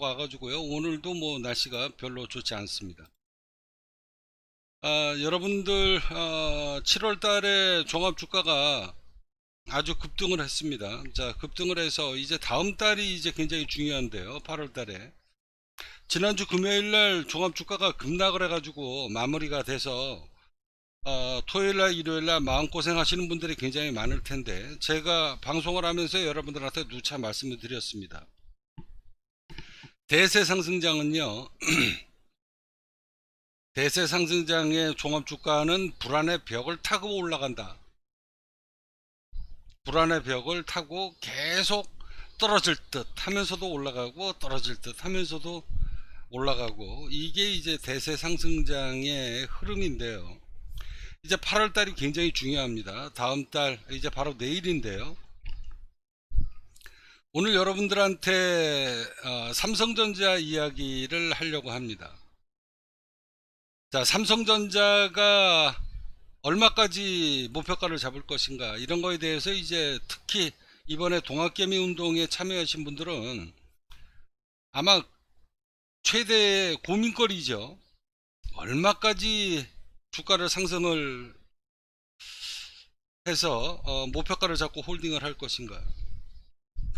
와가지고요. 오늘도 뭐 날씨가 별로 좋지 않습니다. 아, 여러분들 아, 7월 달에 종합 주가가 아주 급등을 했습니다. 자, 급등을 해서 이제 다음 달이 이제 굉장히 중요한데요. 8월 달에 지난주 금요일 날 종합 주가가 급락을 해가지고 마무리가 돼서 어, 토요일 날 일요일 날 마음고생 하시는 분들이 굉장히 많을 텐데 제가 방송을 하면서 여러분들한테 누차 말씀을 드렸습니다. 대세 상승장은요. 대세 상승장의 종합주가는 불안의 벽을 타고 올라간다. 불안의 벽을 타고 계속 떨어질 듯 하면서도 올라가고 떨어질 듯 하면서도 올라가고 이게 이제 대세 상승장의 흐름인데요. 이제 8월달이 굉장히 중요합니다. 다음 달 이제 바로 내일인데요. 오늘 여러분들한테 어, 삼성전자 이야기를 하려고 합니다. 자, 삼성전자가 얼마까지 목표가를 잡을 것인가 이런 거에 대해서 이제 특히 이번에 동학개미 운동에 참여하신 분들은 아마 최대의 고민거리죠. 얼마까지 주가를 상승을 해서 어, 목표가를 잡고 홀딩을 할 것인가.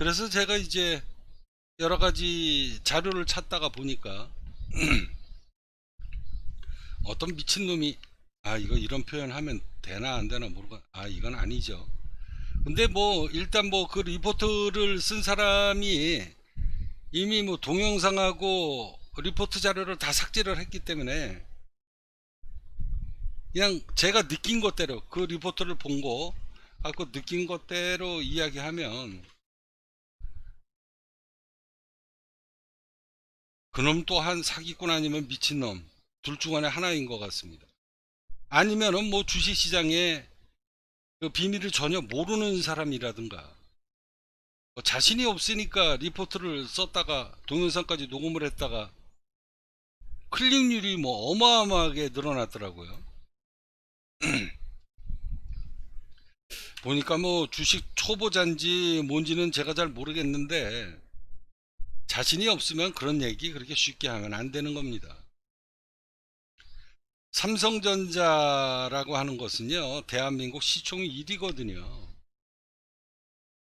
그래서 제가 이제 여러 가지 자료를 찾다가 보니까 어떤 미친놈이 아 이거 이런 표현 하면 되나 안 되나 모르고 아 이건 아니죠 근데 뭐 일단 뭐 그 리포트를 쓴 사람이 이미 뭐 동영상하고 리포트 자료를 다 삭제를 했기 때문에 그냥 제가 느낀 것대로 그 리포트를 본 거 갖고 느낀 것대로 이야기하면 그놈 또한 사기꾼 아니면 미친놈 둘중 안에 하나인 것 같습니다. 아니면은 뭐 주식시장에 그 비밀을 전혀 모르는 사람이라든가 뭐 자신이 없으니까 리포트를 썼다가 동영상까지 녹음을 했다가 클릭률이 뭐 어마어마하게 늘어났더라고요. 보니까 뭐 주식 초보잔지 뭔지는 제가 잘 모르겠는데 자신이 없으면 그런 얘기 그렇게 쉽게 하면 안 되는 겁니다. 삼성전자라고 하는 것은요, 대한민국 시총 1위거든요.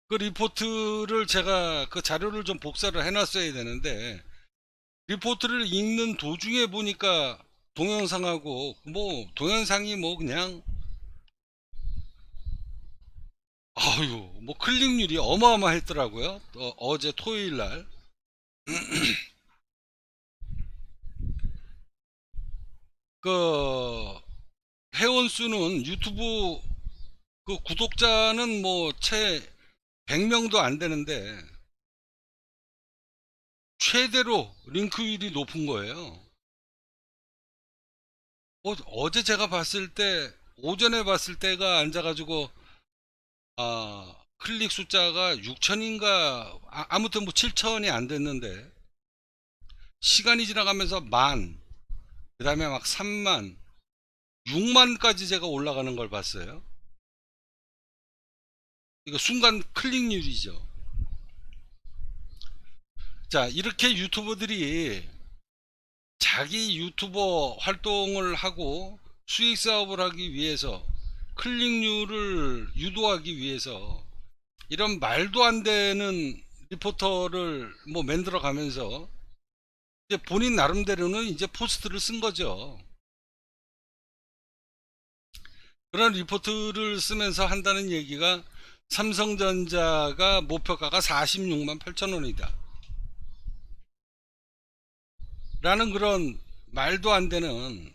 그 리포트를 제가 그 자료를 좀 복사를 해놨어야 되는데, 리포트를 읽는 도중에 보니까 동영상하고, 뭐, 동영상이 뭐 그냥, 아유, 뭐 클릭률이 어마어마했더라고요. 어, 어제 토요일 날. 그 회원 수는 유튜브 그 구독자는 뭐 채 100명도 안 되는데 최대로 링크율이 높은 거예요. 어, 제 제가 봤을 때 오전에 봤을 때가 앉아가지고 아 클릭 숫자가 6천인가 아, 무튼뭐 7천이 안 됐는데 시간이 지나가면서 만, 그 다음에 막 3만, 6만까지 제가 올라가는 걸 봤어요. 이거 순간 클릭률이죠. 자, 이렇게 유튜버들이 자기 유튜버 활동을 하고 수익 사업을 하기 위해서 클릭률을 유도하기 위해서 이런 말도 안 되는 리포터를 뭐 만들어 가면서 이제 본인 나름대로는 이제 포스트를 쓴 거죠. 그런 리포트를 쓰면서 한다는 얘기가 삼성전자가 목표가가 46만 8천 원이다. 라는 그런 말도 안 되는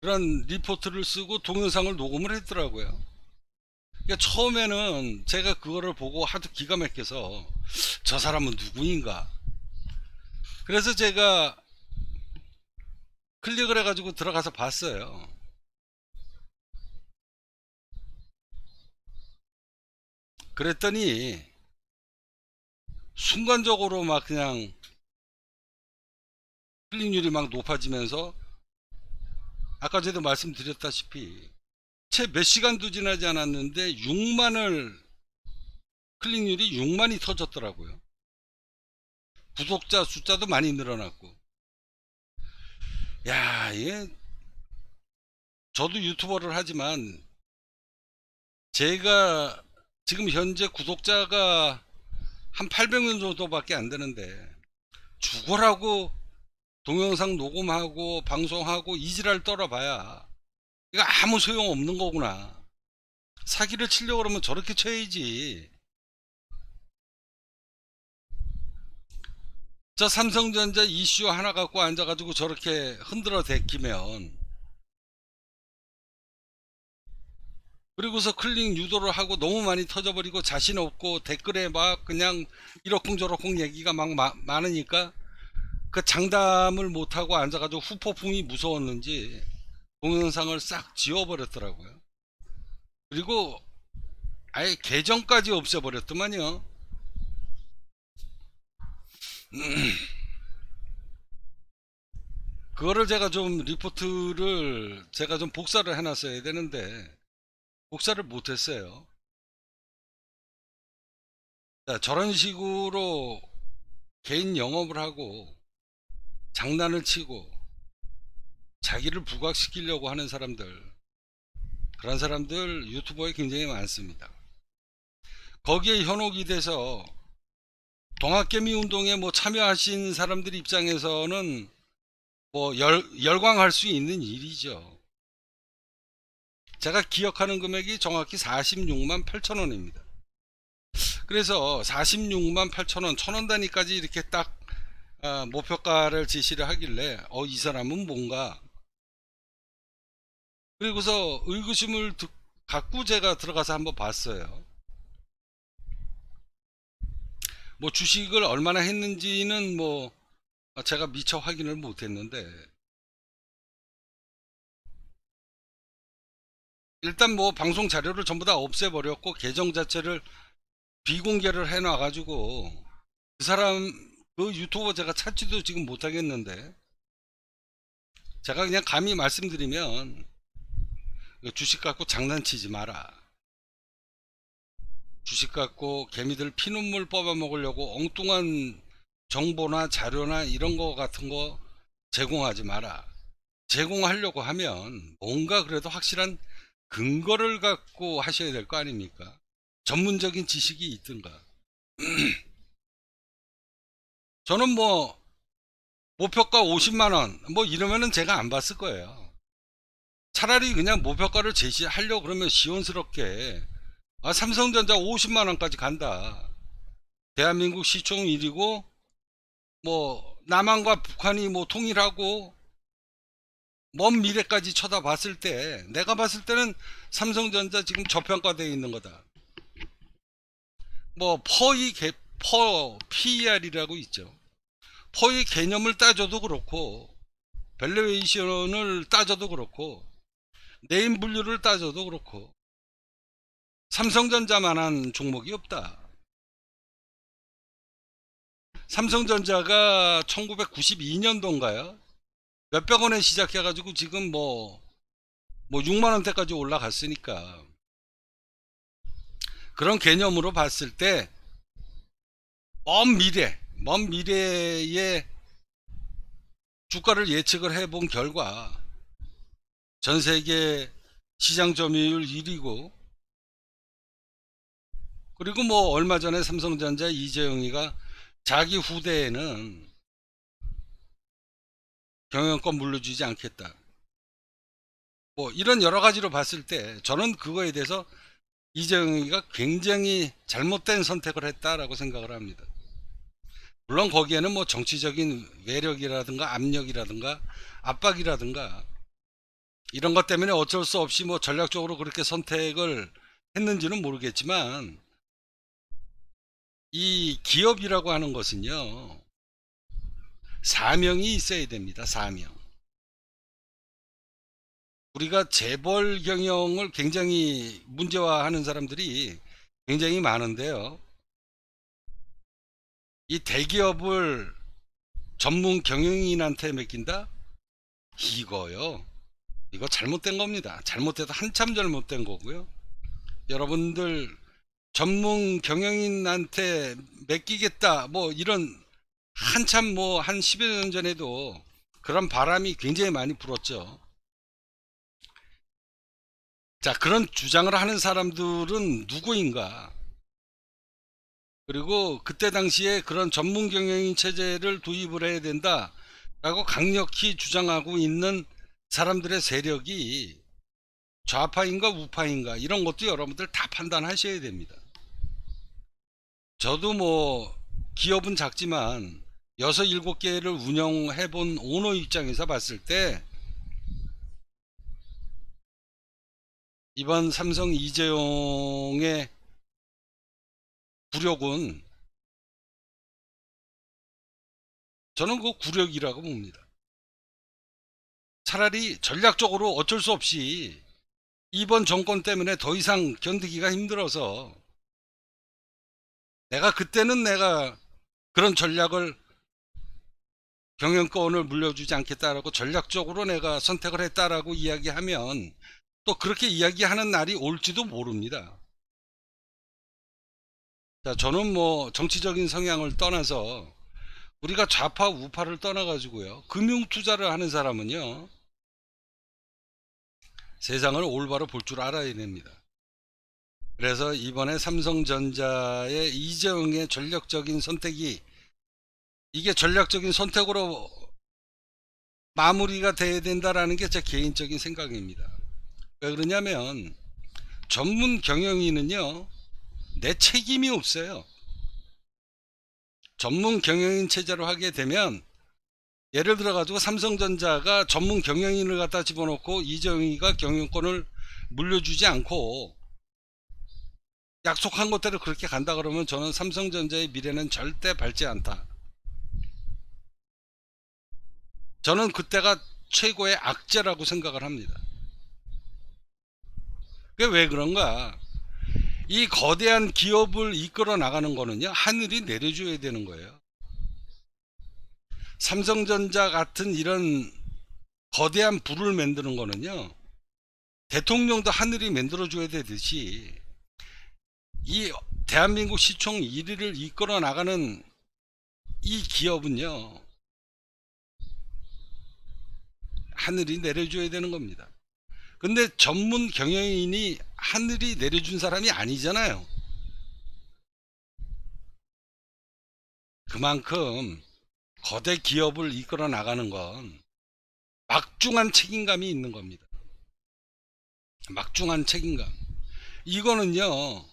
그런 리포트를 쓰고 동영상을 녹음을 했더라고요. 그러니까 처음에는 제가 그거를 보고 하도 기가 막혀서 저 사람은 누구인가 그래서 제가 클릭을 해가지고 들어가서 봤어요 그랬더니 순간적으로 막 그냥 클릭률이 막 높아지면서 아까 제도 말씀드렸다시피 채몇 시간도 지나지 않았는데 6만을 클릭률이 6만이 터졌더라고요. 구독자 숫자도 많이 늘어났고. 야, 예. 저도 유튜버를 하지만 제가 지금 현재 구독자가 한 800명 정도밖에 안 되는데 죽어라고 동영상 녹음하고 방송하고 이지랄 떨어봐야 이거 아무 소용 없는 거구나. 사기를 치려고 그러면 저렇게 쳐야지. 저 삼성전자 이슈 하나 갖고 앉아가지고 저렇게 흔들어 대키면 그리고서 클릭 유도를 하고 너무 많이 터져버리고 자신 없고 댓글에 막 그냥 이러쿵저러쿵 얘기가 막 마, 많으니까 그 장담을 못하고 앉아가지고 후폭풍이 무서웠는지 동영상을 싹 지워버렸더라고요. 그리고 아예 계정까지 없애버렸더만요. 그거를 제가 좀 리포트를 제가 좀 복사를 해놨어야 되는데 복사를 못했어요. 자, 저런 식으로 개인 영업을 하고 장난을 치고 자기를 부각시키려고 하는 사람들 그런 사람들 유튜버에 굉장히 많습니다. 거기에 현혹이 돼서 동학개미 운동에 뭐 참여하신 사람들 입장에서는 뭐 열, 열광할 수 있는 일이죠. 제가 기억하는 금액이 정확히 46만 8천 원입니다. 그래서 46만 8천 원, 천 원 단위까지 이렇게 딱 아, 목표가를 제시를 하길래 어 이 사람은 뭔가 그리고서 의구심을 갖고 제가 들어가서 한번 봤어요. 뭐 주식을 얼마나 했는지는 뭐 제가 미처 확인을 못했는데 일단 뭐 방송 자료를 전부 다 없애버렸고 계정 자체를 비공개를 해놔 가지고 그 사람 그 유튜버 제가 찾지도 지금 못하겠는데 제가 그냥 감히 말씀드리면 주식 갖고 장난치지 마라. 주식 갖고 개미들 피눈물 뽑아 먹으려고 엉뚱한 정보나 자료나 이런 거 같은 거 제공하지 마라. 제공하려고 하면 뭔가 그래도 확실한 근거를 갖고 하셔야 될 거 아닙니까? 전문적인 지식이 있든가. 저는 뭐, 목표가 50만원, 뭐 이러면은 제가 안 봤을 거예요. 차라리 그냥 목표가를 제시하려 그러면 시원스럽게 아 삼성전자 50만 원까지 간다. 대한민국 시총 1위고 뭐 남한과 북한이 뭐 통일하고 먼 미래까지 쳐다봤을 때 내가 봤을 때는 삼성전자 지금 저평가되어 있는 거다. 뭐 퍼이 개, 퍼 PER이라고 있죠. 퍼의 개념을 따져도 그렇고 밸류에이션을 따져도 그렇고 네임 분류를 따져도 그렇고 삼성전자만한 종목이 없다. 삼성전자가 1992년도인가요? 몇백 원에 시작해가지고 지금 뭐, 뭐 6만 원대까지 올라갔으니까. 그런 개념으로 봤을 때, 먼 미래, 먼 미래에 주가를 예측을 해 본 결과, 전 세계 시장 점유율 1위고 그리고 뭐 얼마 전에 삼성전자 이재용이가 자기 후대에는 경영권 물려주지 않겠다. 뭐 이런 여러 가지로 봤을 때 저는 그거에 대해서 이재용이가 굉장히 잘못된 선택을 했다라고 생각을 합니다. 물론 거기에는 뭐 정치적인 외력이라든가 압력이라든가 압박이라든가 이런 것 때문에 어쩔 수 없이 뭐 전략적으로 그렇게 선택을 했는지는 모르겠지만 이 기업이라고 하는 것은요 사명이 있어야 됩니다 사명 우리가 재벌 경영을 굉장히 문제화하는 사람들이 굉장히 많은데요 이 대기업을 전문 경영인한테 맡긴다 이거요 이거 잘못된 겁니다. 잘못해서 한참 잘못된 거고요. 여러분들 전문 경영인한테 맡기겠다 뭐 이런 한참 뭐 한 10여 년 전에도 그런 바람이 굉장히 많이 불었죠. 자 그런 주장을 하는 사람들은 누구인가 그리고 그때 당시에 그런 전문 경영인 체제를 도입을 해야 된다 라고 강력히 주장하고 있는 사람들의 세력이 좌파인가 우파인가 이런 것도 여러분들 다 판단하셔야 됩니다. 저도 뭐 기업은 작지만 6, 7개를 운영해 본 오너 입장에서 봤을 때 이번 삼성 이재용의 굴욕은 저는 그 굴욕이라고 봅니다. 차라리 전략적으로 어쩔 수 없이 이번 정권 때문에 더 이상 견디기가 힘들어서 내가 그때는 내가 그런 전략을 경영권을 물려주지 않겠다라고 전략적으로 내가 선택을 했다라고 이야기하면 또 그렇게 이야기하는 날이 올지도 모릅니다. 자, 저는 뭐 정치적인 성향을 떠나서 우리가 좌파 우파를 떠나가지고요. 금융 투자를 하는 사람은요. 세상을 올바로 볼 줄 알아야 됩니다. 그래서 이번에 삼성전자의 이재용의 전략적인 선택이 이게 전략적인 선택으로 마무리가 돼야 된다라는 게 제 개인적인 생각입니다. 왜 그러냐면 전문 경영인은요 내 책임이 없어요. 전문 경영인 체제로 하게 되면 예를 들어 가지고 삼성전자가 전문 경영인을 갖다 집어넣고 이정희가 경영권을 물려주지 않고 약속한 것대로 그렇게 간다 그러면 저는 삼성전자의 미래는 절대 밝지 않다. 저는 그때가 최고의 악재라고 생각을 합니다. 그게 왜 그런가? 이 거대한 기업을 이끌어 나가는 거는요, 하늘이 내려줘야 되는 거예요. 삼성전자 같은 이런 거대한 부를 만드는 거는요. 대통령도 하늘이 만들어줘야 되듯이 이 대한민국 시총 1위를 이끌어 나가는 이 기업은요. 하늘이 내려줘야 되는 겁니다. 근데 전문 경영인이 하늘이 내려준 사람이 아니잖아요. 그만큼 거대 기업을 이끌어 나가는 건 막중한 책임감이 있는 겁니다. 막중한 책임감. 이거는요,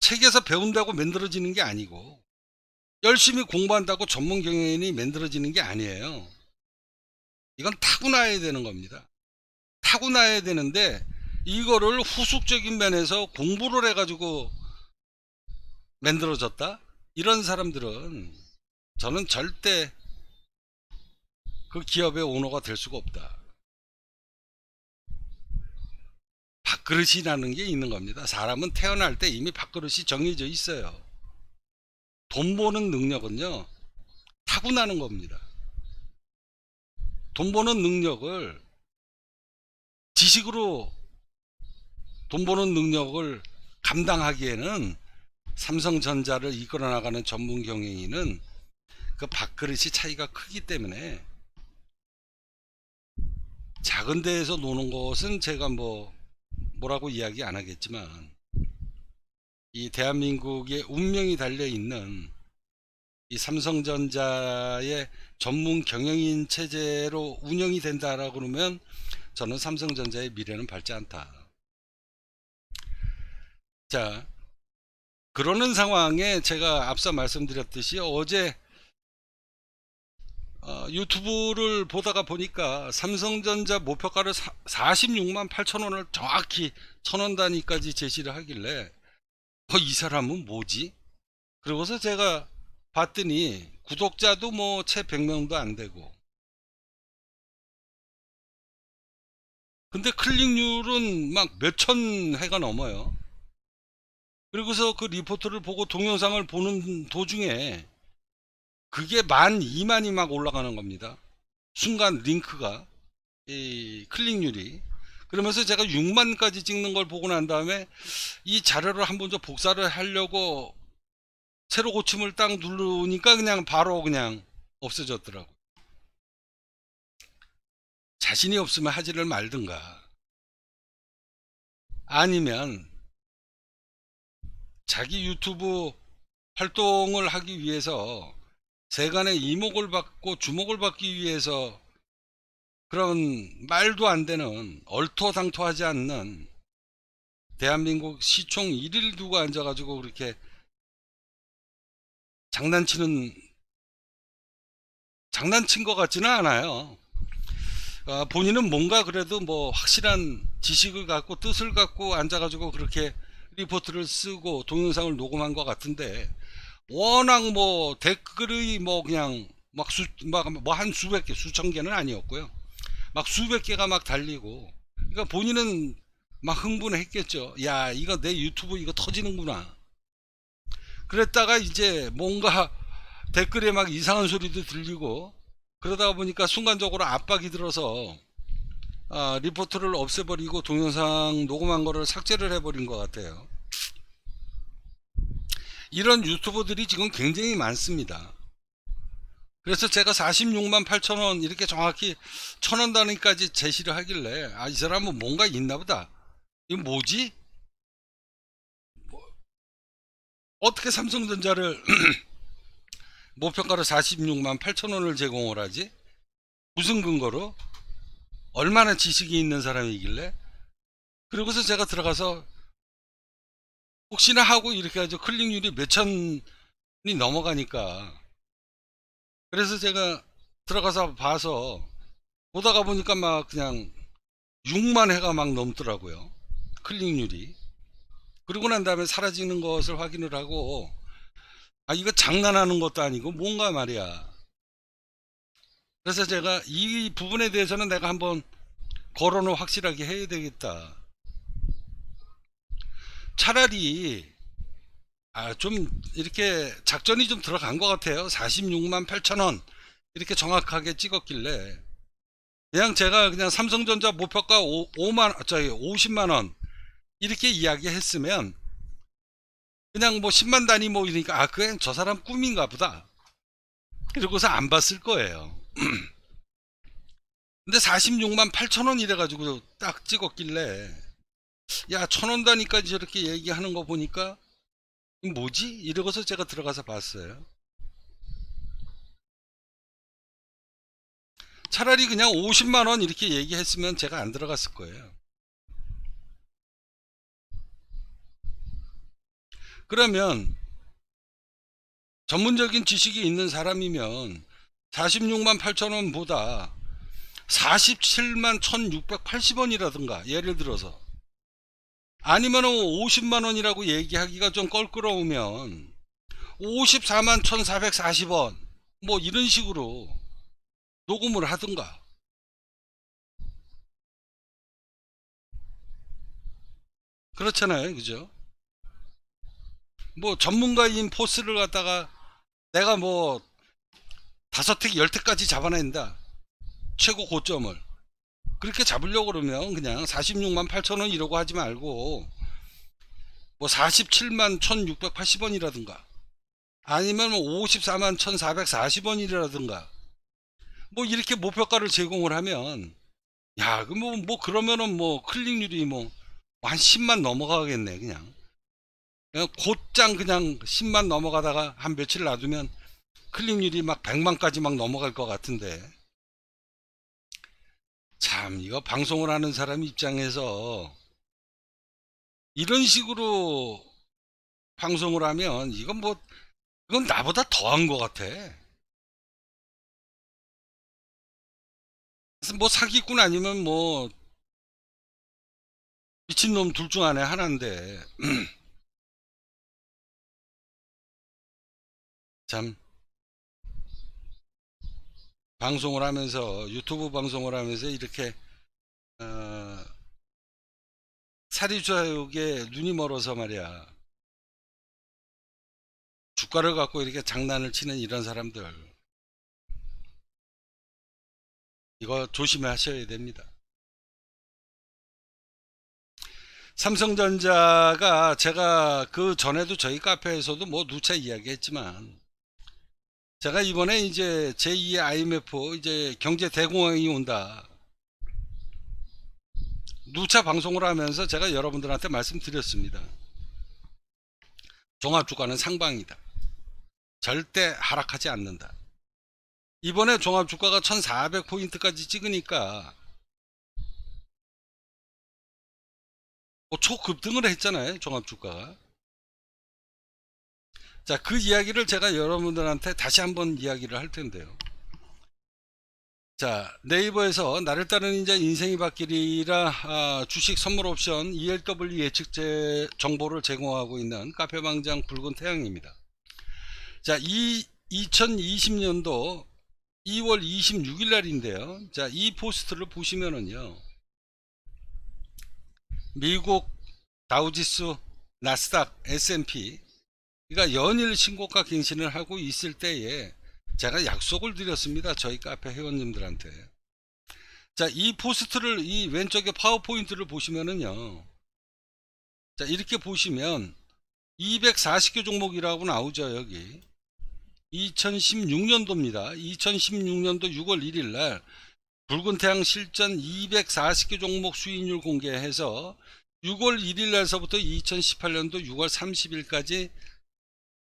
책에서 배운다고 만들어지는 게 아니고, 열심히 공부한다고 전문 경영인이 만들어지는 게 아니에요. 이건 타고나야 되는 겁니다. 타고나야 되는데, 이거를 후속적인 면에서 공부를 해가지고 만들어졌다? 이런 사람들은 저는 절대 그 기업의 오너가 될 수가 없다. 밥그릇이라는 게 있는 겁니다. 사람은 태어날 때 이미 밥그릇이 정해져 있어요. 돈 버는 능력은요, 타고나는 겁니다. 돈 버는 능력을 지식으로 돈 버는 능력을 감당하기에는 삼성전자를 이끌어 나가는 전문 경영인은 그 밥그릇이 차이가 크기 때문에 작은 데에서 노는 것은 제가 뭐 뭐라고 이야기 안 하겠지만 이 대한민국의 운명이 달려 있는 이 삼성전자의 전문 경영인 체제로 운영이 된다라고 그러면 저는 삼성전자의 미래는 밝지 않다. 자, 그러는 상황에 제가 앞서 말씀드렸듯이 어제 어, 유튜브를 보다가 보니까 삼성전자 목표가를 사, 46만 8천 원을 정확히 천원 단위까지 제시를 하길래 어, 이 사람은 뭐지? 그러고서 제가 봤더니 구독자도 뭐 채 100명도 안 되고 근데 클릭률은 막 몇 천 회가 넘어요. 그리고서 그 리포트를 보고 동영상을 보는 도중에 그게 만 2만이 막 올라가는 겁니다. 순간 링크가 이 클릭률이 그러면서 제가 6만까지 찍는 걸 보고 난 다음에 이 자료를 한 번 더 복사를 하려고 새로 고침을 딱 누르니까 그냥 바로 그냥 없어졌더라고 자신이 없으면 하지를 말든가 아니면 자기 유튜브 활동을 하기 위해서 세간의 이목을 받고 주목을 받기 위해서 그런 말도 안 되는 얼토당토하지 않는 대한민국 시총 1위를 두고 앉아가지고 그렇게 장난치는 장난친 것 같지는 않아요. 아, 본인은 뭔가 그래도 뭐 확실한 지식을 갖고 뜻을 갖고 앉아가지고 그렇게 리포트를 쓰고 동영상을 녹음한 것 같은데 워낙 뭐 댓글이 뭐 그냥 막 수 막 뭐 한 수백 개 수천 개는 아니었고요. 막 수백 개가 막 달리고 그러니까 본인은 막 흥분했겠죠. 야 이거 내 유튜브 이거 터지는구나. 그랬다가 이제 뭔가 댓글에 막 이상한 소리도 들리고 그러다 보니까 순간적으로 압박이 들어서 아, 리포트를 없애버리고 동영상 녹음한 거를 삭제를 해버린 것 같아요. 이런 유튜버들이 지금 굉장히 많습니다. 그래서 제가 46만 8천 원 이렇게 정확히 천원 단위까지 제시를 하길래 아이 사람은 뭐 뭔가 있나 보다. 이 뭐지? 뭐, 어떻게 삼성전자를 목표가로 46만 8천 원을 제공을 하지? 무슨 근거로? 얼마나 지식이 있는 사람이길래? 그러고서 제가 들어가서 혹시나 하고 이렇게 하죠. 클릭률이 몇천이 넘어가니까. 그래서 제가 들어가서 봐서 보다가 보니까 막 그냥 6만 회가 막 넘더라고요. 클릭률이. 그리고 난 다음에 사라지는 것을 확인을 하고 아 이거 장난하는 것도 아니고 뭔가 말이야. 그래서 제가 이 부분에 대해서는 내가 한번 거론을 확실하게 해야 되겠다. 차라리 아, 좀 이렇게 작전이 좀 들어간 것 같아요. 46만 8천원 이렇게 정확하게 찍었길래 그냥 제가 그냥 삼성전자 목표가 5, 5만 저기 50만원 이렇게 이야기했으면 그냥 뭐 10만 단위 뭐 이러니까 아 그냥 저 사람 꿈인가 보다 그러고서 안 봤을 거예요 근데 46만 8천원 이래가지고 딱 찍었길래 야 천원 다니까지 저렇게 얘기하는 거 보니까 뭐지? 이러고서 제가 들어가서 봤어요. 차라리 그냥 50만원 이렇게 얘기했으면 제가 안 들어갔을 거예요. 그러면 전문적인 지식이 있는 사람이면 46만 8천원보다 47만 1680원이라든가 예를 들어서 아니면 50만 원이라고 얘기하기가 좀 껄끄러우면 54만 1440원 뭐 이런 식으로 녹음을 하든가 그렇잖아요 그죠 뭐 전문가인 포스를 갖다가 내가 뭐 다섯 택열 택까지 잡아낸다 최고 고점을 그렇게 잡으려고 그러면 그냥 46만 8천원 이라고 하지 말고 뭐 47만 1680원이라든가 아니면 54만 뭐 1440원이라든가 뭐 이렇게 목표가를 제공을 하면 야, 그 뭐, 뭐, 그러면은 뭐, 클릭률이 뭐, 한 10만 넘어가겠네, 그냥. 그냥 곧장 그냥 10만 넘어가다가 한 며칠 놔두면 클릭률이 막 100만까지 막 넘어갈 것 같은데. 참 이거 방송을 하는 사람 입장에서 이런 식으로 방송을 하면 이건 뭐 이건 나보다 더한 것 같아. 뭐 사기꾼 아니면 뭐 미친놈 둘 중 안에 하나인데 참 방송을 하면서 유튜브 방송을 하면서 이렇게 어, 사리좌욕에 눈이 멀어서 말이야 주가를 갖고 이렇게 장난을 치는 이런 사람들 이거 조심하셔야 됩니다 삼성전자가 제가 그 전에도 저희 카페에서도 뭐 누차 이야기했지만 제가 이번에 이제 제2의 IMF 이제 경제 대공황이 온다. 누차 방송을 하면서 제가 여러분들한테 말씀드렸습니다. 종합주가는 상방이다. 절대 하락하지 않는다. 이번에 종합주가가 1400포인트까지 찍으니까 뭐 초급등을 했잖아요. 종합주가가. 자, 그 이야기를 제가 여러분들한테 다시 한번 이야기를 할 텐데요. 자, 네이버에서 나를 따르는 인자 인생이 바뀌리라 아, 주식 선물 옵션 ELW 예측제 정보를 제공하고 있는 카페방장 붉은 태양입니다. 자, 이 2020년도 2월 26일 날인데요. 자, 이 포스트를 보시면은요. 미국 다우지수, 나스닥, S&P 그러니까 연일 신고가 갱신을 하고 있을 때에 제가 약속을 드렸습니다. 저희 카페 회원님들한테. 자, 이 포스트를 이 왼쪽에 파워포인트를 보시면은요. 자, 이렇게 보시면 240개 종목이라고 나오죠, 여기. 2016년도입니다. 2016년도 6월 1일 날 붉은 태양 실전 240개 종목 수익률 공개해서 6월 1일 날서부터 2018년도 6월 30일까지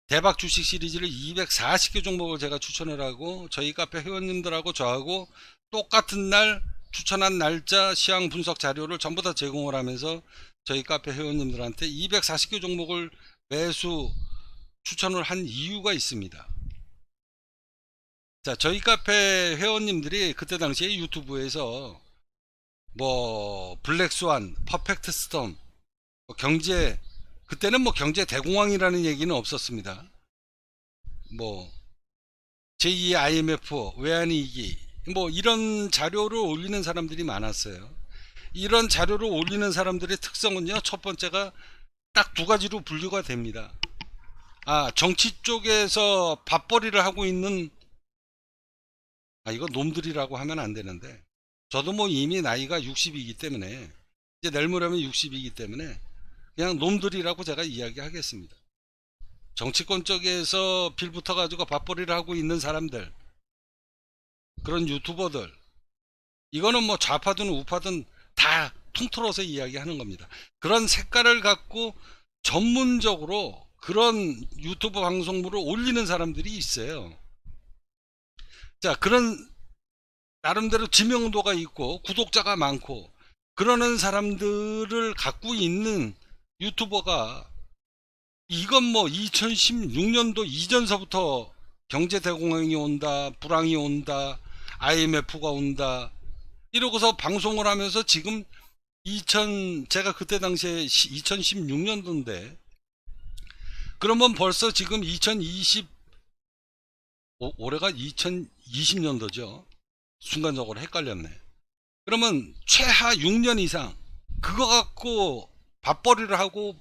대박 주식 시리즈를 240개 종목을 제가 추천을 하고 저희 카페 회원님들하고 저하고 똑같은 날 추천한 날짜 시황 분석 자료를 전부 다 제공을 하면서 저희 카페 회원님들한테 240개 종목을 매수 추천을 한 이유가 있습니다. 자, 저희 카페 회원님들이 그때 당시에 유튜브에서 뭐 블랙스완, 퍼펙트 스톰, 뭐 경제 그때는 뭐 경제 대공황이라는 얘기는 없었습니다. 뭐 제2의 IMF 외환위기 뭐 이런 자료를 올리는 사람들이 많았어요. 이런 자료를 올리는 사람들의 특성은요. 첫 번째가 딱 두 가지로 분류가 됩니다. 아 정치 쪽에서 밥벌이를 하고 있는 아 이거 놈들이라고 하면 안 되는데 저도 뭐 이미 나이가 60이기 때문에 이제 낼 모레면 60이기 때문에 그냥 놈들이라고 제가 이야기하겠습니다. 정치권 쪽에서 빌붙어 가지고 밥벌이를 하고 있는 사람들 그런 유튜버들 이거는 뭐 좌파든 우파든 다 통틀어서 이야기하는 겁니다. 그런 색깔을 갖고 전문적으로 그런 유튜브 방송물을 올리는 사람들이 있어요. 자, 그런 나름대로 지명도가 있고 구독자가 많고 그러는 사람들을 갖고 있는 유튜버가 이건 뭐 2016년도 이전서부터 경제 대공황이 온다, 불황이 온다, IMF가 온다 이러고서 방송을 하면서 지금 2000 제가 그때 당시에 2016년도인데 그러면 벌써 지금 2020 오, 올해가 2020년도죠. 순간적으로 헷갈렸네. 그러면 최하 6년 이상 그거 갖고 밥벌이를 하고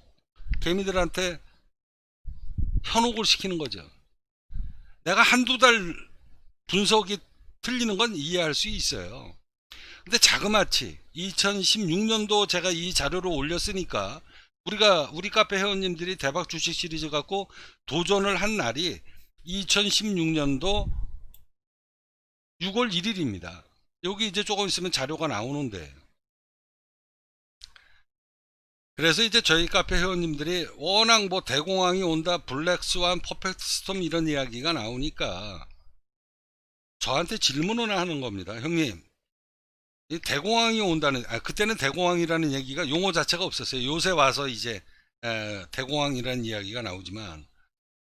개미들한테 현혹을 시키는 거죠. 내가 한두 달 분석이 틀리는 건 이해할 수 있어요. 근데 자그마치 2016년도 제가 이 자료를 올렸으니까 우리가 우리 카페 회원님들이 대박 주식 시리즈 갖고 도전을 한 날이 2016년도 6월 1일입니다. 여기 이제 조금 있으면 자료가 나오는데 그래서 이제 저희 카페 회원님들이 워낙 뭐 대공황이 온다 블랙스완 퍼펙트 스톰 이런 이야기가 나오니까 저한테 질문을 하는 겁니다 형님 이 대공황이 온다는 아, 그때는 대공황이라는 얘기가 용어 자체가 없었어요 요새 와서 이제 에, 대공황이라는 이야기가 나오지만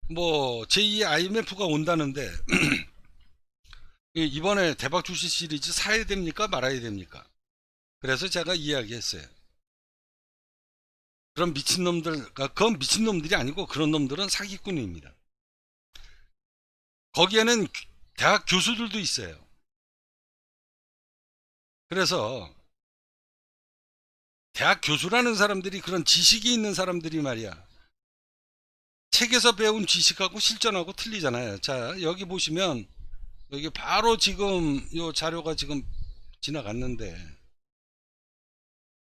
뭐 제2의 IMF가 온다는데 이번에 대박 주식 시리즈 사야 됩니까 말아야 됩니까 그래서 제가 이야기했어요 그런 미친놈들, 그건 그러니까 그 미친놈들이 아니고 그런 놈들은 사기꾼입니다. 거기에는 대학 교수들도 있어요. 그래서 대학 교수라는 사람들이 그런 지식이 있는 사람들이 말이야. 책에서 배운 지식하고 실전하고 틀리잖아요. 자, 여기 보시면 여기 바로 지금 이 자료가 지금 지나갔는데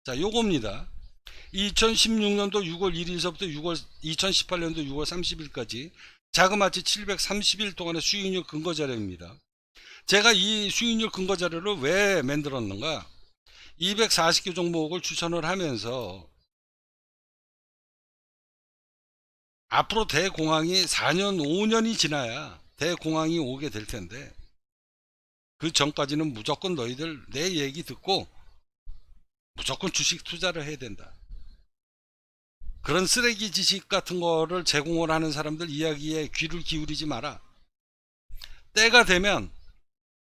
자, 요겁니다. 2016년도 6월 1일서부터 6월 2018년도 6월 30일까지 자그마치 7 3 1일 동안의 수익률 근거 자료입니다. 제가 이 수익률 근거 자료를 왜 만들었는가? 240개 종목을 추천을 하면서 앞으로 대공황이 4년, 5년이 지나야 대공황이 오게 될 텐데 그 전까지는 무조건 너희들 내 얘기 듣고 무조건 주식 투자를 해야 된다. 그런 쓰레기 지식 같은 거를 제공을 하는 사람들 이야기에 귀를 기울이지 마라. 때가 되면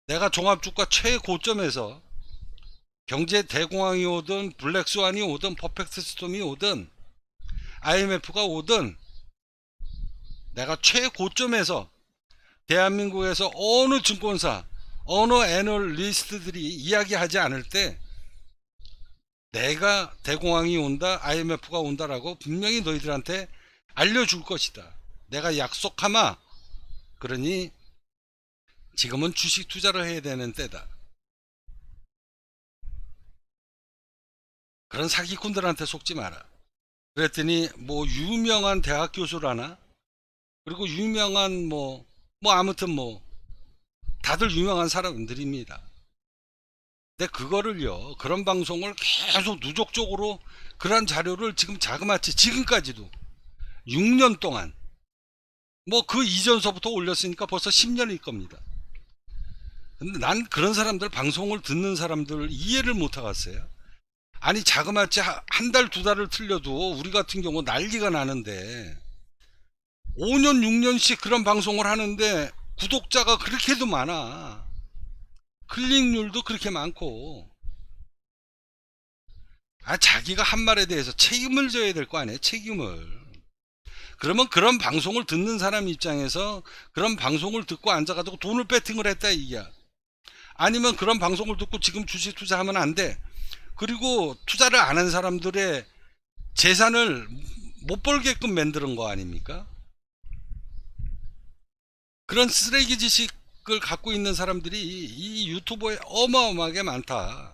내가 종합주가 최고점에서 경제 대공황이 오든 블랙스완이 오든 퍼펙트 스톰이 오든 IMF가 오든 내가 최고점에서 대한민국에서 어느 증권사 어느 애널리스트들이 이야기하지 않을 때 내가 대공황이 온다 IMF가 온다라고 분명히 너희들한테 알려줄 것이다 내가 약속하마 그러니 지금은 주식 투자를 해야 되는 때다 그런 사기꾼들한테 속지 마라 그랬더니 뭐 유명한 대학 교수라나 그리고 유명한 뭐뭐 뭐 아무튼 뭐 다들 유명한 사람들입니다 근데 그거를요 그런 방송을 계속 누적적으로 그런 자료를 지금 자그마치 지금까지도 6년 동안 뭐 그 이전서부터 올렸으니까 벌써 10년일 겁니다 근데 난 그런 사람들 방송을 듣는 사람들 이해를 못하겠어요 아니 자그마치 한 달 두 달을 틀려도 우리 같은 경우 난리가 나는데 5년 6년씩 그런 방송을 하는데 구독자가 그렇게도 많아 클릭률도 그렇게 많고 아 자기가 한 말에 대해서 책임을 져야 될 거 아니에요 책임을 그러면 그런 방송을 듣는 사람 입장에서 그런 방송을 듣고 앉아가지고 돈을 베팅을 했다 이게 아니면 그런 방송을 듣고 지금 주식 투자하면 안 돼 그리고 투자를 안한 사람들의 재산을 못 벌게끔 만드는 거 아닙니까 그런 쓰레기 지식 그걸 갖고 있는 사람들이 이 유튜버에 어마어마하게 많다.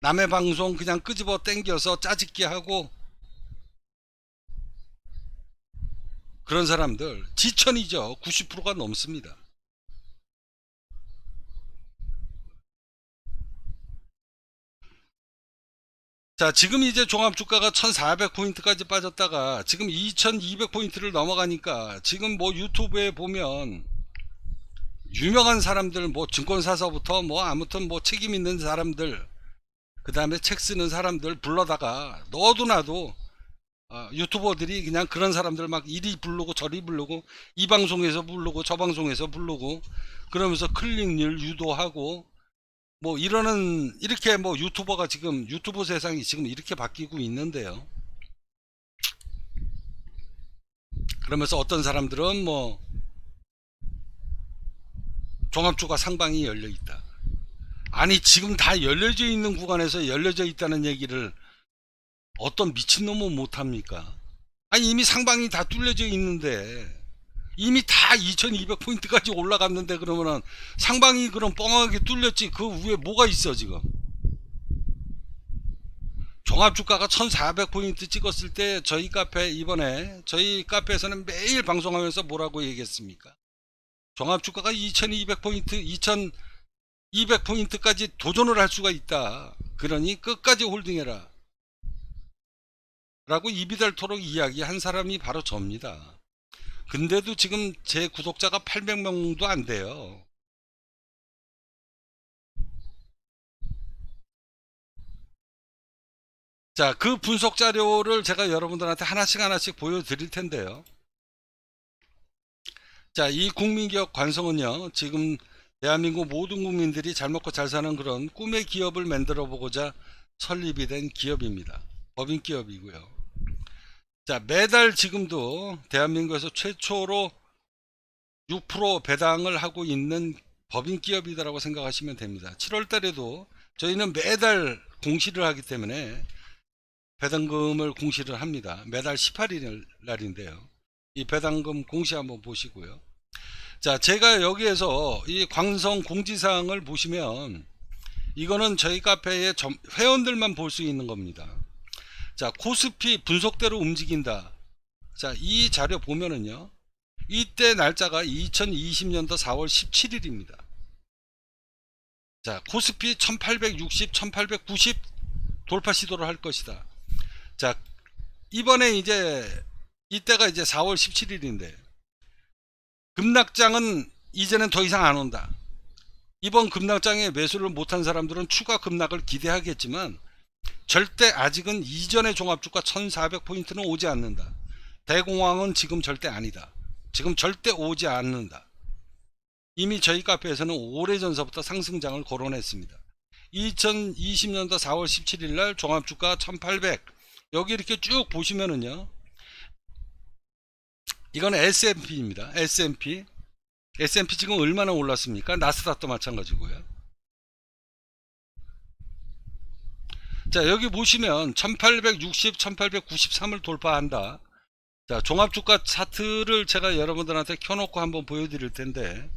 남의 방송 그냥 끄집어 땡겨서 짜집기 하고 그런 사람들 지천이죠. 90%가 넘습니다. 자 지금 이제 종합주가가 1400포인트까지 빠졌다가 지금 2200포인트를 넘어가니까 지금 뭐 유튜브에 보면 유명한 사람들 뭐 증권사서부터 뭐 아무튼 뭐 책임 있는 사람들 그 다음에 책 쓰는 사람들 불러다가 너도 나도 어, 유튜버들이 그냥 그런 사람들 막 이리 부르고 저리 부르고 이 방송에서 부르고 저 방송에서 부르고 그러면서 클릭률 유도하고 뭐 이러는 이렇게 뭐 유튜버가 지금 유튜브 세상이 지금 이렇게 바뀌고 있는데요 그러면서 어떤 사람들은 뭐 종합주가 상방이 열려 있다. 아니 지금 다 열려져 있는 구간에서 열려져 있다는 얘기를 어떤 미친놈은 못합니까? 아니 이미 상방이 다 뚫려져 있는데 이미 다 2200포인트까지 올라갔는데 그러면은 상방이 그럼 뻥하게 뚫렸지 그 위에 뭐가 있어 지금 종합주가가 1400포인트 찍었을 때 저희 카페 이번에 저희 카페에서는 매일 방송하면서 뭐라고 얘기했습니까 종합주가가 2200포인트 2200포인트까지 도전을 할 수가 있다 그러니 끝까지 홀딩해라 라고 입이 닳도록 이야기한 사람이 바로 저입니다 근데도 지금 제 구독자가 800명도 안 돼요 자, 그 분석 자료를 제가 여러분들한테 하나씩 하나씩 보여드릴 텐데요. 자, 이 국민기업 관성은요, 지금 대한민국 모든 국민들이 잘 먹고 잘 사는 그런 꿈의 기업을 만들어 보고자 설립이 된 기업입니다. 법인 기업이고요. 자, 매달 지금도 대한민국에서 최초로 6% 배당을 하고 있는 법인 기업이다라고 생각하시면 됩니다. 7월 달에도 저희는 매달 공시를 하기 때문에 배당금을 공시를 합니다. 매달 18일 날인데요. 이 배당금 공시 한번 보시고요. 자, 제가 여기에서 이 광성 공지사항을 보시면 이거는 저희 카페의 회원들만 볼 수 있는 겁니다. 자, 코스피 분석대로 움직인다. 자, 이 자료 보면은요. 이때 날짜가 2020년도 4월 17일입니다. 자, 코스피 1860, 1890 돌파 시도를 할 것이다. 자, 이번에 이제 이때가 이제 4월 17일인데 급락장은 이제는 더 이상 안 온다. 이번 급락장에 매수를 못한 사람들은 추가 급락을 기대하겠지만 절대 아직은 이전의 종합주가 1400포인트는 오지 않는다. 대공황은 지금 절대 아니다. 지금 절대 오지 않는다. 이미 저희 카페에서는 오래전서부터 상승장을 거론했습니다. 2020년도 4월 17일 날 종합주가 1800 여기 이렇게 쭉 보시면은요. 이건 S&P입니다. S&P. S&P 지금 얼마나 올랐습니까? 나스닥도 마찬가지고요. 자, 여기 보시면 1860, 1893을 돌파한다. 자, 종합주가 차트를 제가 여러분들한테 켜놓고 한번 보여드릴 텐데.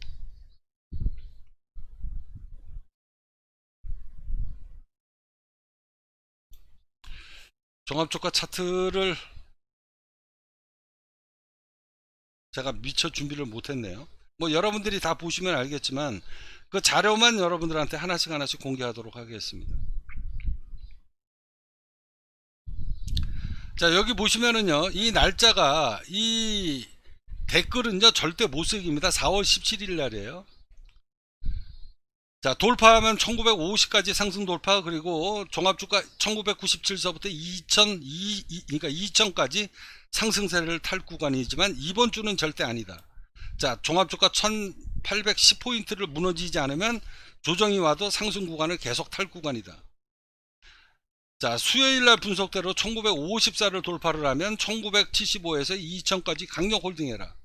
종합주가 차트를 제가 미처 준비를 못했네요. 뭐 여러분들이 다 보시면 알겠지만 그 자료만 여러분들한테 하나씩 하나씩 공개하도록 하겠습니다. 자 여기 보시면은요 이 날짜가 이 댓글은요 절대 못 쓰기입니다 4월 17일 날이에요 자 돌파하면 1950까지 상승 돌파 그리고 종합주가 1997서부터 2000 그러니까 2000까지 상승세를 탈 구간이지만 이번 주는 절대 아니다. 자, 종합주가 1810포인트를 무너지지 않으면 조정이 와도 상승 구간을 계속 탈 구간이다. 자, 수요일 날 분석대로 1954를 돌파를 하면 1975에서 2000까지 강력 홀딩해라.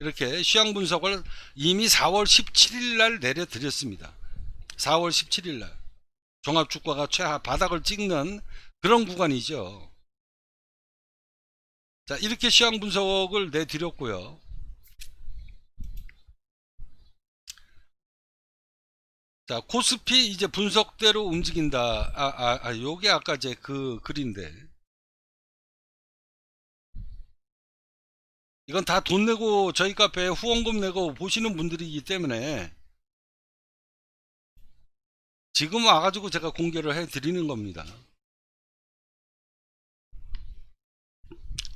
이렇게 시향 분석을 이미 4월 17일 날 내려드렸습니다. 4월 17일 날 종합주가가 최하 바닥을 찍는 그런 구간이죠. 자 이렇게 시황 분석을 내드렸고요 자 코스피 이제 분석대로 움직인다 아아 아, 아, 요게 아까 제그 글인데 이건 다 돈 내고 저희 카페에 후원금 내고 보시는 분들이기 때문에 지금 와가지고 제가 공개를 해 드리는 겁니다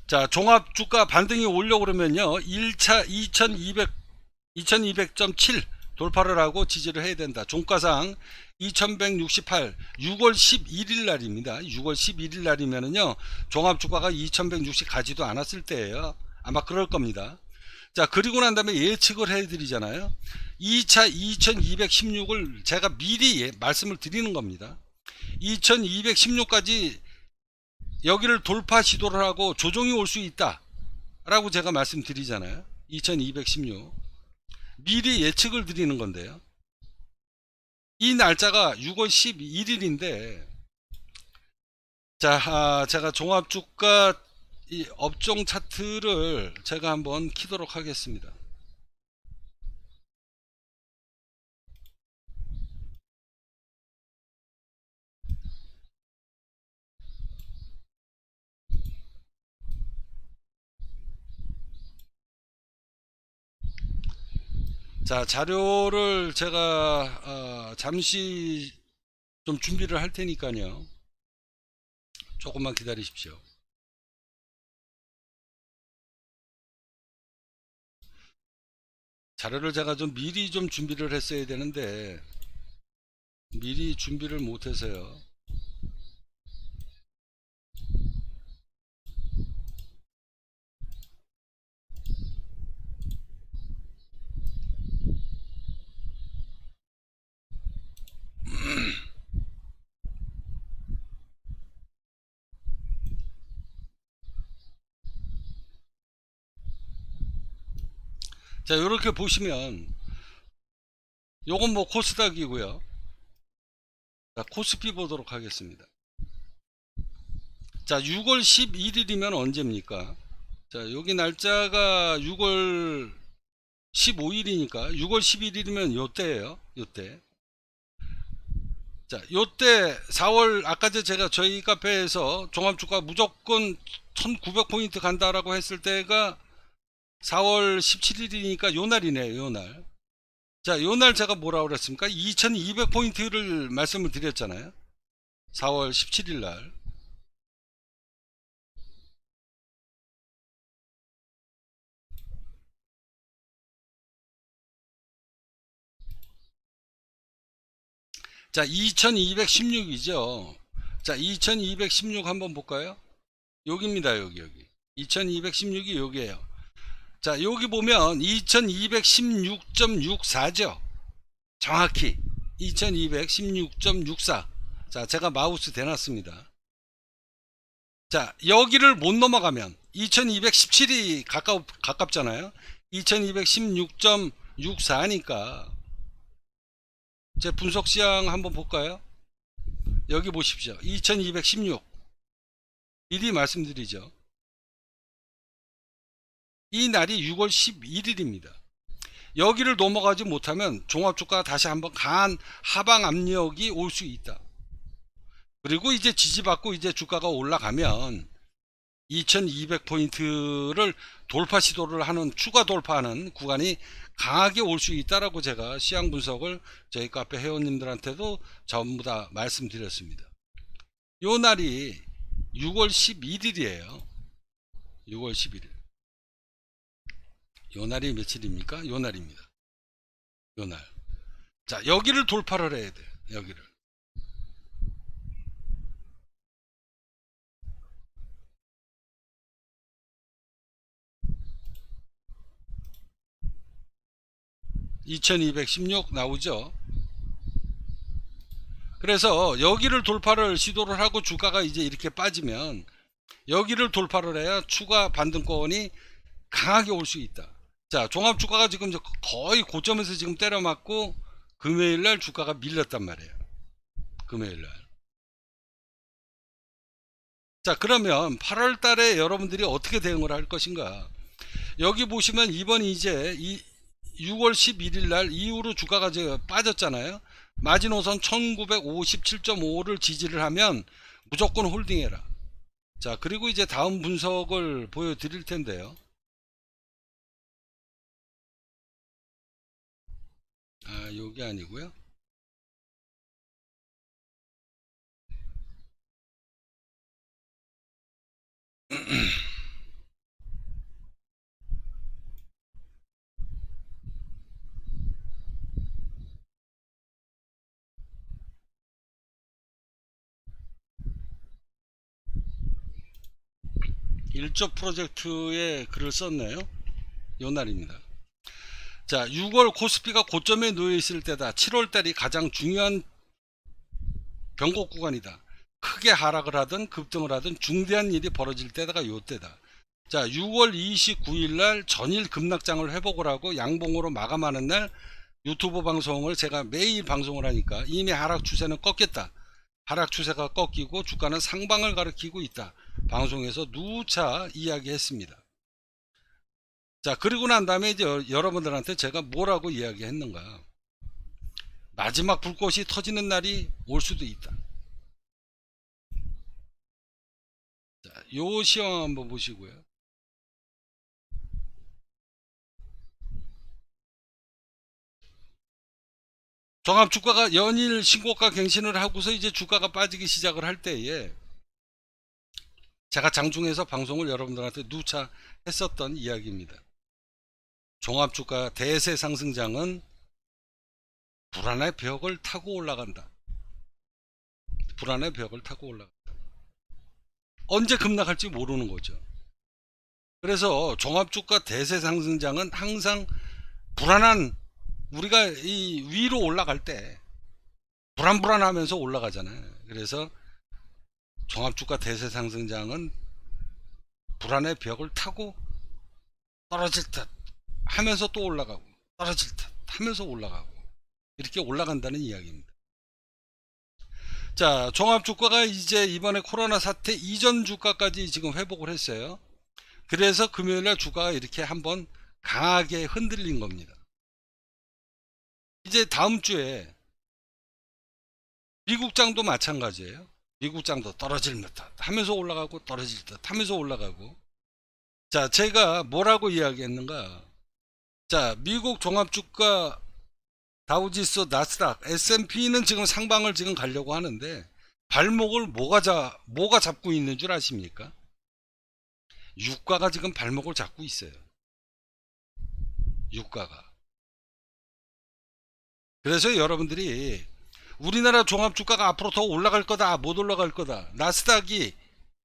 자, 종합 주가 반등이 올려 그러면요. 1차 2200 2200.7 돌파를 하고 지지를 해야 된다. 종가상 2168 6월 11일 날입니다. 6월 11일 날이면은요. 종합 주가가 2160 가지도 않았을 때예요. 아마 그럴 겁니다. 자, 그리고 난 다음에 예측을 해 드리잖아요. 2차 2216을 제가 미리 말씀을 드리는 겁니다. 2216까지 여기를 돌파 시도를 하고 조정이 올 수 있다 라고 제가 말씀드리잖아요 2216 미리 예측을 드리는 건데요 이 날짜가 6월 11일인데 자 아, 제가 종합주가 이 업종 차트를 제가 한번 키도록 하겠습니다 자, 자료를 제가 어, 잠시 좀 준비를 할 테니까요. 조금만 기다리십시오. 자료를 제가 좀 미리 좀 준비를 했어야 되는데 미리 준비를 못해서요. 자, 이렇게 보시면 요건 뭐 코스닥이고요. 자, 코스피 보도록 하겠습니다. 자, 6월 11일이면 언제입니까? 자, 여기 날짜가 6월 15일이니까 6월 11일이면 요때예요. 요때. 자, 요때 4월 아까제 제가 저희 카페에서 종합주가 무조건 1900포인트 간다라고 했을 때가 4월 17일이니까 요 날이네요, 요 날. 자, 요 날 제가 뭐라 그랬습니까? 2200포인트를 말씀을 드렸잖아요. 4월 17일 날. 자, 2216이죠. 자, 2216 한번 볼까요? 여기입니다, 여기, 여기. 2216이 여기에요. 자 여기 보면 2216.64죠 정확히 2216.64 자 제가 마우스 대놨습니다 자 여기를 못 넘어가면 2217이 가깝, 가깝잖아요 2216.64니까 제 분석 시향 한번 볼까요 여기 보십시오 2216 미리 말씀드리죠 이 날이 6월 11일입니다. 여기를 넘어가지 못하면 종합주가 다시 한번 강한 하방 압력이 올 수 있다. 그리고 이제 지지받고 이제 주가가 올라가면 2200포인트를 돌파 시도를 하는 추가 돌파하는 구간이 강하게 올 수 있다라고 제가 시향 분석을 저희 카페 회원님들한테도 전부 다 말씀드렸습니다. 요 날이 6월 11일이에요. 6월 11일. 요날이 며칠입니까? 요날입니다. 요날. 자, 여기를 돌파를 해야 돼. 여기를. (2216) 나오죠 그래서 여기를 돌파를 시도를 하고 주가가 이제 이렇게 빠지면 여기를 돌파를 해야 추가 반등권이 강하게 올 수 있다 자 종합 주가가 지금 거의 고점에서 지금 때려맞고 금요일날 주가가 밀렸단 말이에요 금요일날 자 그러면 8월달에 여러분들이 어떻게 대응을 할 것인가 여기 보시면 이번 이제 이 6월 11일날 이후로 주가가 이제 빠졌잖아요 마지노선 1957.5를 지지를 하면 무조건 홀딩해라 자 그리고 이제 다음 분석을 보여드릴 텐데요 아, 요게 아니고요. 일조 프로젝트에 글을 썼네요. 요 날입니다. 자, 6월 코스피가 고점에 놓여 있을 때다. 7월 달이 가장 중요한 변곡 구간이다. 크게 하락을 하든 급등을 하든 중대한 일이 벌어질 때다가 요때다. 자, 6월 29일 날 전일 급락장을 회복을 하고 양봉으로 마감하는 날 유튜브 방송을 제가 매일 방송을 하니까 이미 하락 추세는 꺾였다. 하락 추세가 꺾이고 주가는 상방을 가리키고 있다. 방송에서 누차 이야기했습니다. 자 그리고 난 다음에 이제 여러분들한테 제가 뭐라고 이야기했는가 마지막 불꽃이 터지는 날이 올 수도 있다 자, 요 시험 한번 보시고요 종합 주가가 연일 신고가 갱신을 하고서 이제 주가가 빠지기 시작을 할 때에 제가 장중에서 방송을 여러분들한테 누차 했었던 이야기입니다. 종합주가 대세 상승장은 불안의 벽을 타고 올라간다. 불안의 벽을 타고 올라간다. 언제 급락할지 모르는 거죠. 그래서 종합주가 대세 상승장은 항상 불안한 우리가 이 위로 올라갈 때 불안불안하면서 올라가잖아요. 그래서 종합주가 대세 상승장은 불안의 벽을 타고 떨어질 듯 하면서 또 올라가고 떨어질 듯 하면서 올라가고 이렇게 올라간다는 이야기입니다. 자 종합주가가 이제 이번에 코로나 사태 이전 주가까지 지금 회복을 했어요. 그래서 금요일날 주가가 이렇게 한번 강하게 흔들린 겁니다. 이제 다음 주에 미국장도 마찬가지예요. 미국장도 떨어질 듯 하면서 올라가고 떨어질 듯 하면서 올라가고 자 제가 뭐라고 이야기했는가 자, 미국 종합주가 다우지수, 나스닥, S&P는 지금 상방을 지금 가려고 하는데 발목을 뭐가 자 뭐가 잡고 있는 줄 아십니까? 유가가 지금 발목을 잡고 있어요. 유가가. 그래서 여러분들이 우리나라 종합주가가 앞으로 더 올라갈 거다, 못 올라갈 거다. 나스닥이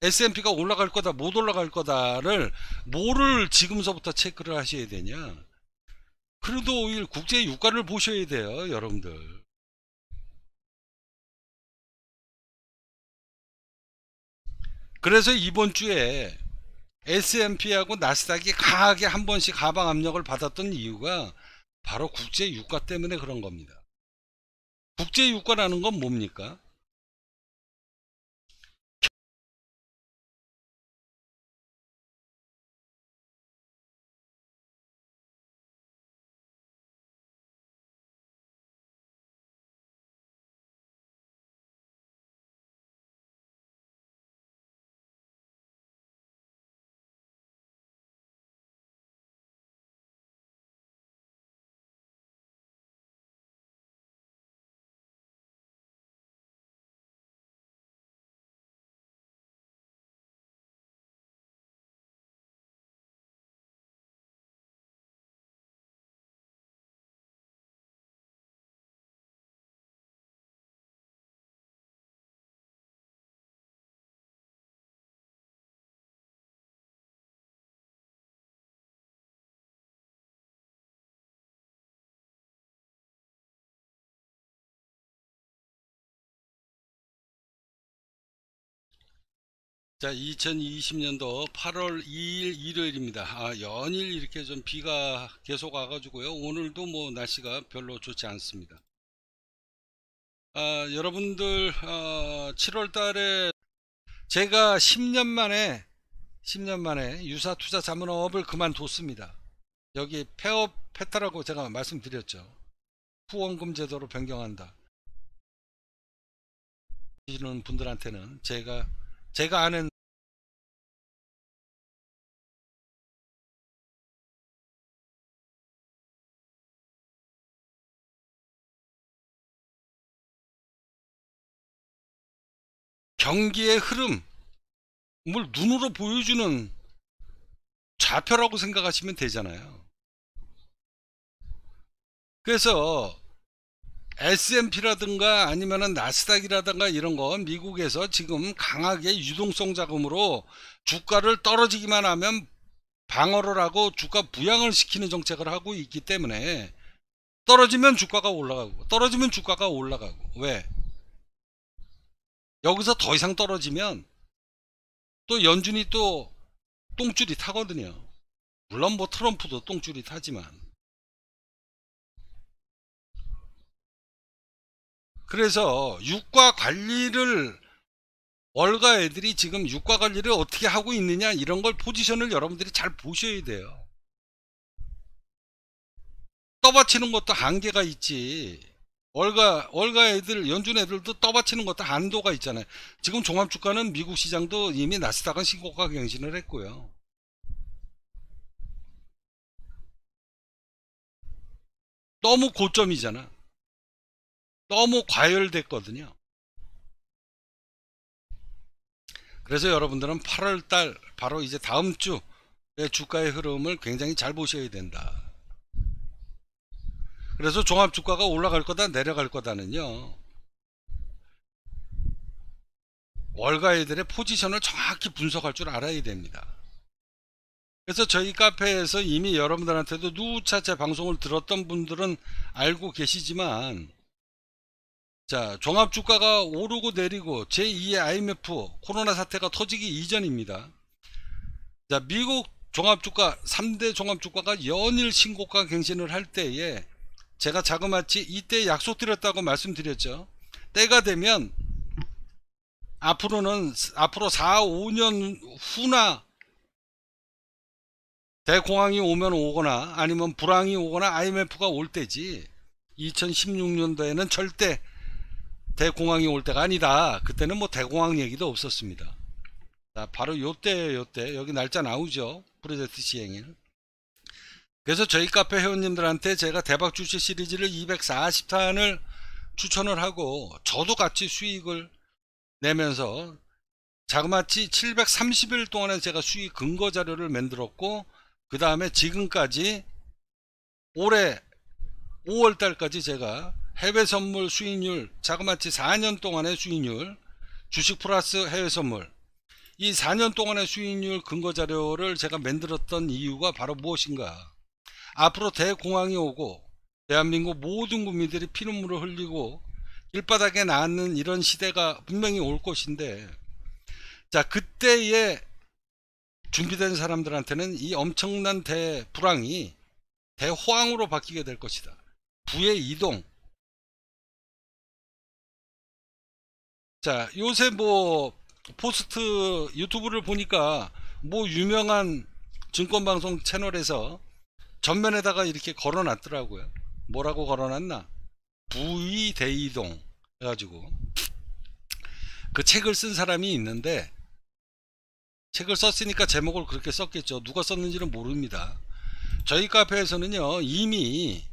S&P가 올라갈 거다, 못 올라갈 거다를 뭐를 지금서부터 체크를 하셔야 되냐? 그래도 오일 국제 유가를 보셔야 돼요, 여러분들. 그래서 이번 주에 S&P하고 나스닥이 강하게 한 번씩 하방 압력을 받았던 이유가 바로 국제 유가 때문에 그런 겁니다. 국제 유가라는 건 뭡니까? 자 2020년도 8월 2일 일요일입니다 아 연일 이렇게 좀 비가 계속 와가지고요 오늘도 뭐 날씨가 별로 좋지 않습니다 아 여러분들 아, 7월 달에 제가 10년 만에 10년 만에 유사 투자 자문업을 그만뒀습니다 여기 폐업 했다라고 제가 말씀드렸죠 후원금 제도로 변경한다 이런 분들한테는 제가 제가 아는 경기의 흐름을 눈으로 보여주는 좌표라고 생각하시면 되잖아요. 그래서 S&P라든가 아니면은 나스닥이라든가 이런 거 미국에서 지금 강하게 유동성 자금으로 주가를 떨어지기만 하면 방어를 하고 주가 부양을 시키는 정책을 하고 있기 때문에 떨어지면 주가가 올라가고 떨어지면 주가가 올라가고 왜 여기서 더 이상 떨어지면 또 연준이 또 똥줄이 타거든요 물론 뭐 트럼프도 똥줄이 타지만 그래서 유가 관리를 월가 애들이 지금 유가 관리를 어떻게 하고 있느냐 이런 걸 포지션을 여러분들이 잘 보셔야 돼요. 떠받치는 것도 한계가 있지. 월가 월가 애들 연준 애들도 떠받치는 것도 한도가 있잖아요. 지금 종합 주가는 미국 시장도 이미 나스닥은 신고가 경신을 했고요. 너무 고점이잖아. 너무 과열됐거든요. 그래서 여러분들은 8월달 바로 이제 다음 주의 주가의 흐름을 굉장히 잘 보셔야 된다. 그래서 종합주가가 올라갈 거다 내려갈 거다는요. 월가애들의 포지션을 정확히 분석할 줄 알아야 됩니다. 그래서 저희 카페에서 이미 여러분들한테도 누차차 방송을 들었던 분들은 알고 계시지만 자, 종합 주가가 오르고 내리고 제2의 IMF 코로나 사태가 터지기 이전입니다. 자, 미국 종합 주가 3대 종합 주가가 연일 신고가 갱신을 할 때에 제가 자그마치 이때 약속드렸다고 말씀드렸죠. 때가 되면 앞으로는 앞으로 4, 5년 후나 대공황이 오면 오거나 아니면 불황이 오거나 IMF가 올 때지 2016년도에는 절대 대공황이 올 때가 아니다. 그때는 뭐 대공황 얘기도 없었습니다. 자, 바로 요때 요때 여기 날짜 나오죠. 프로젝트 시행일. 그래서 저희 카페 회원님들한테 제가 대박 주식 시리즈를 240탄을 추천을 하고 저도 같이 수익을 내면서 자그마치 730일 동안에 제가 수익 근거 자료를 만들었고 그 다음에 지금까지 올해 5월달까지 제가 해외 선물 수익률, 자그마치 4년 동안의 수익률, 주식 플러스 해외 선물. 이 4년 동안의 수익률 근거 자료를 제가 만들었던 이유가 바로 무엇인가? 앞으로 대공황이 오고 대한민국 모든 국민들이 피눈물을 흘리고 길바닥에 나앉는 이런 시대가 분명히 올 것인데 자 그때에 준비된 사람들한테는 이 엄청난 대불황이 대호황으로 바뀌게 될 것이다. 부의 이동, 자 요새 뭐 포스트 유튜브를 보니까 뭐 유명한 증권방송 채널에서 전면에다가 이렇게 걸어놨더라고요 뭐라고 걸어놨나 부위대이동 해가지고 그 책을 쓴 사람이 있는데 책을 썼으니까 제목을 그렇게 썼겠죠 누가 썼는지는 모릅니다 저희 카페에서는요 이미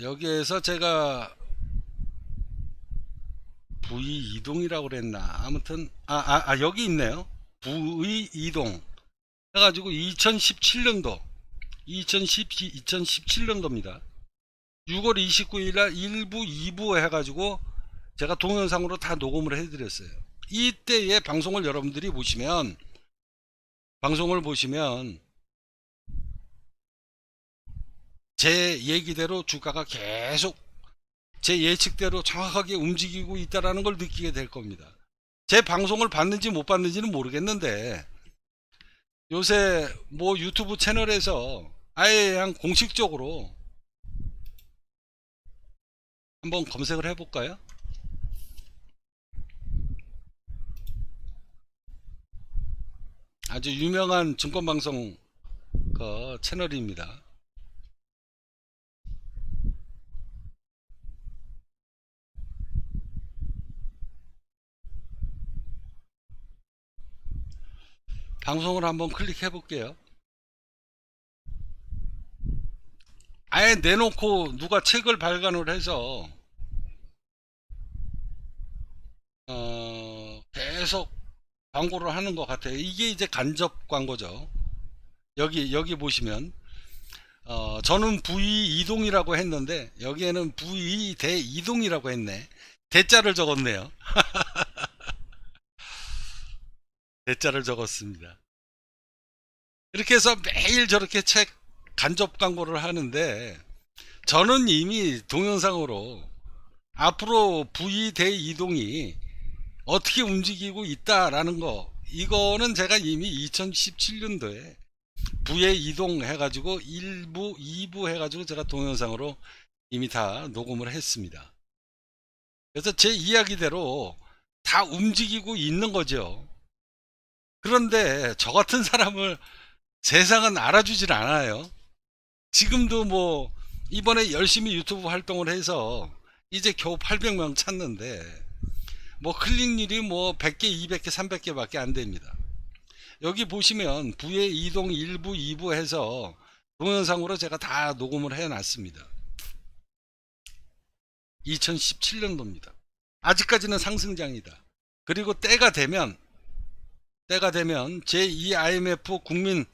여기에서 제가 부의 이동이라고 그랬나 아무튼 아, 아, 아 여기 있네요 부의 이동 해가지고 2017년도 2017, 2017년도입니다 6월 29일 날 1부 2부 해가지고 제가 동영상으로 다 녹음을 해드렸어요 이때의 방송을 여러분들이 보시면 방송을 보시면 제 얘기대로 주가가 계속 제 예측대로 정확하게 움직이고 있다라는 걸 느끼게 될 겁니다. 제 방송을 봤는지 못 봤는지는 모르겠는데 요새 뭐 유튜브 채널에서 아예 그냥 공식적으로 한번 검색을 해볼까요? 아주 유명한 증권방송 그 채널입니다. 방송을 한번 클릭해 볼게요. 아예 내놓고 누가 책을 발간을 해서 어 계속 광고를 하는 것 같아요. 이게 이제 간접 광고죠. 여기 여기 보시면 어 저는 부위 이동이라고 했는데 여기에는 부위 대 이동이라고 했네. 대자를 적었네요. 대자를 적었습니다. 이렇게 해서 매일 저렇게 책 간접 광고를 하는데 저는 이미 동영상으로 앞으로 부위 대이동이 어떻게 움직이고 있다라는 거 이거는 제가 이미 2017년도에 부의 이동해 가지고 1부 2부 해 가지고 제가 동영상으로 이미 다 녹음을 했습니다 그래서 제 이야기대로 다 움직이고 있는 거죠 그런데 저 같은 사람을 세상은 알아주질 않아요. 지금도 뭐 이번에 열심히 유튜브 활동을 해서 이제 겨우 800명 찾는데 뭐 클릭률이 뭐 100개, 200개, 300개 밖에 안 됩니다. 여기 보시면 부의 이동 1부, 2부 해서 동영상으로 제가 다 녹음을 해 놨습니다. 2017년도입니다. 아직까지는 상승장이다. 그리고 때가 되면 때가 되면 제2IMF 국민들이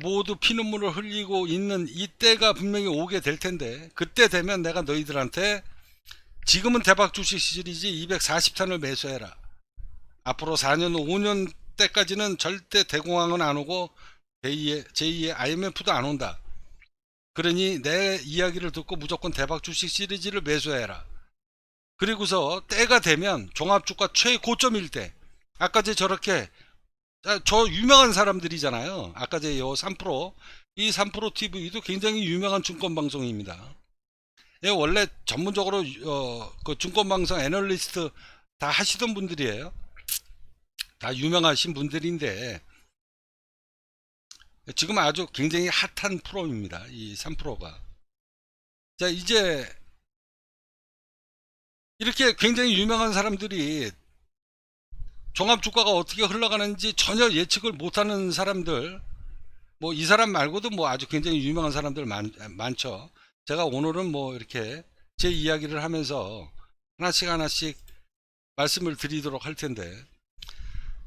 모두 피눈물을 흘리고 있는 이때가 분명히 오게 될 텐데 그때 되면 내가 너희들한테 지금은 대박 주식 시절이지 240탄을 매수해라. 앞으로 4년, 5년 때까지는 절대 대공황은 안 오고 제2의, 제2의 IMF도 안 온다. 그러니 내 이야기를 듣고 무조건 대박 주식 시리즈를 매수해라. 그리고서 때가 되면 종합주가 최고점일 때 아까 제 저렇게 아, 저 유명한 사람들이잖아요. 아까 제요 3프로 이 3프로 TV도 굉장히 유명한 증권 방송입니다. 예, 원래 전문적으로 어, 그 증권 방송 애널리스트 다 하시던 분들이에요. 다 유명하신 분들인데 지금 아주 굉장히 핫한 프로입니다. 이 3프로가. 자, 이제 이렇게 굉장히 유명한 사람들이 종합 주가가 어떻게 흘러가는지 전혀 예측을 못하는 사람들 뭐 이 사람 말고도 뭐 아주 굉장히 유명한 사람들 많, 많죠. 제가 오늘은 뭐 이렇게 제 이야기를 하면서 하나씩 하나씩 말씀을 드리도록 할 텐데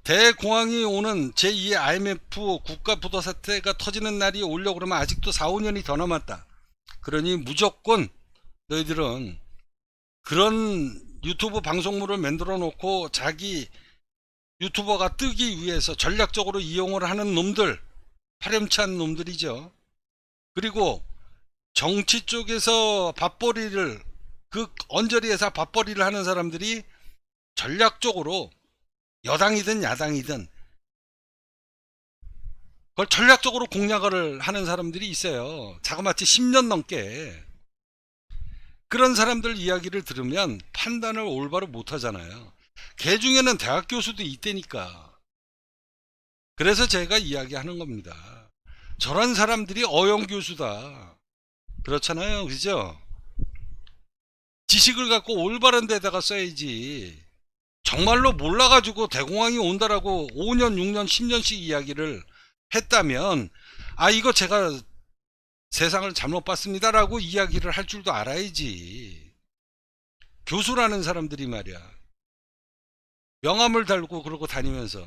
대공황이 오는 제2의 IMF 국가부도 사태가 터지는 날이 오려 그러면 아직도 4, 5년이 더 남았다. 그러니 무조건 너희들은 그런 유튜브 방송물을 만들어 놓고 자기 유튜버가 뜨기 위해서 전략적으로 이용을 하는 놈들 파렴치한 놈들이죠 그리고 정치 쪽에서 밥벌이를 그 언저리에서 밥벌이를 하는 사람들이 전략적으로 여당이든 야당이든 그걸 전략적으로 공략을 하는 사람들이 있어요 자그마치 10년 넘게 그런 사람들 이야기를 들으면 판단을 올바로 못하잖아요 개 중에는 대학 교수도 있대니까. 그래서 제가 이야기하는 겁니다. 저런 사람들이 어영 교수다. 그렇잖아요. 그죠? 지식을 갖고 올바른 데다가 써야지. 정말로 몰라가지고 대공황이 온다라고 5년, 6년, 10년씩 이야기를 했다면, 아, 이거 제가 세상을 잘못 봤습니다라고 이야기를 할 줄도 알아야지. 교수라는 사람들이 말이야. 명함을 달고 그러고 다니면서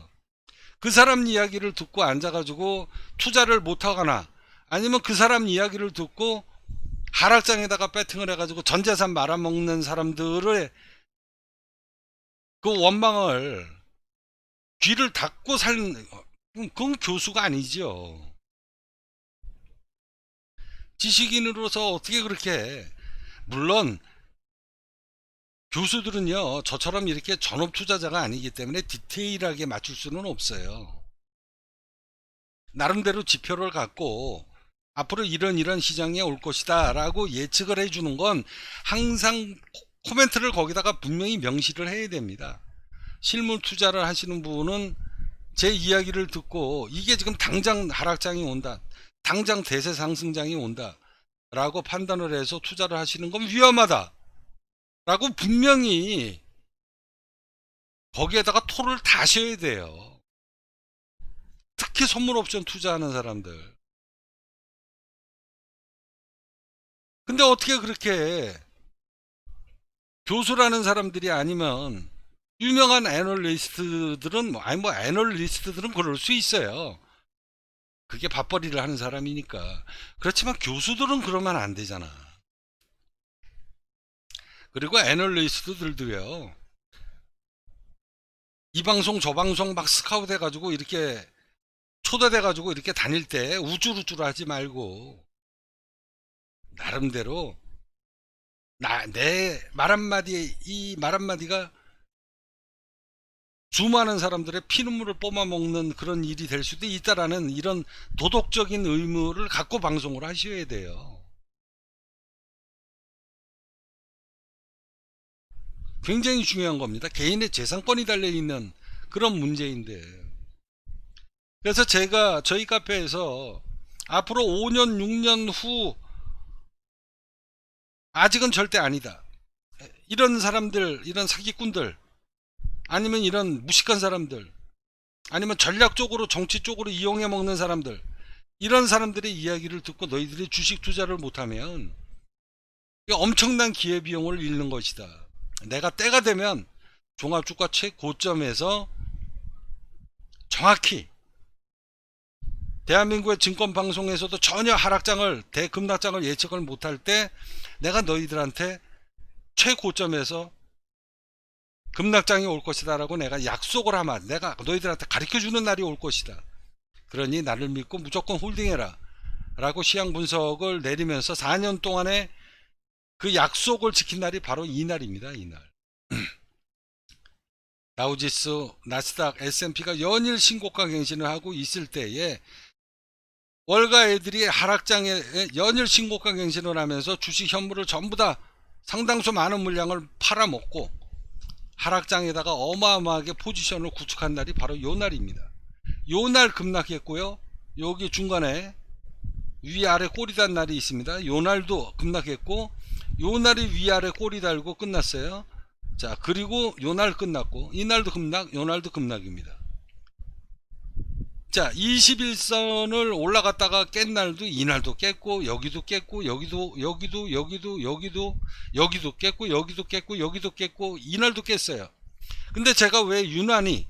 그 사람 이야기를 듣고 앉아가지고 투자를 못하거나 아니면 그 사람 이야기를 듣고 하락장에다가 배팅을 해가지고 전재산 말아먹는 사람들의 그 원망을 귀를 닫고 살 그건 교수가 아니죠. 지식인으로서 어떻게 그렇게 물론 교수들은요, 저처럼 이렇게 전업 투자자가 아니기 때문에 디테일하게 맞출 수는 없어요. 나름대로 지표를 갖고 앞으로 이런 이런 시장에 올 것이다 라고 예측을 해주는 건 항상 코멘트를 거기다가 분명히 명시를 해야 됩니다. 실물 투자를 하시는 분은 제 이야기를 듣고 이게 지금 당장 하락장이 온다. 당장 대세 상승장이 온다. 라고 판단을 해서 투자를 하시는 건 위험하다. 라고 분명히 거기에다가 토를 다셔야 돼요. 특히 선물 옵션 투자하는 사람들. 근데 어떻게 그렇게 교수라는 사람들이 아니면 유명한 애널리스트들은 아니 뭐 애널리스트들은 그럴 수 있어요. 그게 밥벌이를 하는 사람이니까. 그렇지만 교수들은 그러면 안 되잖아. 그리고 애널리스트들도요. 이 방송 저 방송 막 스카우트 해가지고 이렇게 초대돼가지고 이렇게 다닐 때우루우쭐 하지 말고 나름대로 나 내 말 한마디 이 말 한마디가 수많은 사람들의 피눈물을 뽑아먹는 그런 일이 될 수도 있다라는 이런 도덕적인 의무를 갖고 방송을 하셔야 돼요. 굉장히 중요한 겁니다. 개인의 재산권이 달려있는 그런 문제인데. 그래서 제가 저희 카페에서 앞으로 5년, 6년 후 아직은 절대 아니다. 이런 사람들, 이런 사기꾼들, 아니면 이런 무식한 사람들, 아니면 전략적으로 정치 쪽으로 이용해 먹는 사람들, 이런 사람들의 이야기를 듣고 너희들이 주식 투자를 못하면 엄청난 기회비용을 잃는 것이다. 내가 때가 되면 종합주가최 고점에서 정확히 대한민국의 증권방송에서도 전혀 하락장을 대급락장을 예측을 못할 때 내가 너희들한테 최고점에서 급락장이 올 것이다 라고 내가 약속을 하면 내가 너희들한테 가르쳐주는 날이 올 것이다 그러니 나를 믿고 무조건 홀딩해라 라고 시향 분석을 내리면서 4년 동안의 그 약속을 지킨 날이 바로 이날입니다. 이날. 다우지스, 나스닥, S&P가 연일 신고가 갱신을 하고 있을 때에 월가 애들이 하락장에 연일 신고가 갱신을 하면서 주식 현물을 전부 다 상당수 많은 물량을 팔아먹고 하락장에다가 어마어마하게 포지션을 구축한 날이 바로 요 날입니다. 요 날 급락했고요. 여기 중간에 위아래 꼬리단 날이 있습니다. 요 날도 급락했고 요날이 위아래 꼬리 달고 끝났어요. 자, 그리고 요날 끝났고 이날도 급락, 요날도 급락입니다. 자, 21선을 올라갔다가 깬 날도 이날도 깼고 여기도 깼고 여기도 여기도 여기도 여기도 여기도 깼고 여기도 깼고 여기도 깼고 이날도 깼어요. 근데 제가 왜 유난히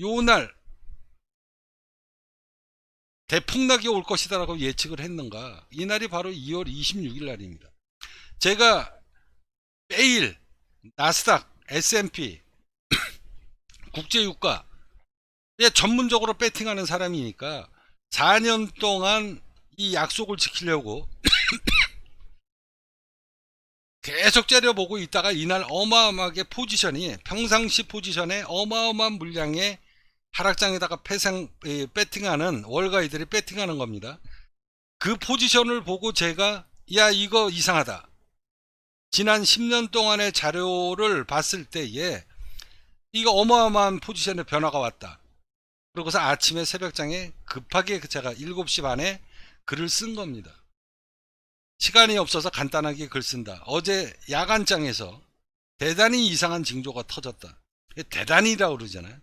요날 대폭락이 올 것이다라고 예측을 했는가? 이날이 바로 2월 26일 날입니다. 제가 매일 나스닥, S&P, 국제유가 에 전문적으로 배팅하는 사람이니까 4년 동안 이 약속을 지키려고 계속 째려보고 있다가 이날 어마어마하게 포지션이 평상시 포지션에 어마어마한 물량의 하락장에다가 패상 예, 배팅하는 월가이들이 배팅하는 겁니다. 그 포지션을 보고 제가 야 이거 이상하다. 지난 10년 동안의 자료를 봤을 때에 이거 어마어마한 포지션의 변화가 왔다. 그러고서 아침에 새벽장에 급하게 그 제가 7시 반에 글을 쓴 겁니다. 시간이 없어서 간단하게 글 쓴다. 어제 야간장에서 대단히 이상한 징조가 터졌다. 대단히라고 그러잖아요.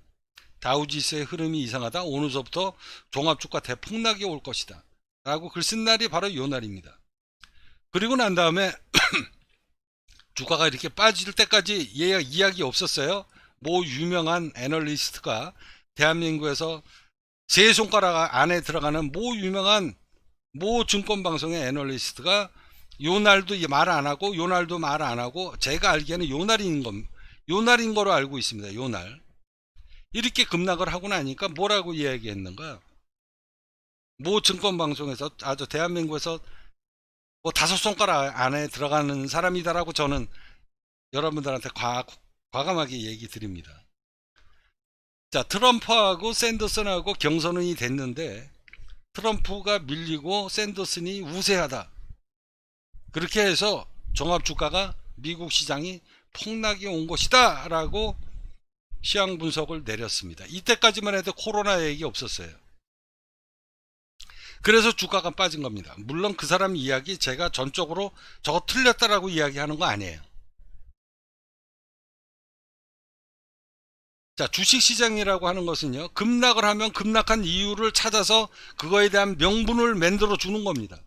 다우지수의 흐름이 이상하다. 오늘서부터 종합주가 대폭락이 올 것이다. 라고 글 쓴 날이 바로 요 날입니다. 그리고 난 다음에 주가가 이렇게 빠질 때까지 얘 예, 이야기 없었어요. 뭐 유명한 애널리스트가 대한민국에서 세 손가락 안에 들어가는 모 뭐 유명한 모 뭐 증권방송의 애널리스트가 요날도 말 안 하고 요날도 말 안 하고 제가 알기에는 요날인 건 요날인 거로 알고 있습니다. 요날 이렇게 급락을 하고 나니까 뭐라고 이야기했는가? 모 뭐 증권방송에서 아주 대한민국에서 뭐 다섯 손가락 안에 들어가는 사람이다라고 저는 여러분들한테 과, 과감하게 얘기 드립니다. 자, 트럼프하고 샌더슨하고 경선이 됐는데 트럼프가 밀리고 샌더슨이 우세하다. 그렇게 해서 종합 주가가 미국 시장이 폭락이 온 것이다라고 시황 분석을 내렸습니다. 이때까지만 해도 코로나 얘기 없었어요. 그래서 주가가 빠진 겁니다. 물론 그 사람 이야기 제가 전적으로 저거 틀렸다라고 이야기하는 거 아니에요. 자, 주식시장이라고 하는 것은요, 급락을 하면 급락한 이유를 찾아서 그거에 대한 명분을 만들어 주는 겁니다.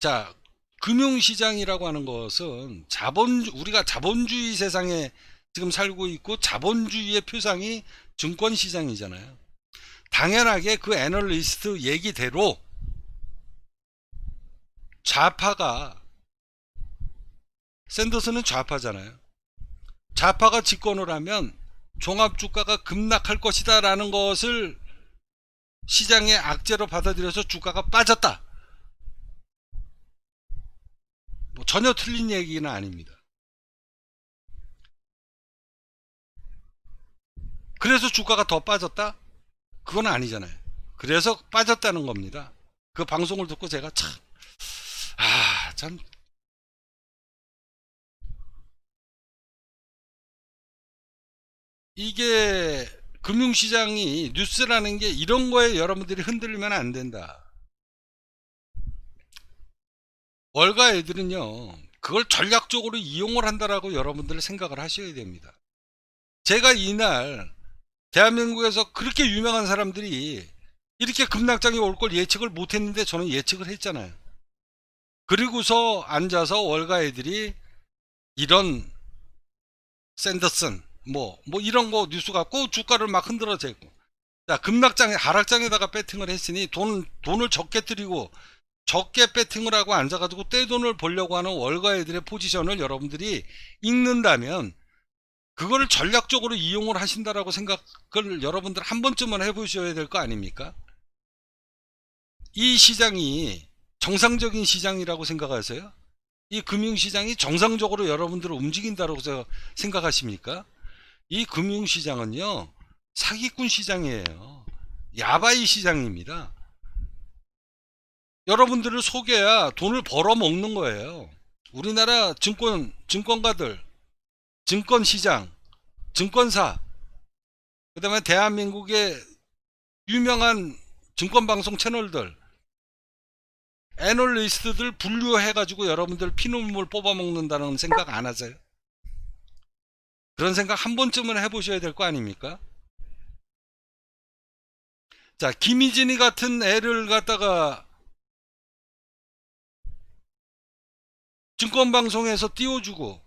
자, 금융시장이라고 하는 것은 자본, 우리가 자본주의 세상에 지금 살고 있고 자본주의의 표상이 증권시장이잖아요. 당연하게 그 애널리스트 얘기대로 좌파가 샌더스는 좌파잖아요. 좌파가 집권을 하면 종합 주가가 급락할 것이다 라는 것을 시장의 악재로 받아들여서 주가가 빠졌다. 뭐 전혀 틀린 얘기는 아닙니다. 그래서 주가가 더 빠졌다? 그건 아니잖아요. 그래서 빠졌다는 겁니다. 그 방송을 듣고 제가 참, 아, 참. 이게 금융시장이 뉴스라는 게 이런 거에 여러분들이 흔들리면 안 된다. 월가 애들은요, 그걸 전략적으로 이용을 한다라고 여러분들 생각을 하셔야 됩니다. 제가 이날 대한민국에서 그렇게 유명한 사람들이 이렇게 급락장이 올 걸 예측을 못했는데 저는 예측을 했잖아요. 그리고서 앉아서 월가 애들이 이런 샌더슨 뭐뭐 뭐 이런 거 뉴스 갖고 주가를 막 흔들어 재고 자 급락장에 하락장에다가 배팅을 했으니 돈 돈을 적게 들이고 적게 배팅을 하고 앉아가지고 떼돈을 벌려고 하는 월가 애들의 포지션을 여러분들이 읽는다면 그거를 전략적으로 이용을 하신다라고 생각을 여러분들 한 번쯤은 해보셔야 될 거 아닙니까? 이 시장이 정상적인 시장이라고 생각하세요? 이 금융시장이 정상적으로 여러분들을 움직인다고 라 생각하십니까? 이 금융시장은요 사기꾼 시장이에요 야바이 시장입니다 여러분들을 속여야 돈을 벌어먹는 거예요 우리나라 증권, 증권가들 증권시장, 증권사, 그 다음에 대한민국의 유명한 증권방송 채널들, 애널리스트들 분류해가지고 여러분들 피눈물 뽑아먹는다는 생각 안 하세요? 그런 생각 한 번쯤은 해보셔야 될 거 아닙니까? 자, 김희진이 같은 애를 갖다가 증권방송에서 띄워주고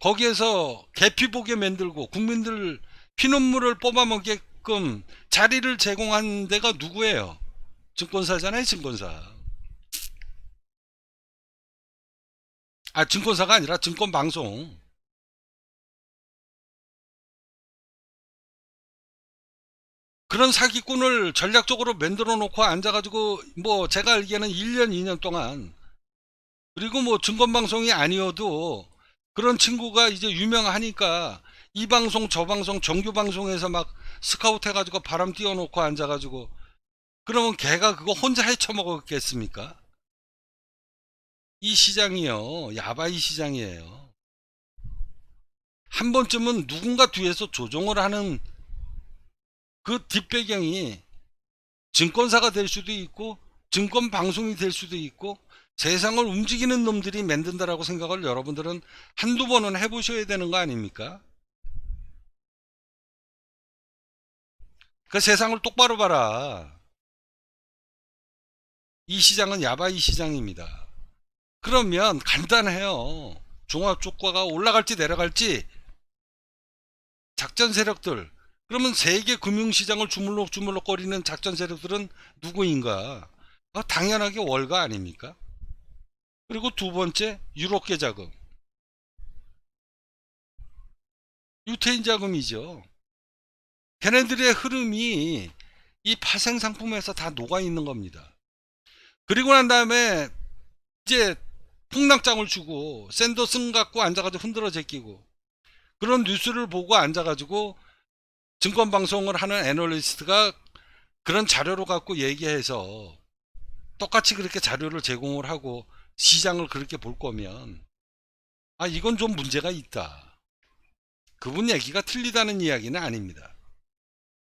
거기에서 개피보게 만들고 국민들 피눈물을 뽑아먹게끔 자리를 제공한 데가 누구예요? 증권사잖아요 증권사 아 증권사가 아니라 증권방송 그런 사기꾼을 전략적으로 만들어 놓고 앉아가지고 뭐 제가 알기에는 1년 2년 동안 그리고 뭐 증권방송이 아니어도 그런 친구가 이제 유명하니까 이 방송 저 방송 정규 방송에서 막 스카우트 해가지고 바람 띄워놓고 앉아가지고 그러면 걔가 그거 혼자 헤쳐먹었겠습니까? 이 시장이요 야바이 시장이에요 한 번쯤은 누군가 뒤에서 조종을 하는 그 뒷배경이 증권사가 될 수도 있고 증권 방송이 될 수도 있고 세상을 움직이는 놈들이 만든다라고 생각을 여러분들은 한두 번은 해보셔야 되는 거 아닙니까? 그 세상을 똑바로 봐라. 이 시장은 야바이 시장입니다. 그러면 간단해요. 종합주과가 올라갈지 내려갈지 작전 세력들 그러면 세계 금융시장을 주물럭주물럭거리는 작전 세력들은 누구인가? 어, 당연하게 월가 아닙니까? 그리고 두 번째 유럽계 자금 유태인 자금이죠 걔네들의 흐름이 이 파생 상품에서 다 녹아 있는 겁니다 그리고 난 다음에 이제 폭락장을 주고 샌더슨 갖고 앉아가지고 흔들어 제끼고 그런 뉴스를 보고 앉아가지고 증권방송을 하는 애널리스트가 그런 자료로 갖고 얘기해서 똑같이 그렇게 자료를 제공을 하고 시장을 그렇게 볼 거면 아 이건 좀 문제가 있다. 그분 얘기가 틀리다는 이야기는 아닙니다.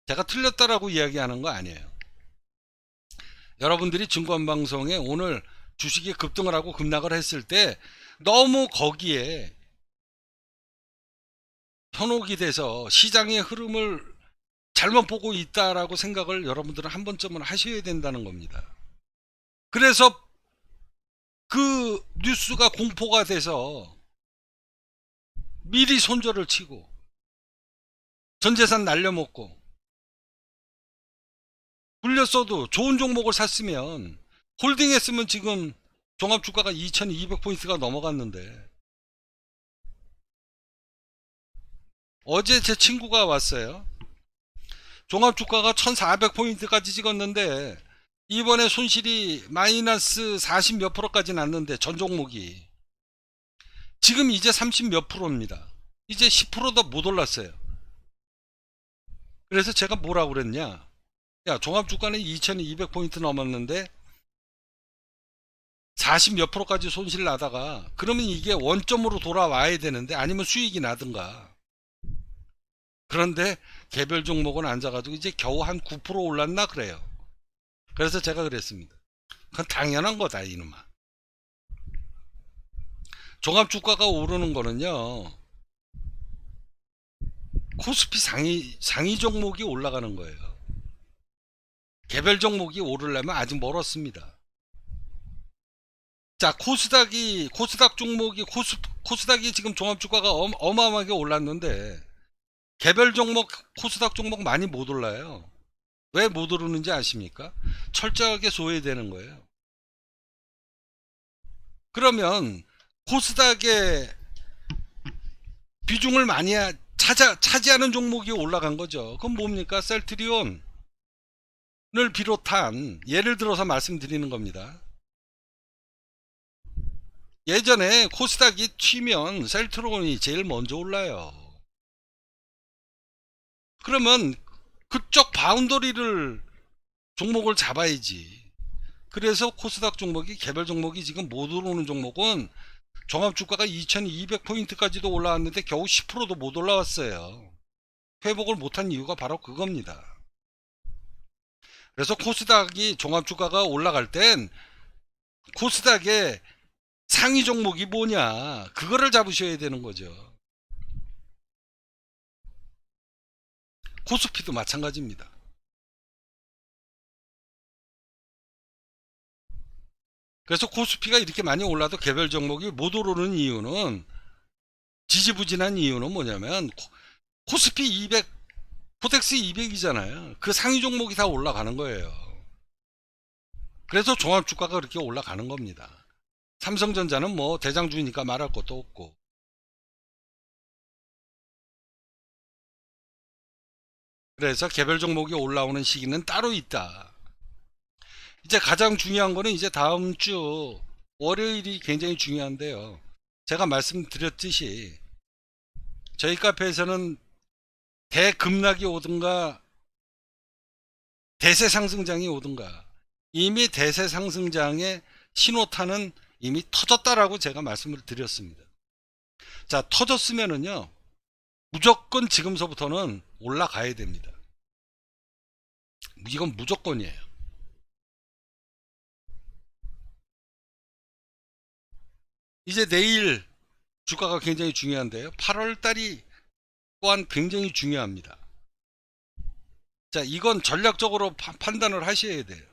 제가 틀렸다라고 이야기하는 거 아니에요. 여러분들이 증권방송에 오늘 주식이 급등을 하고 급락을 했을 때 너무 거기에 현혹이 돼서 시장의 흐름을 잘못 보고 있다라고 생각을 여러분들은 한 번쯤은 하셔야 된다는 겁니다. 그래서 그 뉴스가 공포가 돼서 미리 손절을 치고 전 재산 날려먹고 불렸어도 좋은 종목을 샀으면 홀딩했으면 지금 종합주가가 2200포인트가 넘어갔는데 어제 제 친구가 왔어요 종합주가가 1400포인트까지 찍었는데 이번에 손실이 마이너스 40 몇 프로까지 났는데 전 종목이 지금 이제 30 몇 프로입니다. 이제 10%도 못 올랐어요. 그래서 제가 뭐라고 그랬냐? 야, 종합 주가는 2200포인트 넘었는데 40 몇 프로까지 손실 나다가 그러면 이게 원점으로 돌아와야 되는데 아니면 수익이 나든가. 그런데 개별 종목은 앉아가지고 이제 겨우 한 9% 올랐나 그래요. 그래서 제가 그랬습니다. 그건 당연한 거다 이놈아. 종합 주가가 오르는 거는요. 코스피 상위 상위 종목이 올라가는 거예요. 개별 종목이 오르려면 아직 멀었습니다. 자, 코스닥이 코스닥 종목이 코스 코스닥이 지금 종합 주가가 어마어마하게 올랐는데 개별 종목 코스닥 종목 많이 못 올라요. 왜못 오르는지 아십니까? 철저하게 소외되는 거예요. 그러면 코스닥의 비중을 많이 찾아, 차지하는 종목이 올라간 거죠. 그건 뭡니까? 셀트리온을 비롯한 예를 들어서 말씀드리는 겁니다. 예전에 코스닥이 튀면 셀트론이 제일 먼저 올라요. 그러면 그쪽 바운더리를 종목을 잡아야지. 그래서 코스닥 종목이 개별 종목이 지금 못 오르는 종목은 종합 주가가 2200포인트까지도 올라왔는데 겨우 10%도 못 올라왔어요. 회복을 못한 이유가 바로 그겁니다. 그래서 코스닥이 종합 주가가 올라갈 땐 코스닥의 상위 종목이 뭐냐 그거를 잡으셔야 되는 거죠. 코스피도 마찬가지입니다. 그래서 코스피가 이렇게 많이 올라도 개별 종목이 못 오르는 이유는 지지부진한 이유는 뭐냐면 코스피 200, 코덱스 200이잖아요. 그 상위 종목이 다 올라가는 거예요. 그래서 종합주가가 그렇게 올라가는 겁니다. 삼성전자는 뭐 대장주니까 말할 것도 없고 그래서 개별 종목이 올라오는 시기는 따로 있다. 이제 가장 중요한 거는 이제 다음 주 월요일이 굉장히 중요한데요. 제가 말씀드렸듯이 저희 카페에서는 대급락이 오든가 대세 상승장이 오든가 이미 대세 상승장의 신호탄은 이미 터졌다라고 제가 말씀을 드렸습니다. 자, 터졌으면은요. 무조건 지금서부터는 올라가야 됩니다. 이건 무조건이에요. 이제 내일 주가가 굉장히 중요한데요. 8월 달이 또한 굉장히 중요합니다. 자, 이건 전략적으로 파, 판단을 하셔야 돼요.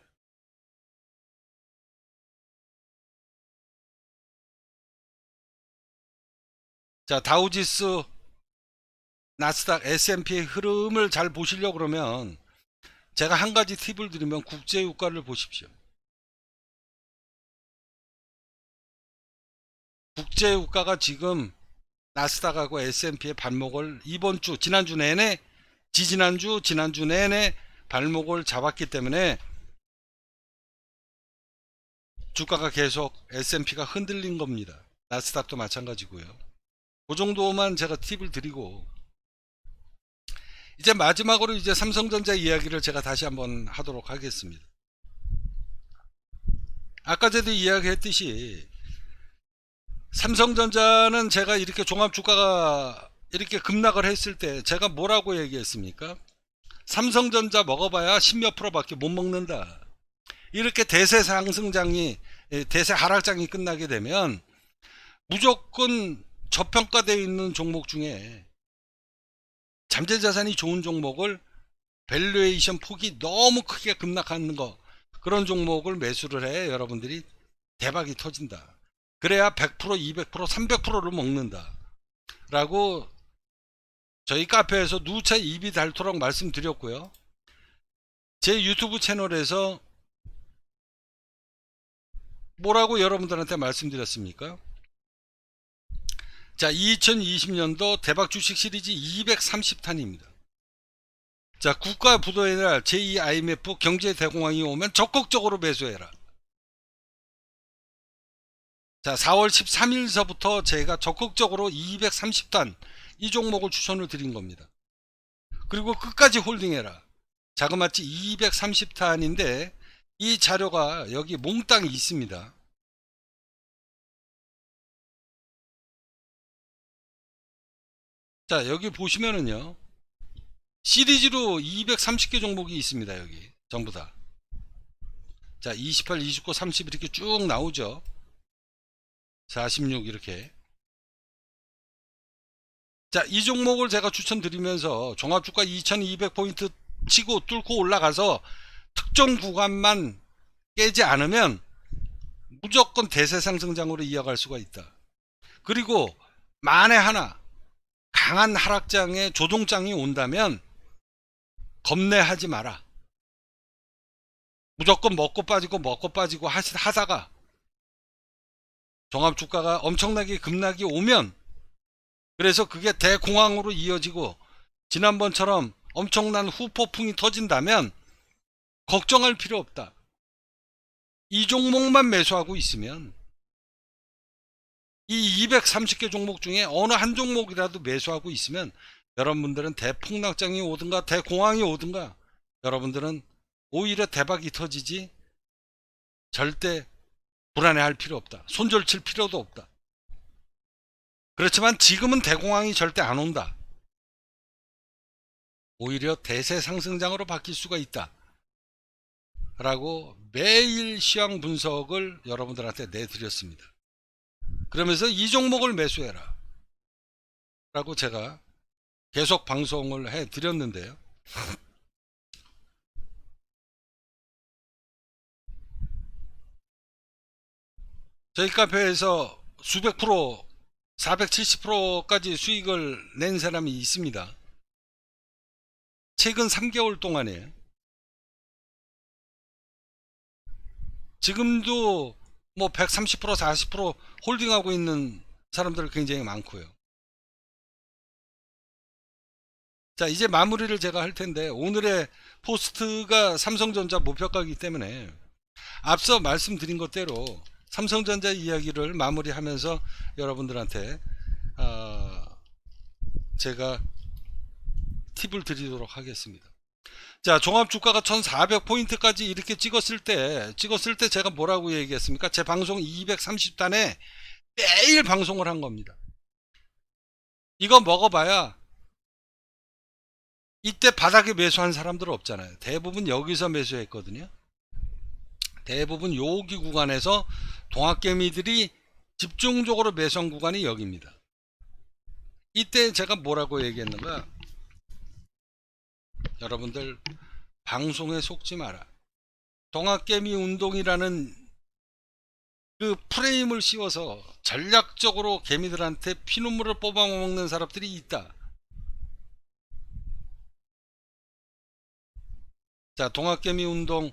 자, 다우지스 나스닥 S&P의 흐름을 잘 보시려고 그러면 제가 한 가지 팁을 드리면 국제유가를 보십시오. 국제유가가 지금 나스닥하고 S&P의 발목을 이번 주 지난주 내내 지지난주 지난주 내내 발목을 잡았기 때문에 주가가 계속 S&P가 흔들린 겁니다. 나스닥도 마찬가지고요. 그 정도만 제가 팁을 드리고 이제 마지막으로 이제 삼성전자 이야기를 제가 다시 한번 하도록 하겠습니다. 아까 제도 이야기했듯이 삼성전자는 제가 이렇게 종합주가가 이렇게 급락을 했을 때 제가 뭐라고 얘기했습니까? 삼성전자 먹어봐야 10몇 프로밖에 못 먹는다. 이렇게 대세 상승장이 예, 대세 하락장이 끝나게 되면 무조건 저평가되어 있는 종목 중에 잠재 자산이 좋은 종목을 밸류에이션 폭이 너무 크게 급락하는 거 그런 종목을 매수를 해 여러분들이 대박이 터진다 그래야 100% 200% 300%를 먹는다 라고 저희 카페에서 누차 입이 닳도록 말씀드렸고요 제 유튜브 채널에서 뭐라고 여러분들한테 말씀드렸습니까 자, 2020년도 대박 주식 시리즈 230탄입니다. 자, 국가 부도해라. 제 i m f 경제 대공황이 오면 적극적으로 매수해라. 자, 4월 13일서부터 제가 적극적으로 230탄 이 종목을 추천을 드린 겁니다. 그리고 끝까지 홀딩해라. 자그마치 230탄인데 이 자료가 여기 몽땅 있습니다. 자 여기 보시면은요 시리즈로 230개 종목이 있습니다 여기 전부 다자 28, 29, 30 이렇게 쭉 나오죠 46 이렇게 자 이 종목을 제가 추천드리면서 종합주가 2200포인트 치고 뚫고 올라가서 특정 구간만 깨지 않으면 무조건 대세 상승장으로 이어갈 수가 있다 그리고 만에 하나 강한 하락장에 조종장이 온다면 겁내하지 마라. 무조건 먹고 빠지고 먹고 빠지고 하다가 종합 주가가 엄청나게 급락이 오면 그래서 그게 대공황으로 이어지고 지난번처럼 엄청난 후폭풍이 터진다면 걱정할 필요 없다. 이 종목만 매수하고 있으면 이 230개 종목 중에 어느 한 종목이라도 매수하고 있으면 여러분들은 대폭락장이 오든가 대공황이 오든가 여러분들은 오히려 대박이 터지지 절대 불안해할 필요 없다. 손절칠 필요도 없다. 그렇지만 지금은 대공황이 절대 안 온다. 오히려 대세 상승장으로 바뀔 수가 있다. 라고 매일 시황 분석을 여러분들한테 내드렸습니다. 그러면서 이 종목을 매수해라. 라고 제가 계속 방송을 해 드렸는데요. 저희 카페에서 수백 프로 470%까지 수익을 낸 사람이 있습니다. 최근 3개월 동안에 지금도 뭐130% 40% 홀딩하고 있는 사람들 굉장히 많고요. 자 이제 마무리를 제가 할 텐데 오늘의 포스트가 삼성전자 목표가기 때문에 앞서 말씀드린 것대로 삼성전자 이야기를 마무리하면서 여러분들한테 어 제가 팁을 드리도록 하겠습니다. 자, 종합 주가가 1,400포인트까지 이렇게 찍었을 때, 찍었을 때 제가 뭐라고 얘기했습니까? 제 방송 230단에 매일 방송을 한 겁니다. 이거 먹어봐야 이때 바닥에 매수한 사람들 없잖아요. 대부분 여기서 매수했거든요. 대부분 여기 구간에서 동학개미들이 집중적으로 매수한 구간이 여기입니다. 이때 제가 뭐라고 얘기했는가? 여러분들 방송에 속지 마라. 동학개미 운동이라는 그 프레임을 씌워서 전략적으로 개미들한테 피눈물을 뽑아먹는 사람들이 있다. 자, 동학개미 운동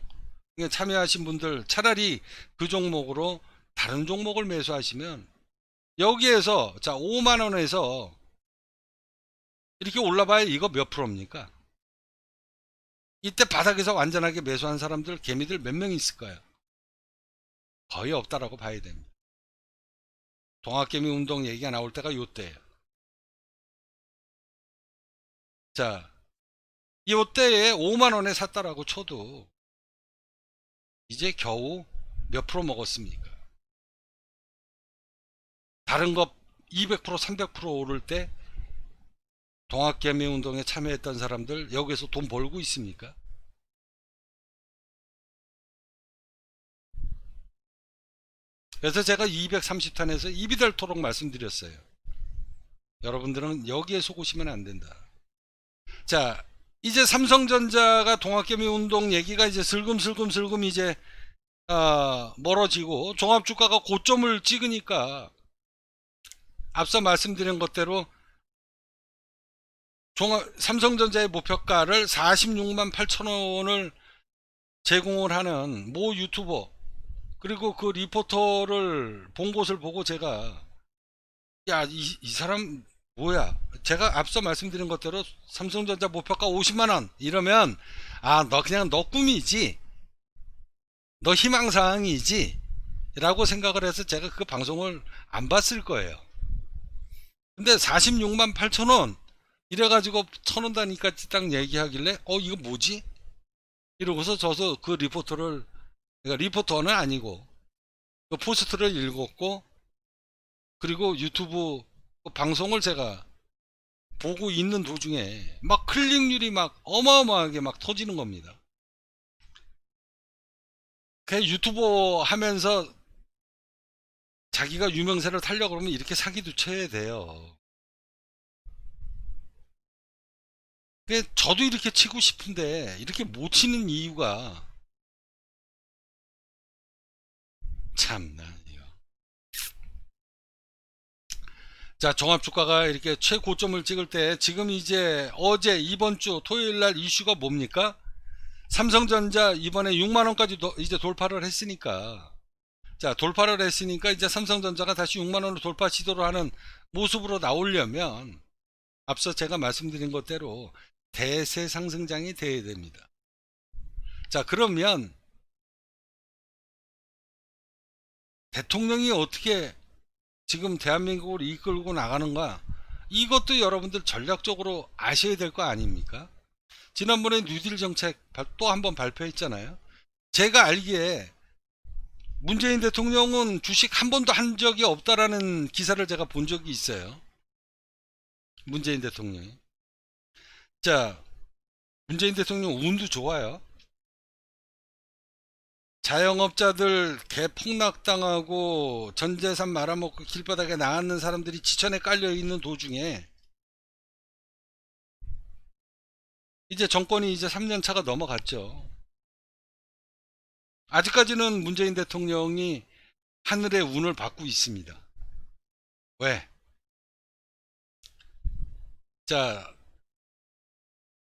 에 참여하신 분들 차라리 그 종목으로 다른 종목을 매수하시면 여기에서 자 5만원에서 이렇게 올라봐야 이거 몇 프로입니까? 이때 바닥에서 완전하게 매수한 사람들 개미들 몇 명 있을 까요 거의 없다라고 봐야 됩니다 동학개미 운동 얘기가 나올 때가 요때예요 자 요때에 5만원에 샀다라고 쳐도 이제 겨우 몇 프로 먹었습니까 다른 거 200% 300% 오를 때 동학개미 운동에 참여했던 사람들 여기서돈 벌고 있습니까? 그래서 제가 230탄에서 입이 닳도록 말씀드렸어요. 여러분들은 여기에 속으시면 안 된다. 자, 이제 삼성전자가 동학개미 운동 얘기가 이제 슬금슬금 슬금 이제 어, 멀어지고 종합주가가 고점을 찍으니까 앞서 말씀드린 것대로 종합, 삼성전자의 목표가를 46만 8천 원을 제공을 하는 모 유튜버 그리고 그 리포터를 본 것을 보고 제가 야, 이, 이 사람 뭐야? 제가 앞서 말씀드린 것대로 삼성전자 목표가 50만 원 이러면 아, 너 그냥 너 꿈이지. 너 희망 사항이지. 라고 생각을 해서 제가 그 방송을 안 봤을 거예요. 근데 46만 8천 원 이래가지고 천원 단위까지 딱 얘기하길래 어 이거 뭐지? 이러고서 저서 그 리포터를 그러니까 리포터는 아니고 포스트를 읽었고 그리고 유튜브 그 방송을 제가 보고 있는 도중에 막 클릭률이 막 어마어마하게 막 터지는 겁니다. 그 유튜버 하면서 자기가 유명세를 타려고 그러면 이렇게 사기도 쳐야 돼요. 그 저도 이렇게 치고 싶은데 이렇게 못 치는 이유가 참나. 자, 종합주가가 이렇게 최고점을 찍을 때 지금 이제 어제 이번 주 토요일 날 이슈가 뭡니까? 삼성전자 이번에 6만 원까지 이제 돌파를 했으니까 자, 돌파를 했으니까 이제 삼성전자가 다시 6만 원을 돌파 시도를 하는 모습으로 나오려면 앞서 제가 말씀드린 것대로 대세 상승장이 돼야 됩니다. 자, 그러면 대통령이 어떻게 지금 대한민국을 이끌고 나가는가 이것도 여러분들 전략적으로 아셔야 될 거 아닙니까? 지난번에 뉴딜 정책 또 한 번 발표했잖아요. 제가 알기에 문재인 대통령은 주식 한 번도 한 적이 없다라는 기사를 제가 본 적이 있어요. 문재인 대통령이. 자, 문재인 대통령 운도 좋아요. 자영업자들 개 폭락당하고 전재산 말아먹고 길바닥에 나앉는 사람들이 지천에 깔려 있는 도중에 이제 정권이 이제 3년 차가 넘어갔죠. 아직까지는 문재인 대통령이 하늘의 운을 받고 있습니다. 왜? 자,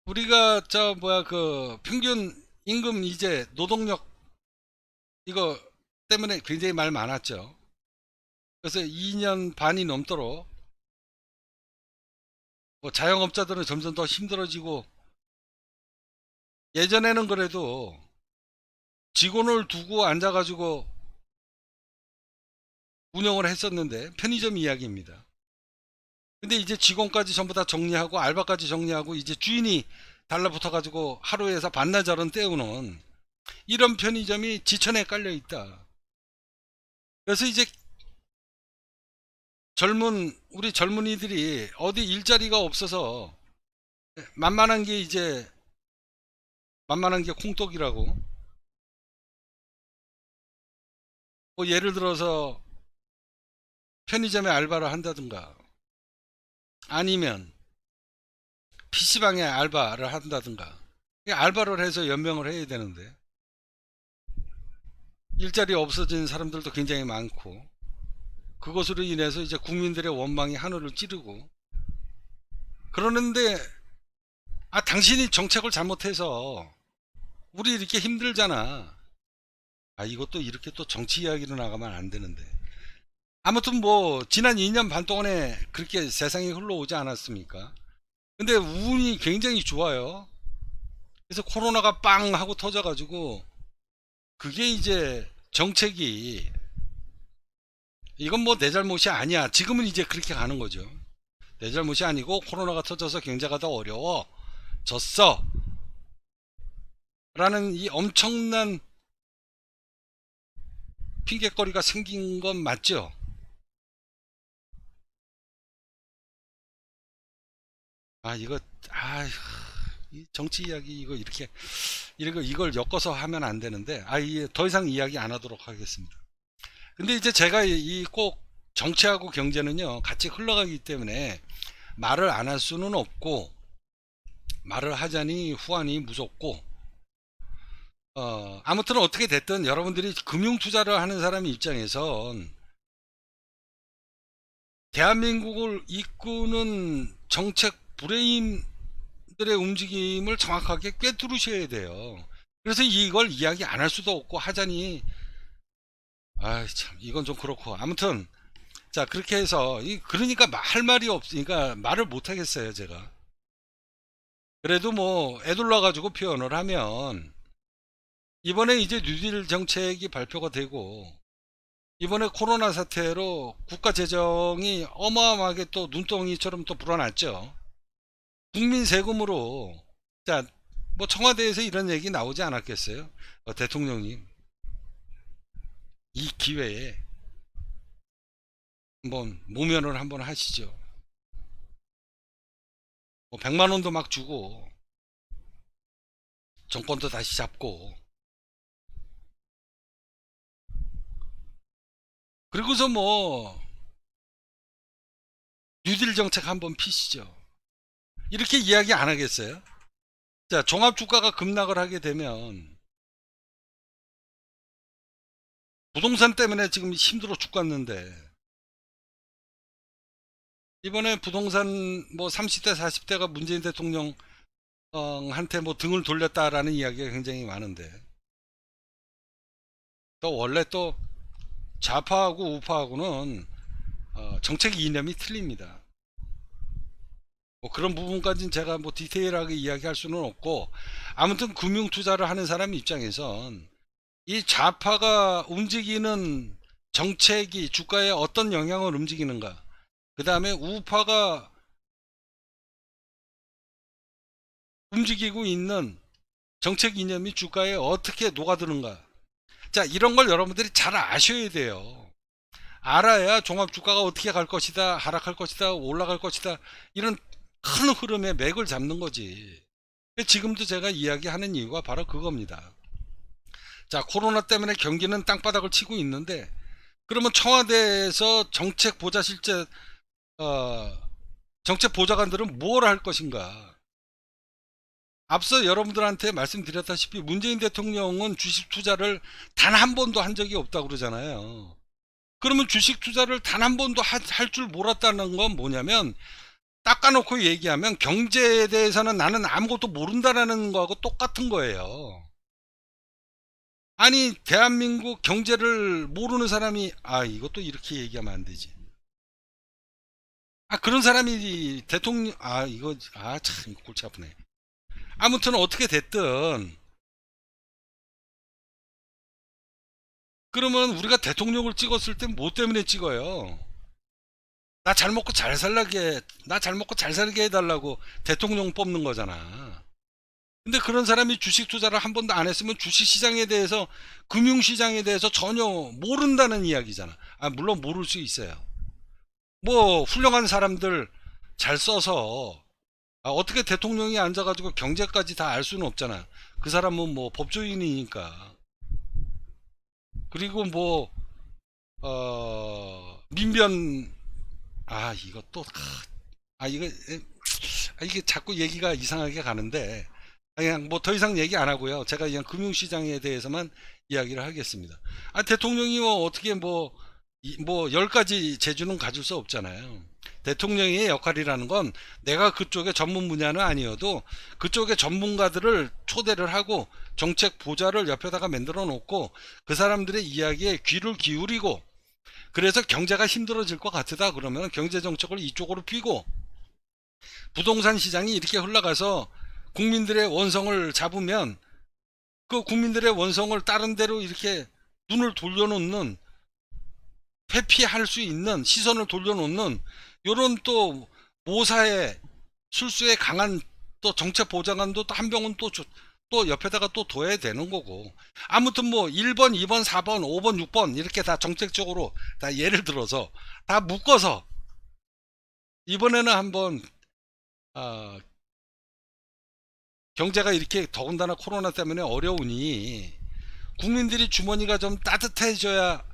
우리가 저 뭐야 그 평균 임금 이제 노동력 이거 때문에 굉장히 말 많았죠. 그래서 2년 반이 넘도록 뭐 자영업자들은 점점 더 힘들어지고 예전에는 그래도 직원을 두고 앉아가지고 운영을 했었는데 편의점 이야기입니다. 근데 이제 직원까지 전부 다 정리하고 알바까지 정리하고 이제 주인이 달라붙어가지고 하루에서 반나절은 때우는 이런 편의점이 지천에 깔려 있다. 그래서 이제 젊은 우리 젊은이들이 어디 일자리가 없어서 만만한 게 이제 만만한 게 콩떡이라고 뭐 예를 들어서 편의점에 알바를 한다든가 아니면 PC방에 알바를 한다든가 알바를 해서 연명을 해야 되는데 일자리 없어진 사람들도 굉장히 많고 그것으로 인해서 이제 국민들의 원망이 하늘을 찌르고 그러는데 아 당신이 정책을 잘못해서 우리 이렇게 힘들잖아 아 이것도 이렇게 또 정치 이야기로 나가면 안 되는데 아무튼 뭐 지난 2년 반 동안에 그렇게 세상이 흘러오지 않았습니까 근데 운이 굉장히 좋아요 그래서 코로나가 빵 하고 터져가지고 그게 이제 정책이 이건 뭐 내 잘못이 아니야. 지금은 이제 그렇게 가는 거죠. 내 잘못이 아니고 코로나가 터져서 경제가 더 어려워졌어. 라는 이 엄청난 핑계거리가 생긴 건 맞죠? 아, 이거, 아휴. 정치 이야기 이거 이렇게 이거 이걸 엮어서 하면 안 되는데 아예 더 이상 이야기 안 하도록 하겠습니다. 근데 이제 제가 이 꼭 정치하고 경제는요 같이 흘러가기 때문에 말을 안 할 수는 없고 말을 하자니 후안이 무섭고 어, 아무튼 어떻게 됐든 여러분들이 금융 투자를 하는 사람 입장에선 대한민국을 이끄는 정책 브레인 들의 움직임을 정확하게 꿰뚫으셔야 돼요. 그래서 이걸 이야기 안 할 수도 없고 하자니 아 참 이건 좀 그렇고 아무튼 자 그렇게 해서 그러니까 할 말이 없으니까 그러니까 말을 못 하겠어요 제가 그래도 뭐 애둘러 가지고 표현을 하면 이번에 이제 뉴딜 정책이 발표가 되고 이번에 코로나 사태로 국가 재정이 어마어마하게 또 눈덩이처럼 또 불어났죠 국민 세금으로 자 뭐 청와대에서 이런 얘기 나오지 않았겠어요 어, 대통령님 이 기회에 한번 모면을 한번 하시죠 뭐 100만원도 막 주고 정권도 다시 잡고 그리고서 뭐 뉴딜 정책 한번 피시죠 이렇게 이야기 안 하겠어요? 자, 종합 주가가 급락을 하게 되면 부동산 때문에 지금 힘들어 죽겠는데 이번에 부동산 뭐 30대 40대가 문재인 대통령한테 뭐 등을 돌렸다라는 이야기가 굉장히 많은데 또 원래 또 좌파하고 우파하고는 어, 정책 이념이 틀립니다. 뭐 그런 부분까지는 제가 뭐 디테일하게 이야기할 수는 없고 아무튼 금융 투자를 하는 사람 입장에선 이 좌파가 움직이는 정책이 주가에 어떤 영향을 움직이는가 그 다음에 우파가 움직이고 있는 정책 이념이 주가에 어떻게 녹아드는가 자 이런 걸 여러분들이 잘 아셔야 돼요 알아야 종합주가가 어떻게 갈 것이다 하락할 것이다 올라갈 것이다 이런 큰 흐름의 맥을 잡는 거지. 지금도 제가 이야기하는 이유가 바로 그겁니다. 자, 코로나 때문에 경기는 땅바닥을 치고 있는데, 그러면 청와대에서 정책 보좌 실제, 어, 정책 보좌관들은 뭘 할 것인가? 앞서 여러분들한테 말씀드렸다시피 문재인 대통령은 주식 투자를 단 한 번도 한 적이 없다고 그러잖아요. 그러면 주식 투자를 단 한 번도 할 줄 몰랐다는 건 뭐냐면 닦아놓고 얘기하면 경제에 대해서는 나는 아무것도 모른다라는 거하고 똑같은 거예요. 아니 대한민국 경제를 모르는 사람이 아 이것도 이렇게 얘기하면 안 되지. 아 그런 사람이 대통령 아 이거 아참 골치 아프네. 아무튼 어떻게 됐든 그러면 우리가 대통령을 찍었을 때 뭐 때문에 찍어요? 나잘 먹고 잘 살게 라나잘 먹고 잘 살게 해달라고 대통령 뽑는 거잖아. 근데 그런 사람이 주식 투자를 한 번도 안 했으면 주식 시장에 대해서 금융 시장에 대해서 전혀 모른다는 이야기잖아. 아 물론 모를 수 있어요. 뭐 훌륭한 사람들 잘 써서 아, 어떻게 대통령이 앉아가지고 경제까지 다 알 수는 없잖아. 그 사람은 뭐 법조인이니까. 그리고 뭐 어, 민변 아 이거 또아 아, 이거 아, 이게 자꾸 얘기가 이상하게 가는데 아, 그냥 뭐 더 이상 얘기 안 하고요. 제가 그냥 금융시장에 대해서만 이야기를 하겠습니다. 아 대통령이 뭐 어떻게 뭐뭐 뭐 10가지 뭐 재주는 가질 수 없잖아요. 대통령의 역할이라는 건 내가 그쪽의 전문 분야는 아니어도 그쪽의 전문가들을 초대를 하고 정책 보좌를 옆에다가 만들어 놓고 그 사람들의 이야기에 귀를 기울이고 그래서 경제가 힘들어질 것 같다 그러면 경제 정책을 이쪽으로 피고 부동산 시장이 이렇게 흘러가서 국민들의 원성을 잡으면 그 국민들의 원성을 다른 데로 이렇게 눈을 돌려놓는 회피할 수 있는 시선을 돌려놓는 이런 또 모사의 술수의 강한 또 정책 보장안도또 한병은 또또 옆에다가 또 둬야 되는 거고 아무튼 뭐 1번 2번 4번 5번 6번 이렇게 다 정책적으로 다 예를 들어서 다 묶어서 이번에는 한번 어, 경제가 이렇게 더군다나 코로나 때문에 어려우니 국민들이 주머니가 좀 따뜻해져야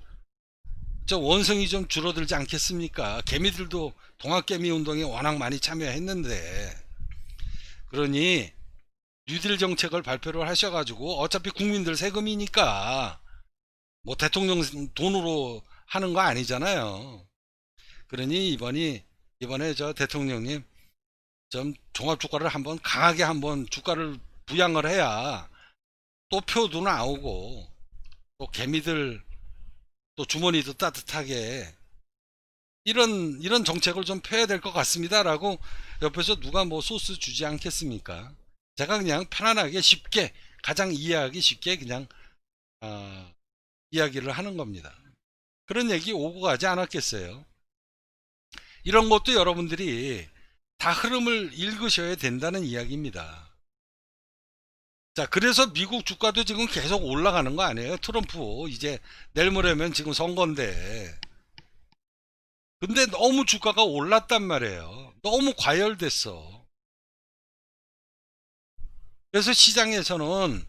저 원성이 좀 줄어들지 않겠습니까? 개미들도 동학개미 운동에 워낙 많이 참여했는데 그러니 뉴딜 정책을 발표를 하셔가지고 어차피 국민들 세금이니까 뭐 대통령 돈으로 하는 거 아니잖아요. 그러니 이번이 이번에 저 대통령님 좀 종합 주가를 한번 강하게 한번 주가를 부양을 해야 또 표도 나오고 또 개미들 또 주머니도 따뜻하게 이런 이런 정책을 좀 펴야 될 것 같습니다라고 옆에서 누가 뭐 소스 주지 않겠습니까? 제가 그냥 편안하게 쉽게 가장 이해하기 쉽게 그냥 어, 이야기를 하는 겁니다. 그런 얘기 오고 가지 않았겠어요. 이런 것도 여러분들이 다 흐름을 읽으셔야 된다는 이야기입니다. 자, 그래서 미국 주가도 지금 계속 올라가는 거 아니에요? 트럼프 이제 내일 모레면 지금 선거인데. 근데 너무 주가가 올랐단 말이에요. 너무 과열됐어. 그래서 시장에서는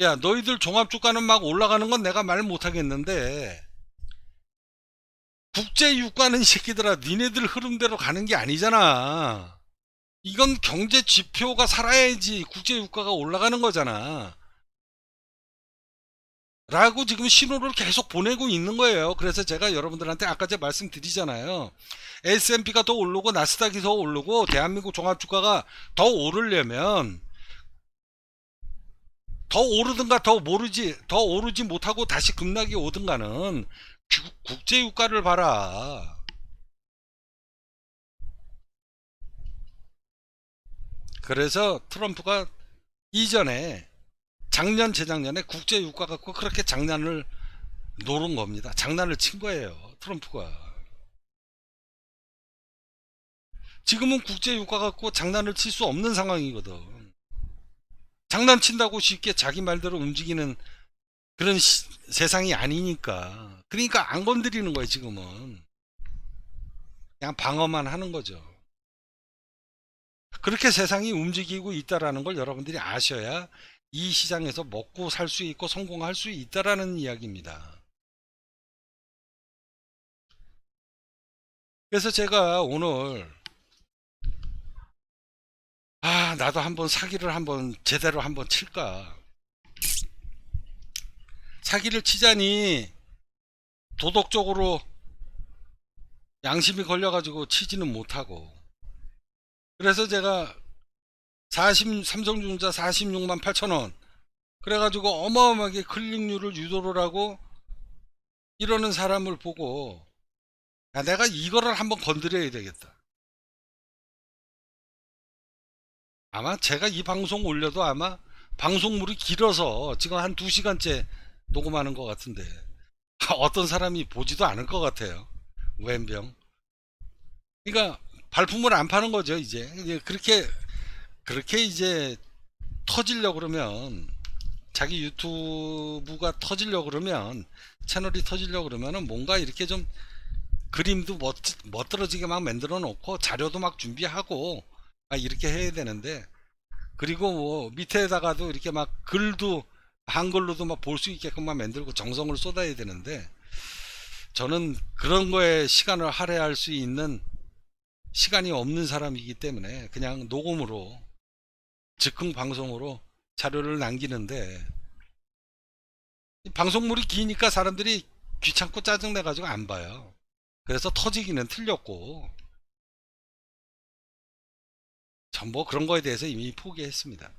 야 너희들 종합주가는 막 올라가는 건 내가 말 못하겠는데 국제유가는 이 새끼들아 니네들 흐름대로 가는 게 아니잖아 이건 경제 지표가 살아야지 국제유가가 올라가는 거잖아 라고 지금 신호를 계속 보내고 있는 거예요. 그래서 제가 여러분들한테 아까 제가 말씀드리잖아요. S&P가 더 오르고 나스닥이 더 오르고 대한민국 종합주가가 더 오르려면 더 오르든가 더 모르지 더 오르지 못하고 다시 급락이 오든가는 국제유가를 봐라. 그래서 트럼프가 이전에 작년 재작년에 국제 유가 갖고 그렇게 장난을 노른 겁니다. 장난을 친 거예요. 트럼프가. 지금은 국제 유가 갖고 장난을 칠 수 없는 상황이거든. 장난친다고 쉽게 자기 말대로 움직이는 그런 시, 세상이 아니니까. 그러니까 안 건드리는 거예요, 지금은. 그냥 방어만 하는 거죠. 그렇게 세상이 움직이고 있다라는 걸 여러분들이 아셔야 이 시장에서 먹고 살 수 있고 성공할 수 있다라는 이야기입니다. 그래서 제가 오늘 아 나도 한번 사기를 한번 제대로 한번 칠까 사기를 치자니 도덕적으로 양심이 걸려가지고 치지는 못하고 그래서 제가 40, 삼성전자 46만 8천원 그래가지고 어마어마하게 클릭률을 유도를 하고 이러는 사람을 보고 야, 내가 이거를 한번 건드려야 되겠다 아마 제가 이 방송 올려도 아마 방송물이 길어서 지금 한 2시간째 녹음하는 것 같은데 어떤 사람이 보지도 않을 것 같아요 웬병 그러니까 발품을 안 파는 거죠 이제 그렇게 그렇게 이제 터지려고 그러면 자기 유튜브가 터지려고 그러면 채널이 터지려고 그러면은 뭔가 이렇게 좀 그림도 멋, 멋들어지게 막 만들어 놓고 자료도 막 준비하고 막 이렇게 해야 되는데 그리고 뭐 밑에다가도 이렇게 막 글도 한글로도 막 볼 수 있게끔만 만들고 정성을 쏟아야 되는데 저는 그런 거에 시간을 할애할 수 있는 시간이 없는 사람이기 때문에 그냥 녹음으로 즉흥 방송으로 자료를 남기는데 방송물이 기니까 사람들이 귀찮고 짜증내가지고 안 봐요. 그래서 터지기는 틀렸고 전부 뭐 그런 거에 대해서 이미 포기했습니다.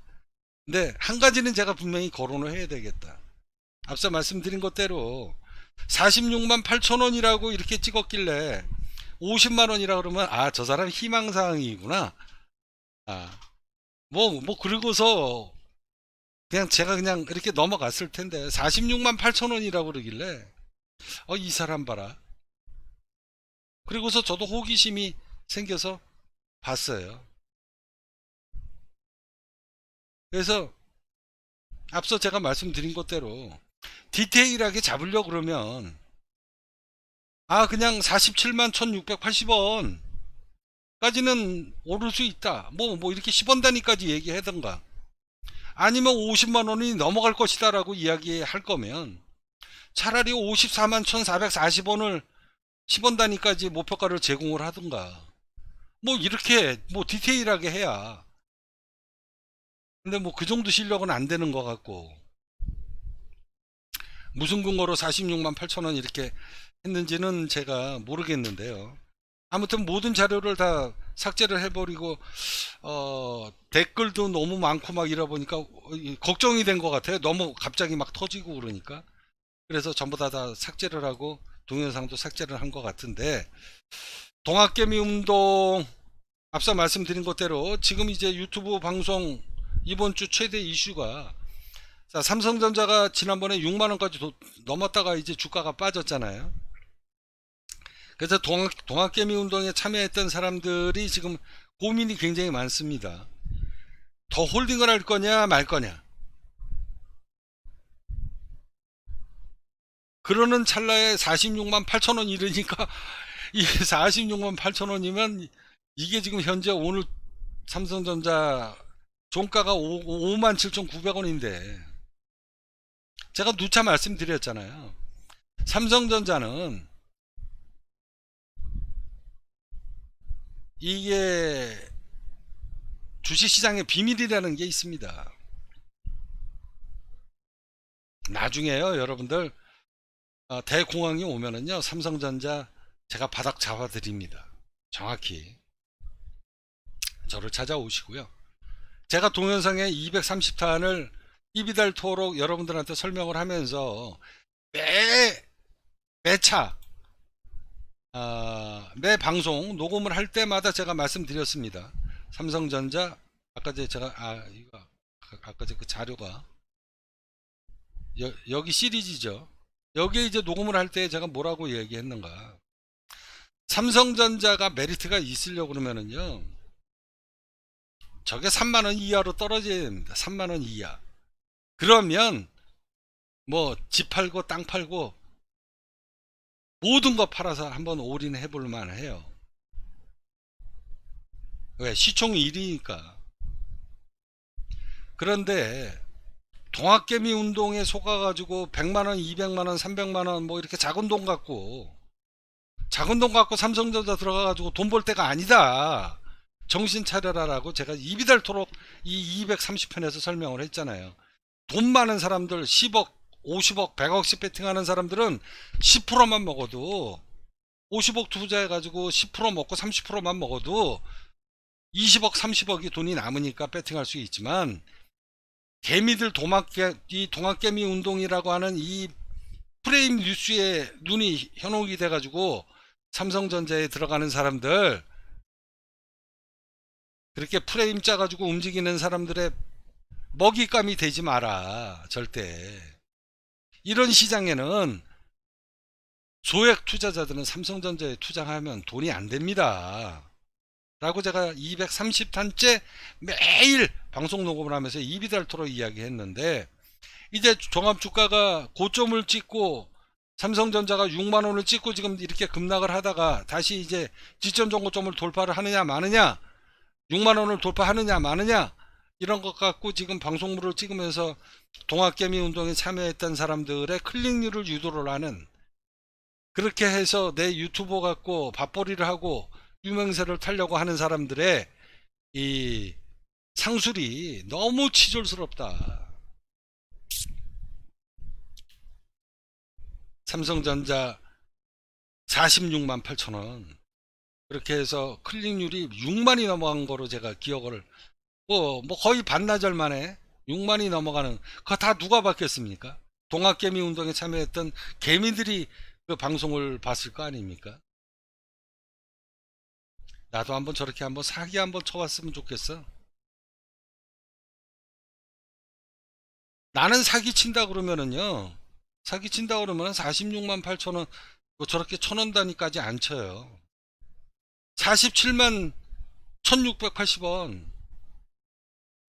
근데 한 가지는 제가 분명히 거론을 해야 되겠다. 앞서 말씀드린 것대로 46만 8천 원이라고 이렇게 찍었길래 50만 원이라 그러면 아 저 사람 희망사항이구나. 아 뭐, 뭐, 그리고서 그냥 제가 그냥 이렇게 넘어갔을 텐데 46만 8천 원이라고 그러길래 어, 이 사람 봐라. 그리고서 저도 호기심이 생겨서 봤어요. 그래서 앞서 제가 말씀드린 것대로 디테일하게 잡으려 고 그러면 아 그냥 47만 1680원 까지는 오를 수 있다. 뭐, 뭐 이렇게 10원 단위까지 얘기하던가. 아니면 50만 원이 넘어갈 것이다 라고 이야기할 거면 차라리 54만 1440원을 10원 단위까지 목표가를 제공을 하던가. 뭐 이렇게 뭐 디테일하게 해야. 근데 뭐 그 정도 실력은 안 되는 것 같고. 무슨 근거로 46만 8천원 이렇게 했는지는 제가 모르겠는데요. 아무튼 모든 자료를 다 삭제를 해버리고 어, 댓글도 너무 많고 막 이러 보니까 걱정이 된 것 같아요. 너무 갑자기 막 터지고 그러니까 그래서 전부 다, 다 삭제를 하고 동영상도 삭제를 한 것 같은데 동학개미 운동 앞서 말씀드린 것대로 지금 이제 유튜브 방송 이번 주 최대 이슈가 삼성전자가 지난번에 6만원까지 넘었다가 이제 주가가 빠졌잖아요. 그래서 동학, 동학개미 운동에 참여했던 사람들이 지금 고민이 굉장히 많습니다. 더 홀딩을 할 거냐 말 거냐. 그러는 찰나에 46만 8천 원 이르니까 이 46만 8천 원이면 이게 지금 현재 오늘 삼성전자 종가가 5, 5만 7천9백원인데 제가 누차 말씀드렸잖아요. 삼성전자는 이게 주식시장의 비밀이라는 게 있습니다. 나중에요 여러분들 아, 대공황이 오면은요 삼성전자 제가 바닥 잡아 드립니다 정확히 저를 찾아오시고요 제가 동영상에 230탄을 입이 달토록 여러분들한테 설명을 하면서 매 매차 아, 매 방송 녹음을 할 때마다 제가 말씀드렸습니다. 삼성전자 아까 제가 아 이거 아까 그 자료가 여, 기 시리즈죠. 여기에 이제 녹음을 할 때 제가 뭐라고 얘기했는가? 삼성전자가 메리트가 있으려고 그러면은요. 저게 3만 원 이하로 떨어져야 됩니다. 3만 원 이하. 그러면 뭐 집 팔고 땅 팔고 모든 거 팔아서 한번 올인해 볼만 해요. 왜? 시총 1위니까. 그런데 동학개미 운동에 속아가지고 100만원, 200만원, 300만원 뭐 이렇게 작은 돈 갖고 작은 돈 갖고 삼성전자 들어가가지고 돈벌 때가 아니다. 정신 차려라라고 제가 입이 닳도록 이 230편에서 설명을 했잖아요. 돈 많은 사람들 10억, 50억 100억씩 베팅하는 사람들은 10%만 먹어도 50억 투자해가지고 10% 먹고 30%만 먹어도 20억 30억이 돈이 남으니까 베팅할 수 있지만 개미들 도마이 동학개미 운동이라고 하는 이 프레임 뉴스에 눈이 현혹이 돼가지고 삼성전자에 들어가는 사람들 그렇게 프레임 짜가지고 움직이는 사람들의 먹잇감이 되지 마라 절대 이런 시장에는 소액 투자자들은 삼성전자에 투자하면 돈이 안 됩니다. 라고 제가 2 3 0단째 매일 방송 녹음을 하면서 입이 닳도록 이야기했는데 이제 종합 주가가 고점을 찍고 삼성전자가 6만 원을 찍고 지금 이렇게 급락을 하다가 다시 이제 지점 정고점을 돌파를 하느냐 마느냐 6만 원을 돌파하느냐 마느냐 이런 것 갖고 지금 방송물을 찍으면서 동학개미 운동에 참여했던 사람들의 클릭률을 유도를 하는 그렇게 해서 내 유튜버 갖고 밥벌이를 하고 유명세를 타려고 하는 사람들의 이 상술이 너무 치졸스럽다. 삼성전자 46만 8천원 그렇게 해서 클릭률이 6만이 넘어간 거로 제가 기억을 뭐, 뭐 거의 반나절 만에 6만이 넘어가는 그거 다 누가 봤겠습니까? 동학개미 운동에 참여했던 개미들이 그 방송을 봤을 거 아닙니까? 나도 한번 저렇게 한번 사기 한번 쳐봤으면 좋겠어. 나는 사기 친다 그러면은요. 사기 친다 그러면 46만 8천원 뭐 저렇게 천 원 단위까지 안 쳐요. 47만 1680원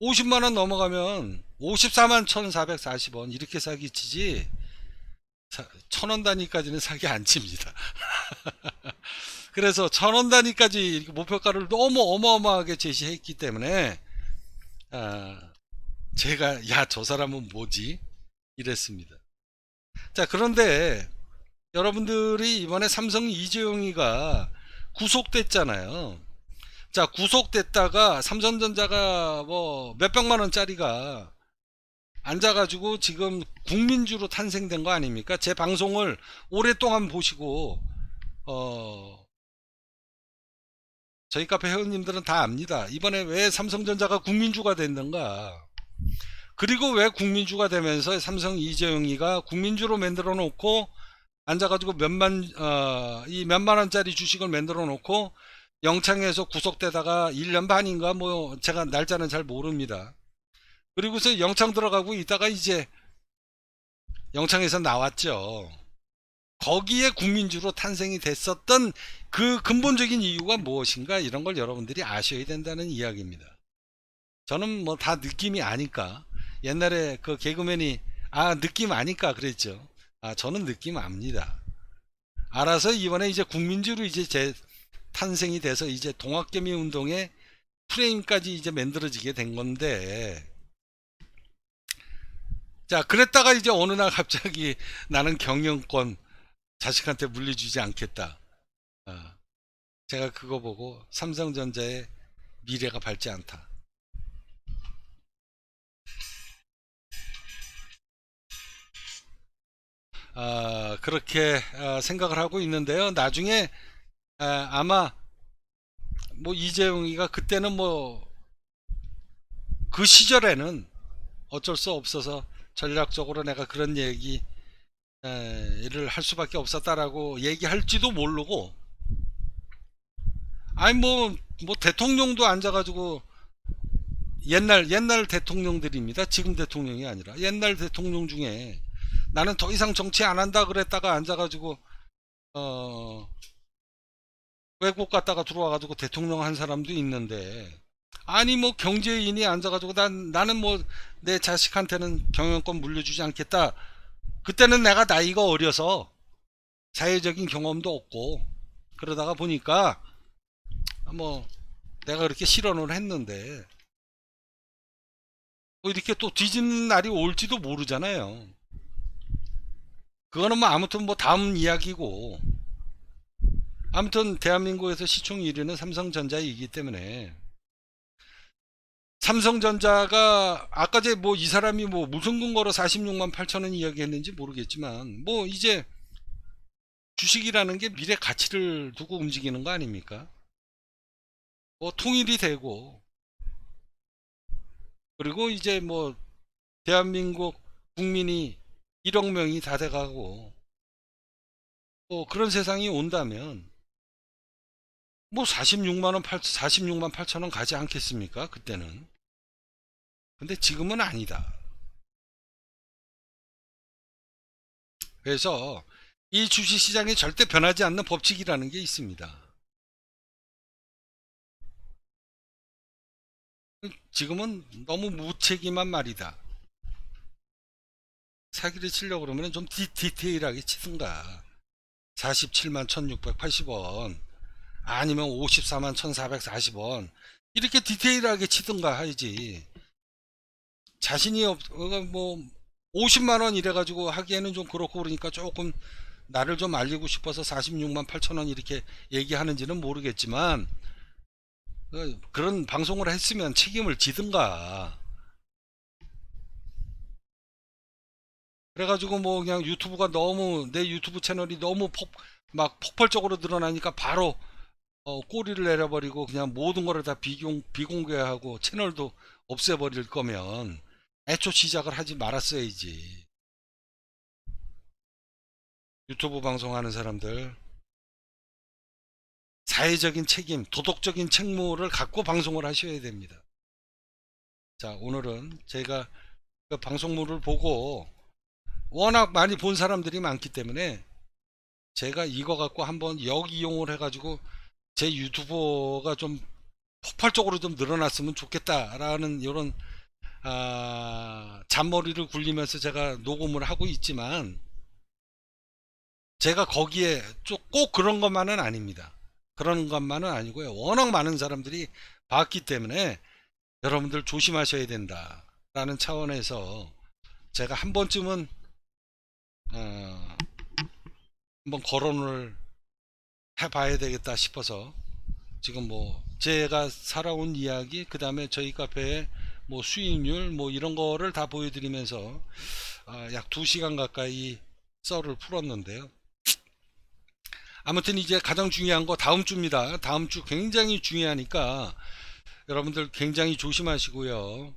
50만원 넘어가면 54만 1440원 이렇게 사기 치지 천원 단위까지는 사기 안 칩니다 그래서 천원 단위까지 목표가를 너무 어마어마하게 제시했기 때문에 아, 제가 야 저 사람은 뭐지 이랬습니다 자 그런데 여러분들이 이번에 삼성 이재용이가 구속됐잖아요 자 구속됐다가 삼성전자가 뭐 몇백만 원짜리가 앉아가지고 지금 국민주로 탄생된 거 아닙니까? 제 방송을 오랫동안 보시고 어 저희 카페 회원님들은 다 압니다. 이번에 왜 삼성전자가 국민주가 됐는가? 그리고 왜 국민주가 되면서 삼성 이재용이가 국민주로 만들어 놓고 앉아가지고 몇만 어, 이 몇만 원짜리 주식을 만들어 놓고 영창에서 구속되다가 1년 반인가 뭐 제가 날짜는 잘 모릅니다. 그리고서 영창 들어가고 있다가 이제 영창에서 나왔죠. 거기에 국민주로 탄생이 됐었던 그 근본적인 이유가 무엇인가 이런 걸 여러분들이 아셔야 된다는 이야기입니다. 저는 뭐 다 느낌이 아니까 옛날에 그 개그맨이 아 느낌 아니까 그랬죠. 아 저는 느낌 압니다. 알아서 이번에 이제 국민주로 이제 제 탄생이 돼서 이제 동학개미 운동의 프레임까지 이제 만들어지게 된 건데 자 그랬다가 이제 어느 날 갑자기 나는 경영권 자식한테 물려주지 않겠다 어, 제가 그거 보고 삼성전자의 미래가 밝지 않다 아, 그렇게 아, 생각을 하고 있는데요. 나중에 에, 예, 아마 뭐 이재용이가 그때는 뭐 그 시절에는 어쩔 수 없어서 전략적으로 내가 그런 얘기 를할 예, 수밖에 없었다라고 얘기할지도 모르고 아니 뭐, 뭐 대통령도 앉아가지고 옛날 옛날 대통령들입니다 지금 대통령이 아니라 옛날 대통령 중에 나는 더 이상 정치 안 한다 그랬다가 앉아가지고 어 외국 갔다가 들어와가지고 대통령 한 사람도 있는데 아니 뭐 경제인이 앉아가지고 난 나는 뭐 내 자식한테는 경영권 물려주지 않겠다. 그때는 내가 나이가 어려서 사회적인 경험도 없고 그러다가 보니까 뭐 내가 그렇게 실언을 했는데 뭐 이렇게 또 뒤지는 날이 올지도 모르잖아요. 그거는 뭐 아무튼 뭐 다음 이야기고 아무튼 대한민국에서 시총 1위는 삼성전자이기 때문에 삼성전자가 아까 제뭐 이 사람이 뭐 무슨 근거로 46만 8천 원 이야기했는지 모르겠지만 뭐 이제 주식이라는 게 미래 가치를 두고 움직이는 거 아닙니까? 뭐 통일이 되고 그리고 이제 뭐 대한민국 국민이 1억 명이 다 돼가고 뭐 그런 세상이 온다면 뭐 46만원 8, 46만 8천원 가지 않겠습니까? 그때는. 근데 지금은 아니다. 그래서 이 주식시장이 절대 변하지 않는 법칙이라는 게 있습니다. 지금은 너무 무책임한 말이다. 사기를 치려고 그러면 좀 디, 디테일하게 치든가. 47만 1680원. 아니면 54만 1440원 이렇게 디테일하게 치든가 하지 자신이 없, 뭐 50만원 이래가지고 하기에는 좀 그렇고 그러니까 조금 나를 좀 알리고 싶어서 46만 8천원 이렇게 얘기하는지는 모르겠지만 그 그런 방송을 했으면 책임을 지든가 그래가지고 뭐 그냥 유튜브가 너무 내 유튜브 채널이 너무 폭, 막 폭발적으로 늘어나니까 바로 어, 꼬리를 내려버리고 그냥 모든 거를 다 비공, 비공개하고 채널도 없애버릴 거면 애초 시작을 하지 말았어야지. 유튜브 방송하는 사람들 사회적인 책임, 도덕적인 책무를 갖고 방송을 하셔야 됩니다. 자, 오늘은 제가 그 방송물을 보고 워낙 많이 본 사람들이 많기 때문에 제가 이거 갖고 한번 역이용을 해가지고 제 유튜버가 좀 폭발적으로 좀 늘어났으면 좋겠다라는 이런 아, 잔머리를 굴리면서 제가 녹음을 하고 있지만 제가 거기에 꼭 그런 것만은 아닙니다. 그런 것만은 아니고요. 워낙 많은 사람들이 봤기 때문에 여러분들 조심하셔야 된다라는 차원에서 제가 한 번쯤은 어, 한번 거론을 해봐야 되겠다 싶어서 지금 뭐 제가 살아온 이야기 그 다음에 저희 카페에 뭐 수익률 뭐 이런 거를 다 보여드리면서 아, 약 2시간 가까이 썰을 풀었는데요 아무튼 이제 가장 중요한 거 다음 주입니다 다음 주 굉장히 중요하니까 여러분들 굉장히 조심하시고요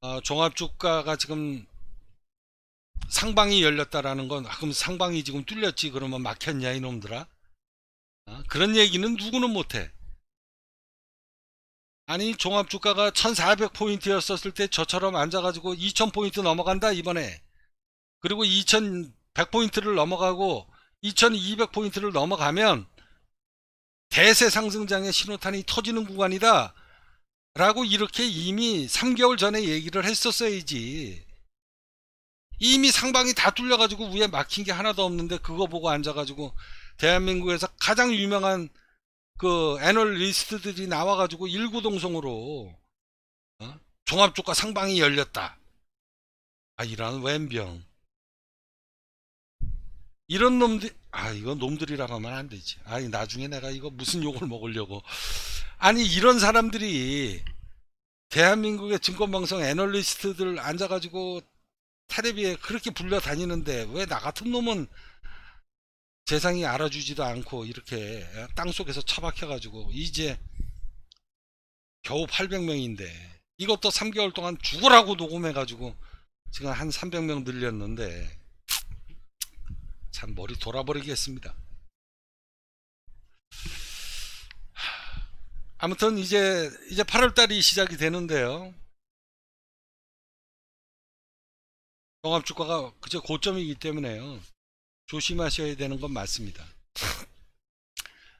아, 종합주가가 지금 상방이 열렸다라는 건 아, 그럼 상방이 지금 뚫렸지 그러면 막혔냐 이놈들아 아, 그런 얘기는 누구는 못해. 아니 종합주가가 1400포인트였었을 때 저처럼 앉아가지고 2000포인트 넘어간다 이번에 그리고 2100포인트를 넘어가고 2200포인트를 넘어가면 대세 상승장의 신호탄이 터지는 구간이다 라고 이렇게 이미 3개월 전에 얘기를 했었어야지 이미 상방이 다 뚫려가지고 위에 막힌 게 하나도 없는데 그거 보고 앉아가지고 대한민국에서 가장 유명한 그 애널리스트들이 나와가지고 일구동성으로 어? 종합주가 상방이 열렸다. 아 이런 웬병 이런 놈들 아 이거 놈들이라고 하면 안 되지. 아니 나중에 내가 이거 무슨 욕을 먹으려고 아니 이런 사람들이 대한민국의 증권방송 애널리스트들 앉아가지고 테레비에 그렇게 불려다니는데 왜 나 같은 놈은 세상이 알아주지도 않고 이렇게 예, 땅속에서 처박혀가지고 이제 겨우 800명인데 이것도 3개월 동안 죽으라고 녹음해가지고 지금 한 300명 늘렸는데 참 머리 돌아버리겠습니다. 아무튼 이제 이제 8월달이 시작이 되는데요. 종합주가가 그저 고점이기 때문에요. 조심하셔야 되는 건 맞습니다.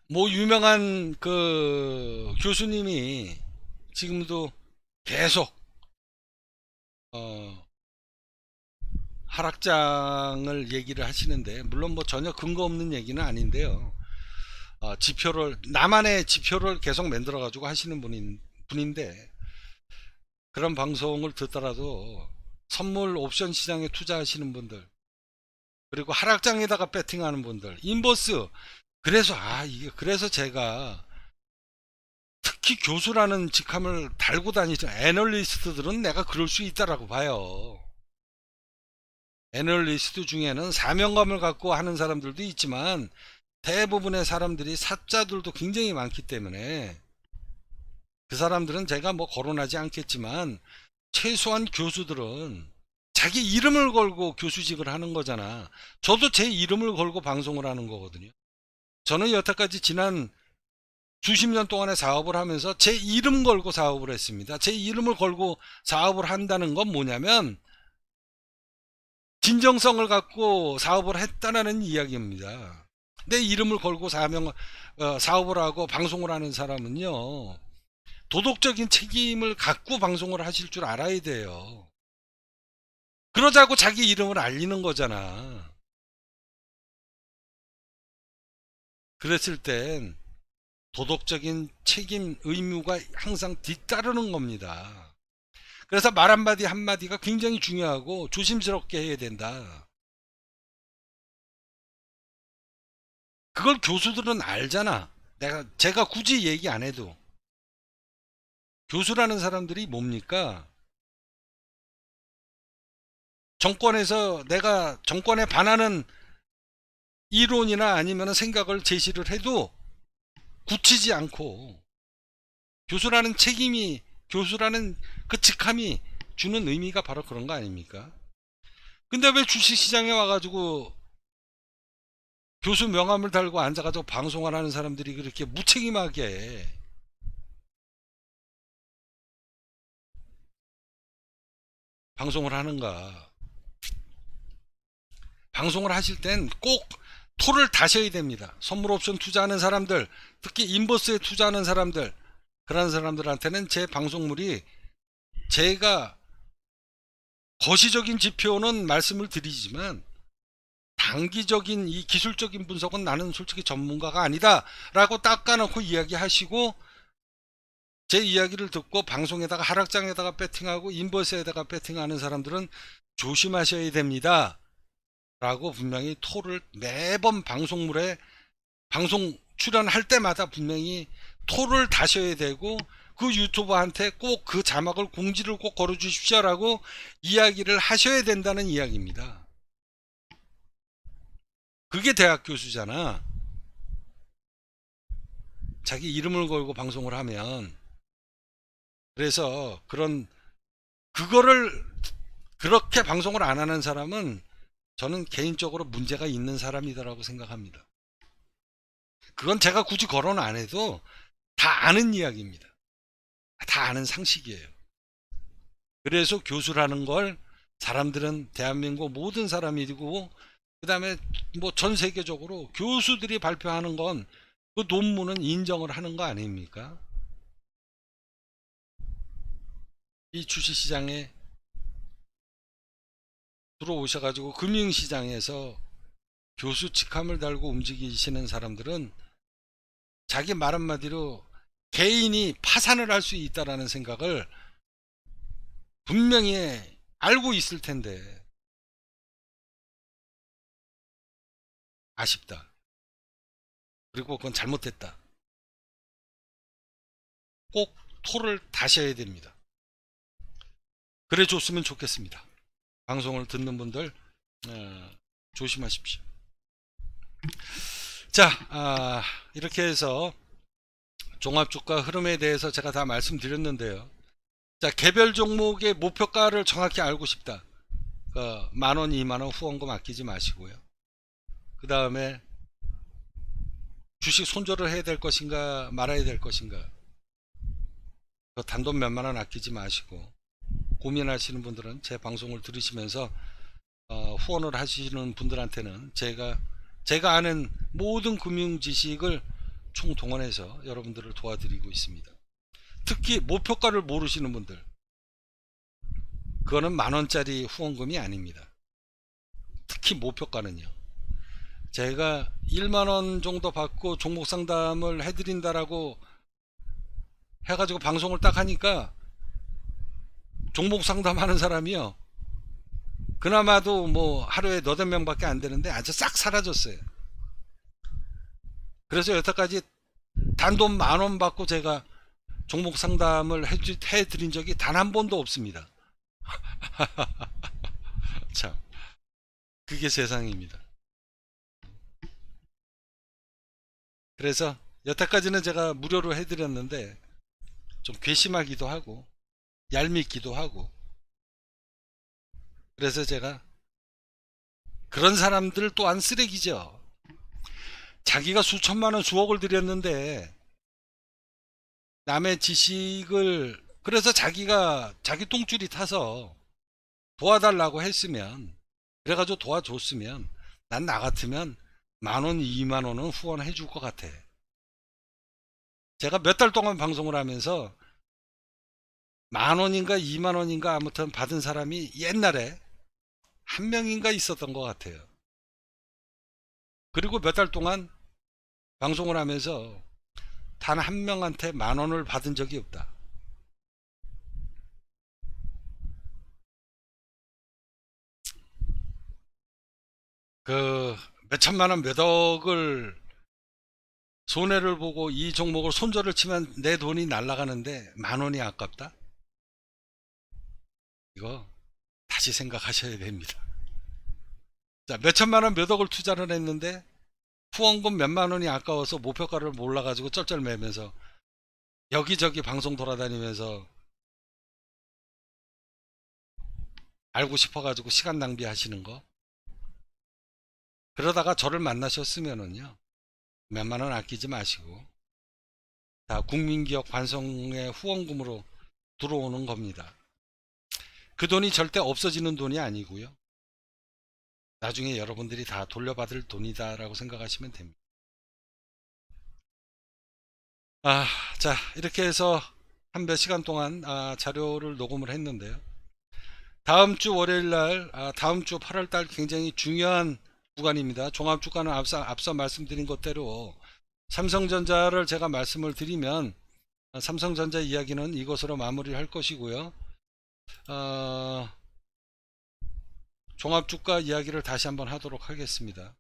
뭐 유명한 그 교수님이 지금도 계속 어 하락장을 얘기를 하시는데 물론 뭐 전혀 근거 없는 얘기는 아닌데요. 어 지표를 나만의 지표를 계속 만들어 가지고 하시는 분인 분인데 그런 방송을 듣더라도 선물 옵션 시장에 투자하시는 분들 그리고 하락장에다가 배팅하는 분들 인버스 그래서 아 이게 그래서 제가 특히 교수라는 직함을 달고 다니죠 애널리스트들은 내가 그럴 수 있다라고 봐요 애널리스트 중에는 사명감을 갖고 하는 사람들도 있지만 대부분의 사람들이 사자들도 굉장히 많기 때문에 그 사람들은 제가 뭐 거론하지 않겠지만 최소한 교수들은 자기 이름을 걸고 교수직을 하는 거잖아. 저도 제 이름을 걸고 방송을 하는 거거든요. 저는 여태까지 지난 수십 년 동안의 사업을 하면서 제 이름 걸고 사업을 했습니다. 제 이름을 걸고 사업을 한다는 건 뭐냐면 진정성을 갖고 사업을 했다는 이야기입니다. 내 이름을 걸고 사명, 어, 사업을 하고 방송을 하는 사람은요, 도덕적인 책임을 갖고 방송을 하실 줄 알아야 돼요. 그러자고 자기 이름을 알리는 거잖아. 그랬을 땐 도덕적인 책임 의무가 항상 뒤따르는 겁니다. 그래서 말 한마디 한마디가 굉장히 중요하고 조심스럽게 해야 된다. 그걸 교수들은 알잖아. 내가, 제가 굳이 얘기 안 해도. 교수라는 사람들이 뭡니까? 정권에서 내가 정권에 반하는 이론이나 아니면 생각을 제시를 해도 굳히지 않고 교수라는 책임이 교수라는 그 직함이 주는 의미가 바로 그런 거 아닙니까? 근데 왜 주식시장에 와가지고 교수 명함을 달고 앉아가지고 방송을 하는 사람들이 그렇게 무책임하게 방송을 하는가? 방송을 하실 땐 꼭 토를 다셔야 됩니다. 선물 옵션 투자하는 사람들, 특히 인버스에 투자하는 사람들, 그런 사람들한테는 제 방송물이 제가 거시적인 지표는 말씀을 드리지만 단기적인 이 기술적인 분석은 나는 솔직히 전문가가 아니다 라고 닦아놓고 이야기하시고 제 이야기를 듣고 방송에다가 하락장에다가 배팅하고 인버스에다가 배팅하는 사람들은 조심하셔야 됩니다 라고 분명히 토를 매번 방송물에 방송 출연할 때마다 분명히 토를 다셔야 되고 그 유튜버한테 꼭 그 자막을 공지를 꼭 걸어 주십시오라고 이야기를 하셔야 된다는 이야기입니다. 그게 대학 교수잖아. 자기 이름을 걸고 방송을 하면 그래서 그런 그거를 그렇게 방송을 안 하는 사람은 저는 개인적으로 문제가 있는 사람이다라고 생각합니다. 그건 제가 굳이 거론 안 해도 다 아는 이야기입니다. 다 아는 상식이에요. 그래서 교수라는 걸 사람들은 대한민국 모든 사람이고 그 다음에 뭐 전 세계적으로 교수들이 발표하는 건 그 논문은 인정을 하는 거 아닙니까? 이 주식시장에 들어오셔가지고 금융시장에서 교수 직함을 달고 움직이시는 사람들은 자기 말 한마디로 개인이 파산을 할 수 있다라는 생각을 분명히 알고 있을 텐데 아쉽다. 그리고 그건 잘못됐다. 꼭 토를 다셔야 됩니다. 그래 줬으면 좋겠습니다. 방송을 듣는 분들 어, 조심하십시오. 자, 아, 이렇게 해서 종합주가 흐름에 대해서 제가 다 말씀드렸는데요. 자, 개별 종목의 목표가를 정확히 알고 싶다. 어, 만원, 이만원 후원금 아끼지 마시고요. 그 다음에 주식 손절을 해야 될 것인가 말아야 될 것인가 그 단돈 몇만원 아끼지 마시고 고민하시는 분들은 제 방송을 들으시면서 어, 후원을 하시는 분들한테는 제가 제가 아는 모든 금융 지식을 총동원해서 여러분들을 도와드리고 있습니다. 특히 목표가를 모르시는 분들 그거는 만원짜리 후원금이 아닙니다. 특히 목표가는요. 제가 1만원 정도 받고 종목 상담을 해드린다라고 해가지고 방송을 딱 하니까 종목 상담하는 사람이요. 그나마도 뭐 하루에 너댓 명밖에 안 되는데 아주 싹 사라졌어요. 그래서 여태까지 단돈 만원 받고 제가 종목 상담을 해드린 적이 단 한 번도 없습니다. 참, 그게 세상입니다. 그래서 여태까지는 제가 무료로 해드렸는데 좀 괘씸하기도 하고 얄밉기도 하고 그래서 제가 그런 사람들 또한 쓰레기죠. 자기가 수천만 원, 수억을 들였는데 남의 지식을 그래서 자기가 자기 똥줄이 타서 도와달라고 했으면 그래가지고 도와줬으면 난 나 같으면 만 원, 이만 원은 후원해 줄 것 같아. 제가 몇 달 동안 방송을 하면서 만 원인가 2만 원인가 아무튼 받은 사람이 옛날에 한 명인가 있었던 것 같아요. 그리고 몇 달 동안 방송을 하면서 단 한 명한테 만 원을 받은 적이 없다. 그 몇천만 원 몇억을 손해를 보고 이 종목을 손절을 치면 내 돈이 날아가는데 만 원이 아깝다? 이거 다시 생각하셔야 됩니다. 자, 몇천만 원, 몇 억을 투자를 했는데 후원금 몇만 원이 아까워서 목표가를 몰라가지고 쩔쩔매면서 여기저기 방송 돌아다니면서 알고 싶어가지고 시간 낭비하시는 거. 그러다가 저를 만나셨으면은요. 몇만 원 아끼지 마시고 다 국민기업 관성의 후원금으로 들어오는 겁니다. 그 돈이 절대 없어지는 돈이 아니고요. 나중에 여러분들이 다 돌려받을 돈이다라고 생각하시면 됩니다. 아, 자, 이렇게 해서 한 몇 시간 동안 아, 자료를 녹음을 했는데요. 다음 주 월요일 날, 아, 다음 주 8월 달 굉장히 중요한 구간입니다 종합 주가는 앞서, 앞서 말씀드린 것대로 삼성전자를 제가 말씀을 드리면 아, 삼성전자 이야기는 이것으로 마무리할 것이고요. 어, 종합주가 이야기를 다시 한번 하도록 하겠습니다.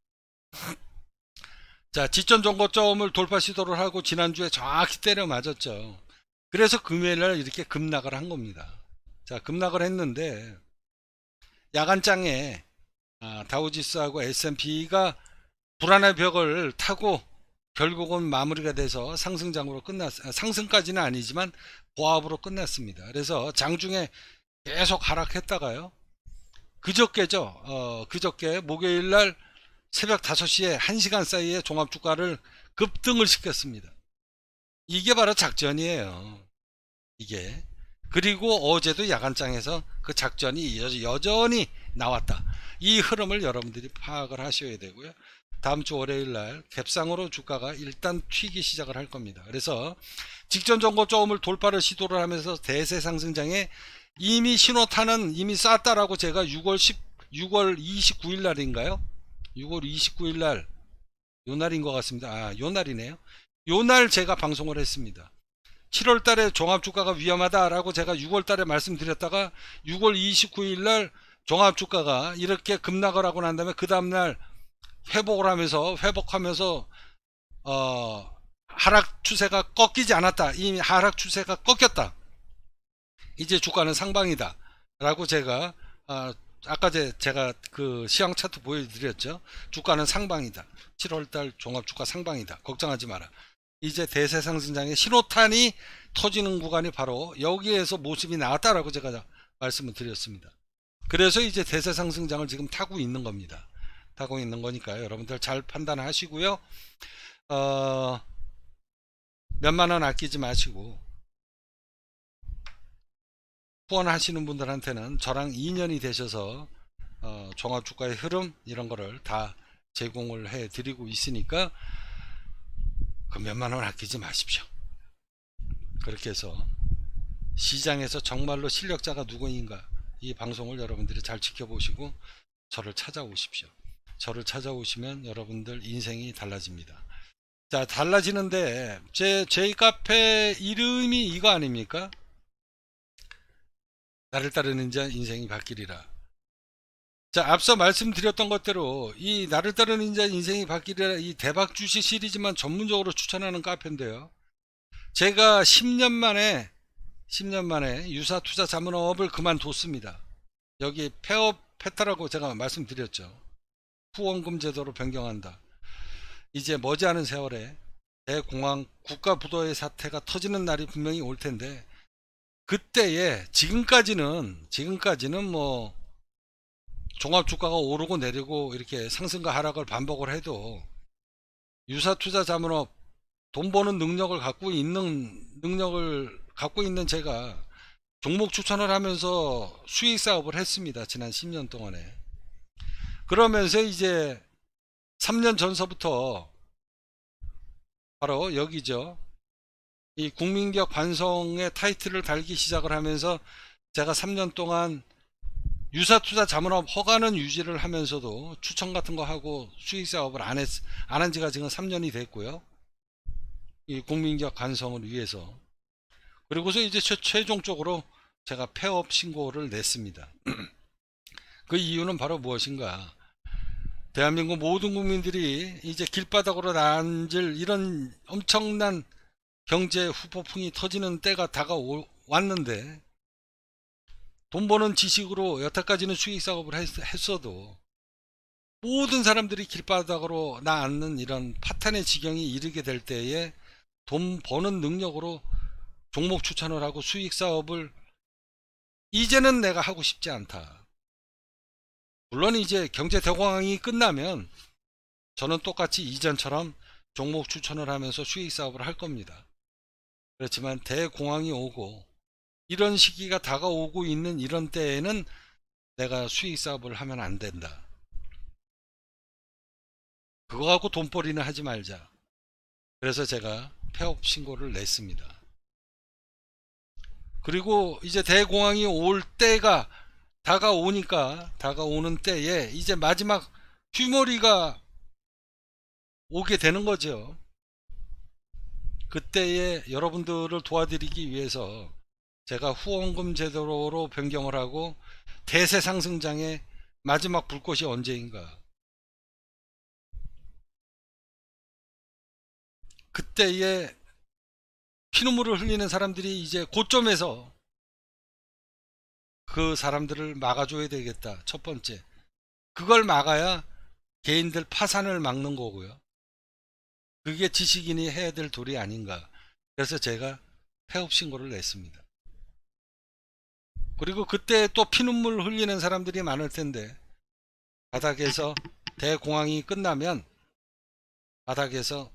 자, 지점 정고점을 돌파 시도를 하고 지난주에 정확히 때려 맞았죠. 그래서 금요일날 이렇게 급락을 한 겁니다. 자, 급락을 했는데 야간장에 아, 다우지스하고 S&P가 불안의 벽을 타고 결국은 마무리가 돼서 상승장으로 끝났 아, 상승까지는 아니지만 보합으로 끝났습니다. 그래서 장중에 계속 하락했다가요. 그저께죠. 어, 그저께 목요일 날 새벽 5시에 1시간 사이에 종합 주가를 급등을 시켰습니다. 이게 바로 작전이에요. 이게. 그리고 어제도 야간장에서 그 작전이 여전히 나왔다. 이 흐름을 여러분들이 파악을 하셔야 되고요. 다음 주 월요일 날 갭상으로 주가가 일단 튀기 시작을 할 겁니다. 그래서 직전 정고점을 돌파를 시도를 하면서 대세 상승장에 이미 신호탄은 이미 쌌다라고 제가 6월 10, 6월 29일 날인가요? 6월 29일 날, 요 날인 것 같습니다. 아, 요 날이네요. 요 날 제가 방송을 했습니다. 7월 달에 종합주가가 위험하다라고 제가 6월 달에 말씀드렸다가 6월 29일 날 종합주가가 이렇게 급락을 하고 난 다음에 그 다음날 회복을 하면서 회복하면서 어, 하락 추세가 꺾이지 않았다. 이미 하락 추세가 꺾였다. 이제 주가는 상방이다. 라고 제가 어, 아까 제, 가그 시황 차트 보여드렸죠. 주가는 상방이다. 7월달 종합주가 상방이다. 걱정하지 마라. 이제 대세 상승장의 신호탄이 터지는 구간이 바로 여기에서 모습이 나왔다라고 제가 말씀을 드렸습니다. 그래서 이제 대세 상승장을 지금 타고 있는 겁니다. 하고 있는 거니까요. 여러분들 잘 판단하시고요. 어, 몇만 원 아끼지 마시고 후원하시는 분들한테는 저랑 인연이 되셔서 어, 종합주가의 흐름 이런 거를 다 제공을 해 드리고 있으니까 그 몇만 원 아끼지 마십시오. 그렇게 해서 시장에서 정말로 실력자가 누구인가 이 방송을 여러분들이 잘 지켜보시고 저를 찾아오십시오. 저를 찾아오시면 여러분들 인생이 달라집니다. 자 달라지는데 제제 카페 이름이 이거 아닙니까? 나를 따르는 자 인생이 바뀌리라. 자 앞서 말씀드렸던 것대로 이 나를 따르는 자 인생이 바뀌리라 이 대박 주식 시리즈만 전문적으로 추천하는 카페인데요. 제가 10년 만에 10년 만에 유사 투자 자문업을 그만뒀습니다. 여기 폐업 했다라고 제가 말씀드렸죠. 후원금 제도로 변경한다. 이제 머지않은 세월에 대공황 국가 부도의 사태가 터지는 날이 분명히 올 텐데 그때에 지금까지는 지금까지는 뭐 종합 주가가 오르고 내리고 이렇게 상승과 하락을 반복을 해도 유사 투자 자문업 돈 버는 능력을 갖고 있는 능력을 갖고 있는 제가 종목 추천을 하면서 수익 사업을 했습니다. 지난 10년 동안에. 그러면서 이제 3년 전서부터 바로 여기죠. 이 국민기업 반성의 타이틀을 달기 시작을 하면서 제가 3년 동안 유사투자 자문업 허가는 유지를 하면서도 추천 같은 거 하고 수익 사업을 안 했, 안 한 지가 지금 3년이 됐고요. 이 국민기업 반성을 위해서. 그리고서 이제 최종적으로 제가 폐업 신고를 냈습니다. 그 이유는 바로 무엇인가? 대한민국 모든 국민들이 이제 길바닥으로 앉을 이런 엄청난 경제 후폭풍이 터지는 때가 다가왔는데 돈 버는 지식으로 여태까지는 수익 사업을 했어도 모든 사람들이 길바닥으로 나앉는 이런 파탄의 지경이 이르게 될 때에 돈 버는 능력으로 종목 추천을 하고 수익 사업을 이제는 내가 하고 싶지 않다. 물론 이제 경제 대공황이 끝나면 저는 똑같이 이전처럼 종목 추천을 하면서 수익 사업을 할 겁니다. 그렇지만 대공황이 오고 이런 시기가 다가오고 있는 이런 때에는 내가 수익 사업을 하면 안 된다. 그거하고 돈벌이는 하지 말자. 그래서 제가 폐업 신고를 냈습니다. 그리고 이제 대공황이 올 때가 다가오니까 다가오는 때에 이제 마지막 휘머리가 오게 되는 거죠. 그때에 여러분들을 도와드리기 위해서 제가 후원금 제도로 변경을 하고 대세 상승장의 마지막 불꽃이 언제인가 그때에 피눈물을 흘리는 사람들이 이제 고점에서 그 사람들을 막아줘야 되겠다. 첫 번째. 그걸 막아야 개인들 파산을 막는 거고요. 그게 지식인이 해야 될 도리 아닌가. 그래서 제가 폐업 신고를 냈습니다. 그리고 그때 또 피눈물 흘리는 사람들이 많을 텐데 바닥에서 대공황이 끝나면 바닥에서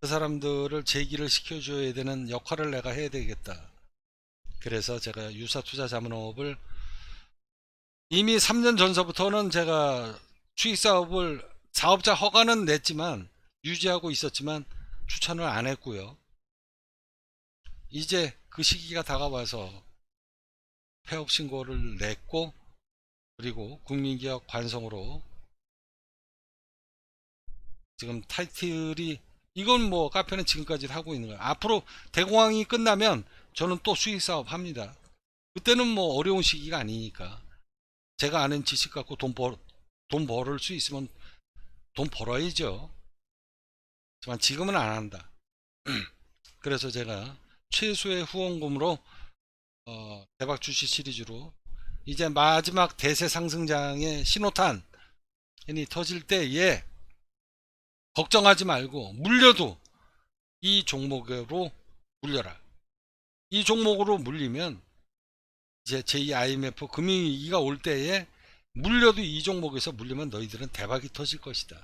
그 사람들을 재기를 시켜줘야 되는 역할을 내가 해야 되겠다. 그래서 제가 유사투자자문업을 이미 3년 전서부터는 제가 수익 사업을 사업자 허가는 냈지만 유지하고 있었지만 추천을 안 했고요. 이제 그 시기가 다가와서 폐업 신고를 냈고 그리고 국민기업 관성으로 지금 타이틀이 이건 뭐 카페는 지금까지 하고 있는 거예요. 앞으로 대공황이 끝나면 저는 또 수익 사업 합니다. 그때는 뭐 어려운 시기가 아니니까. 제가 아는 지식 갖고 돈 벌, 돈 벌을 수 있으면 돈 벌어야죠. 하지만 지금은 안 한다. 그래서 제가 최소의 후원금으로 어, 대박 주식 시리즈로 이제 마지막 대세 상승장의 신호탄이 터질 때에 걱정하지 말고 물려도 이 종목으로 물려라. 이 종목으로 물리면 이제 제2IMF 금융위기가 올 때에 물려도 이 종목에서 물리면 너희들은 대박이 터질 것이다.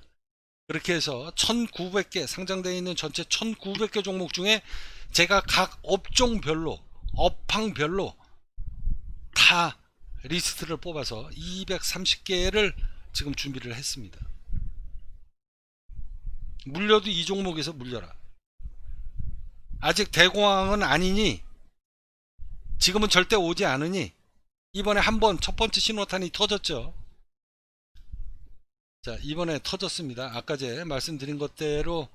그렇게 해서 1900개 상장되어 있는 전체 1900개 종목 중에 제가 각 업종별로 업황별로 다 리스트를 뽑아서 230개를 지금 준비를 했습니다. 물려도 이 종목에서 물려라. 아직 대공황은 아니니 지금은 절대 오지 않으니 이번에 한번 첫 번째 신호탄이 터졌죠. 자, 이번에 터졌습니다. 아까 제 말씀드린 것대로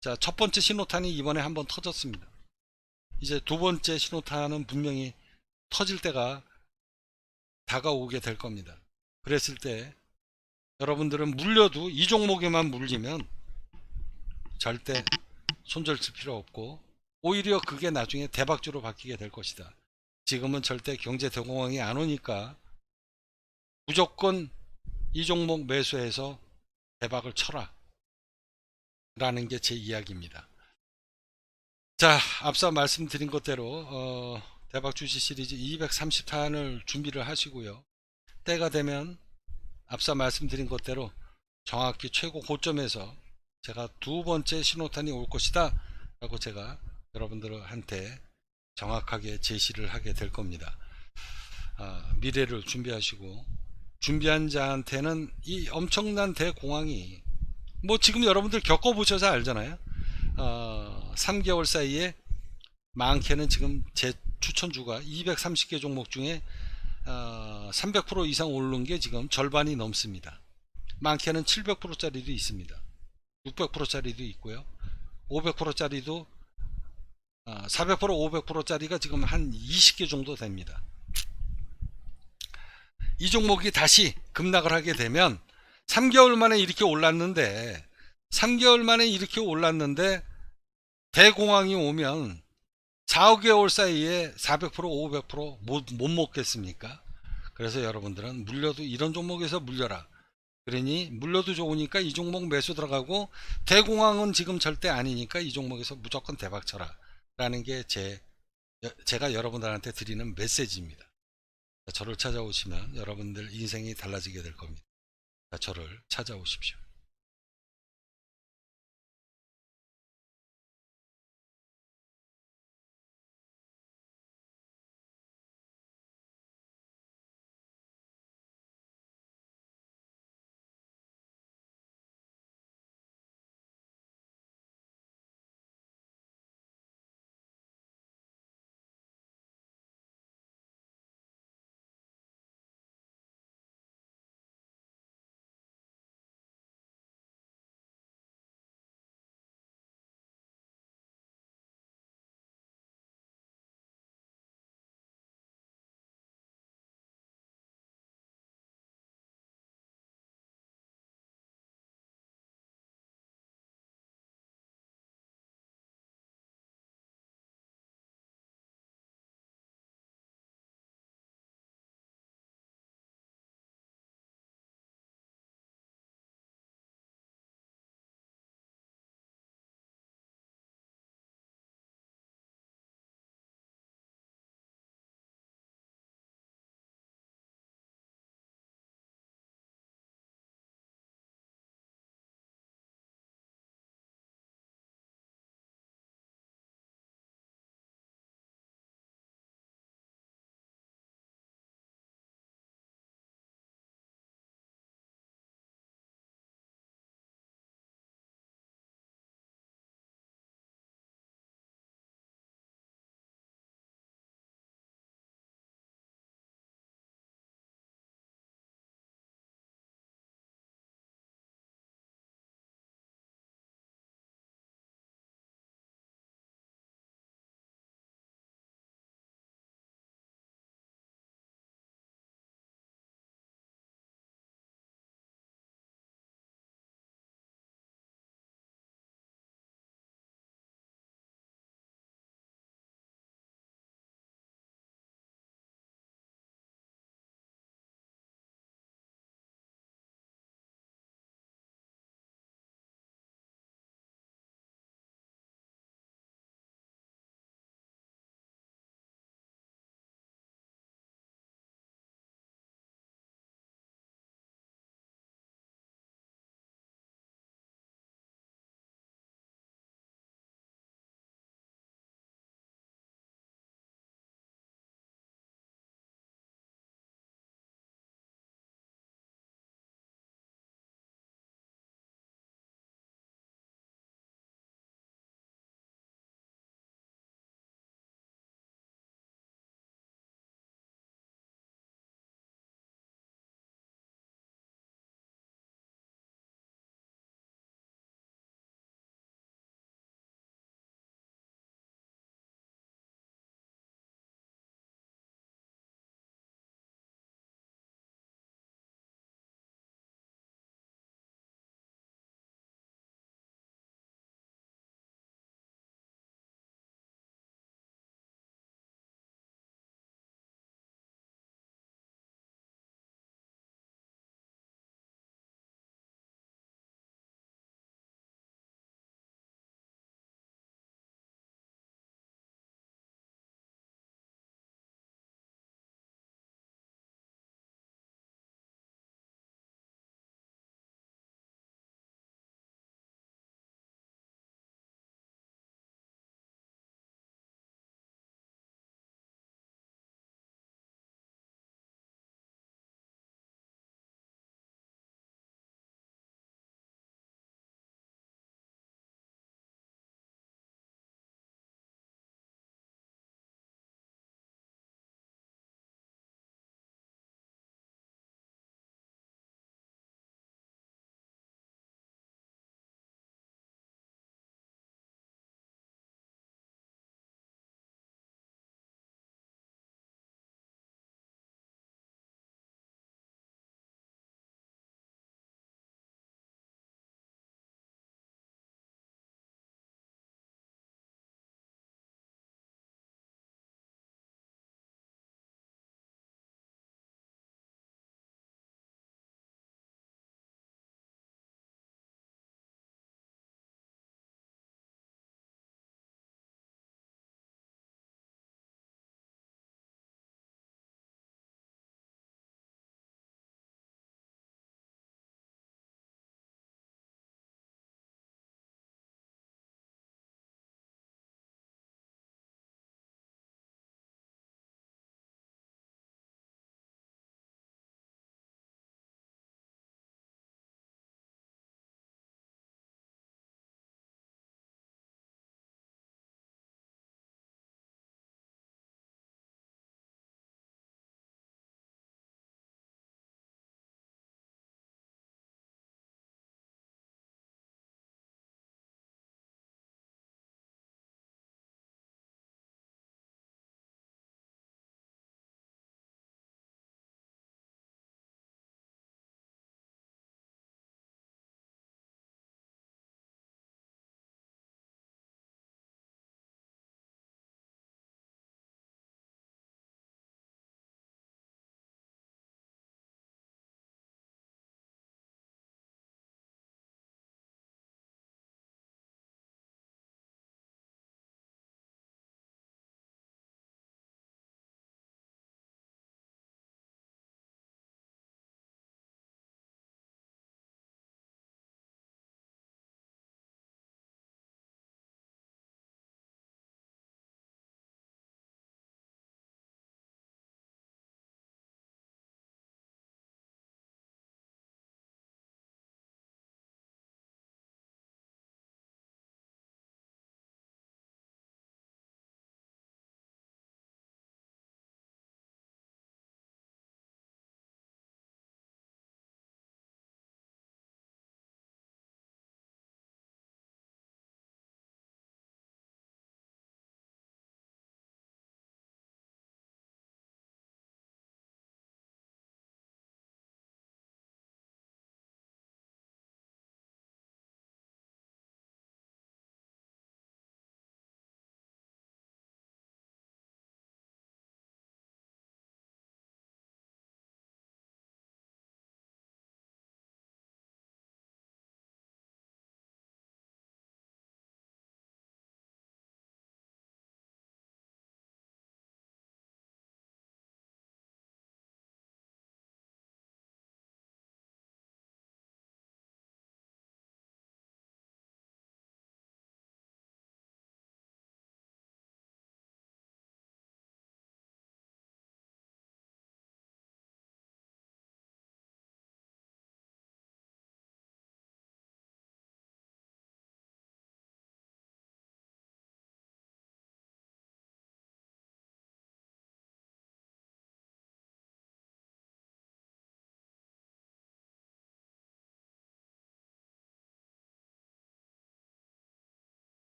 자, 첫 번째 신호탄이 이번에 한번 터졌습니다. 이제 두 번째 신호탄은 분명히 터질 때가 다가오게 될 겁니다. 그랬을 때 여러분들은 물려도 이 종목에만 물리면 절대 손절 칠 필요 없고 오히려 그게 나중에 대박주로 바뀌게 될 것이다. 지금은 절대 경제 대공황이 안 오니까 무조건 이 종목 매수해서 대박을 쳐라 라는 게 제 이야기입니다. 자 앞서 말씀드린 것대로 어, 대박 주식 시리즈 230탄을 준비를 하시고요. 때가 되면 앞서 말씀드린 것대로 정확히 최고 고점에서 제가 두 번째 신호탄이 올 것이다 라고 제가 여러분들한테 정확하게 제시를 하게 될 겁니다 아, 미래를 준비하시고 준비한 자한테는 이 엄청난 대공황이 뭐 지금 여러분들 겪어보셔서 알잖아요 어, 아, 3개월 사이에 많게는 지금 제 추천주가 230개 종목 중에 어, 300% 이상 오른 게 지금 절반이 넘습니다. 많게는 700%짜리도 있습니다. 600%짜리도 있고요. 500%짜리도 어, 400% 500%짜리가 지금 한 20개 정도 됩니다. 이 종목이 다시 급락을 하게 되면 3개월 만에 이렇게 올랐는데 3개월 만에 이렇게 올랐는데 대공황이 오면 4개월 사이에 400% 500%못 못 먹겠습니까? 그래서 여러분들은 물려도 이런 종목에서 물려라. 그러니 물려도 좋으니까 이 종목 매수 들어가고 대공황은 지금 절대 아니니까 이 종목에서 무조건 대박 쳐라. 라는 게 제 제가 여러분들한테 드리는 메시지입니다. 저를 찾아오시면 여러분들 인생이 달라지게 될 겁니다. 저를 찾아오십시오.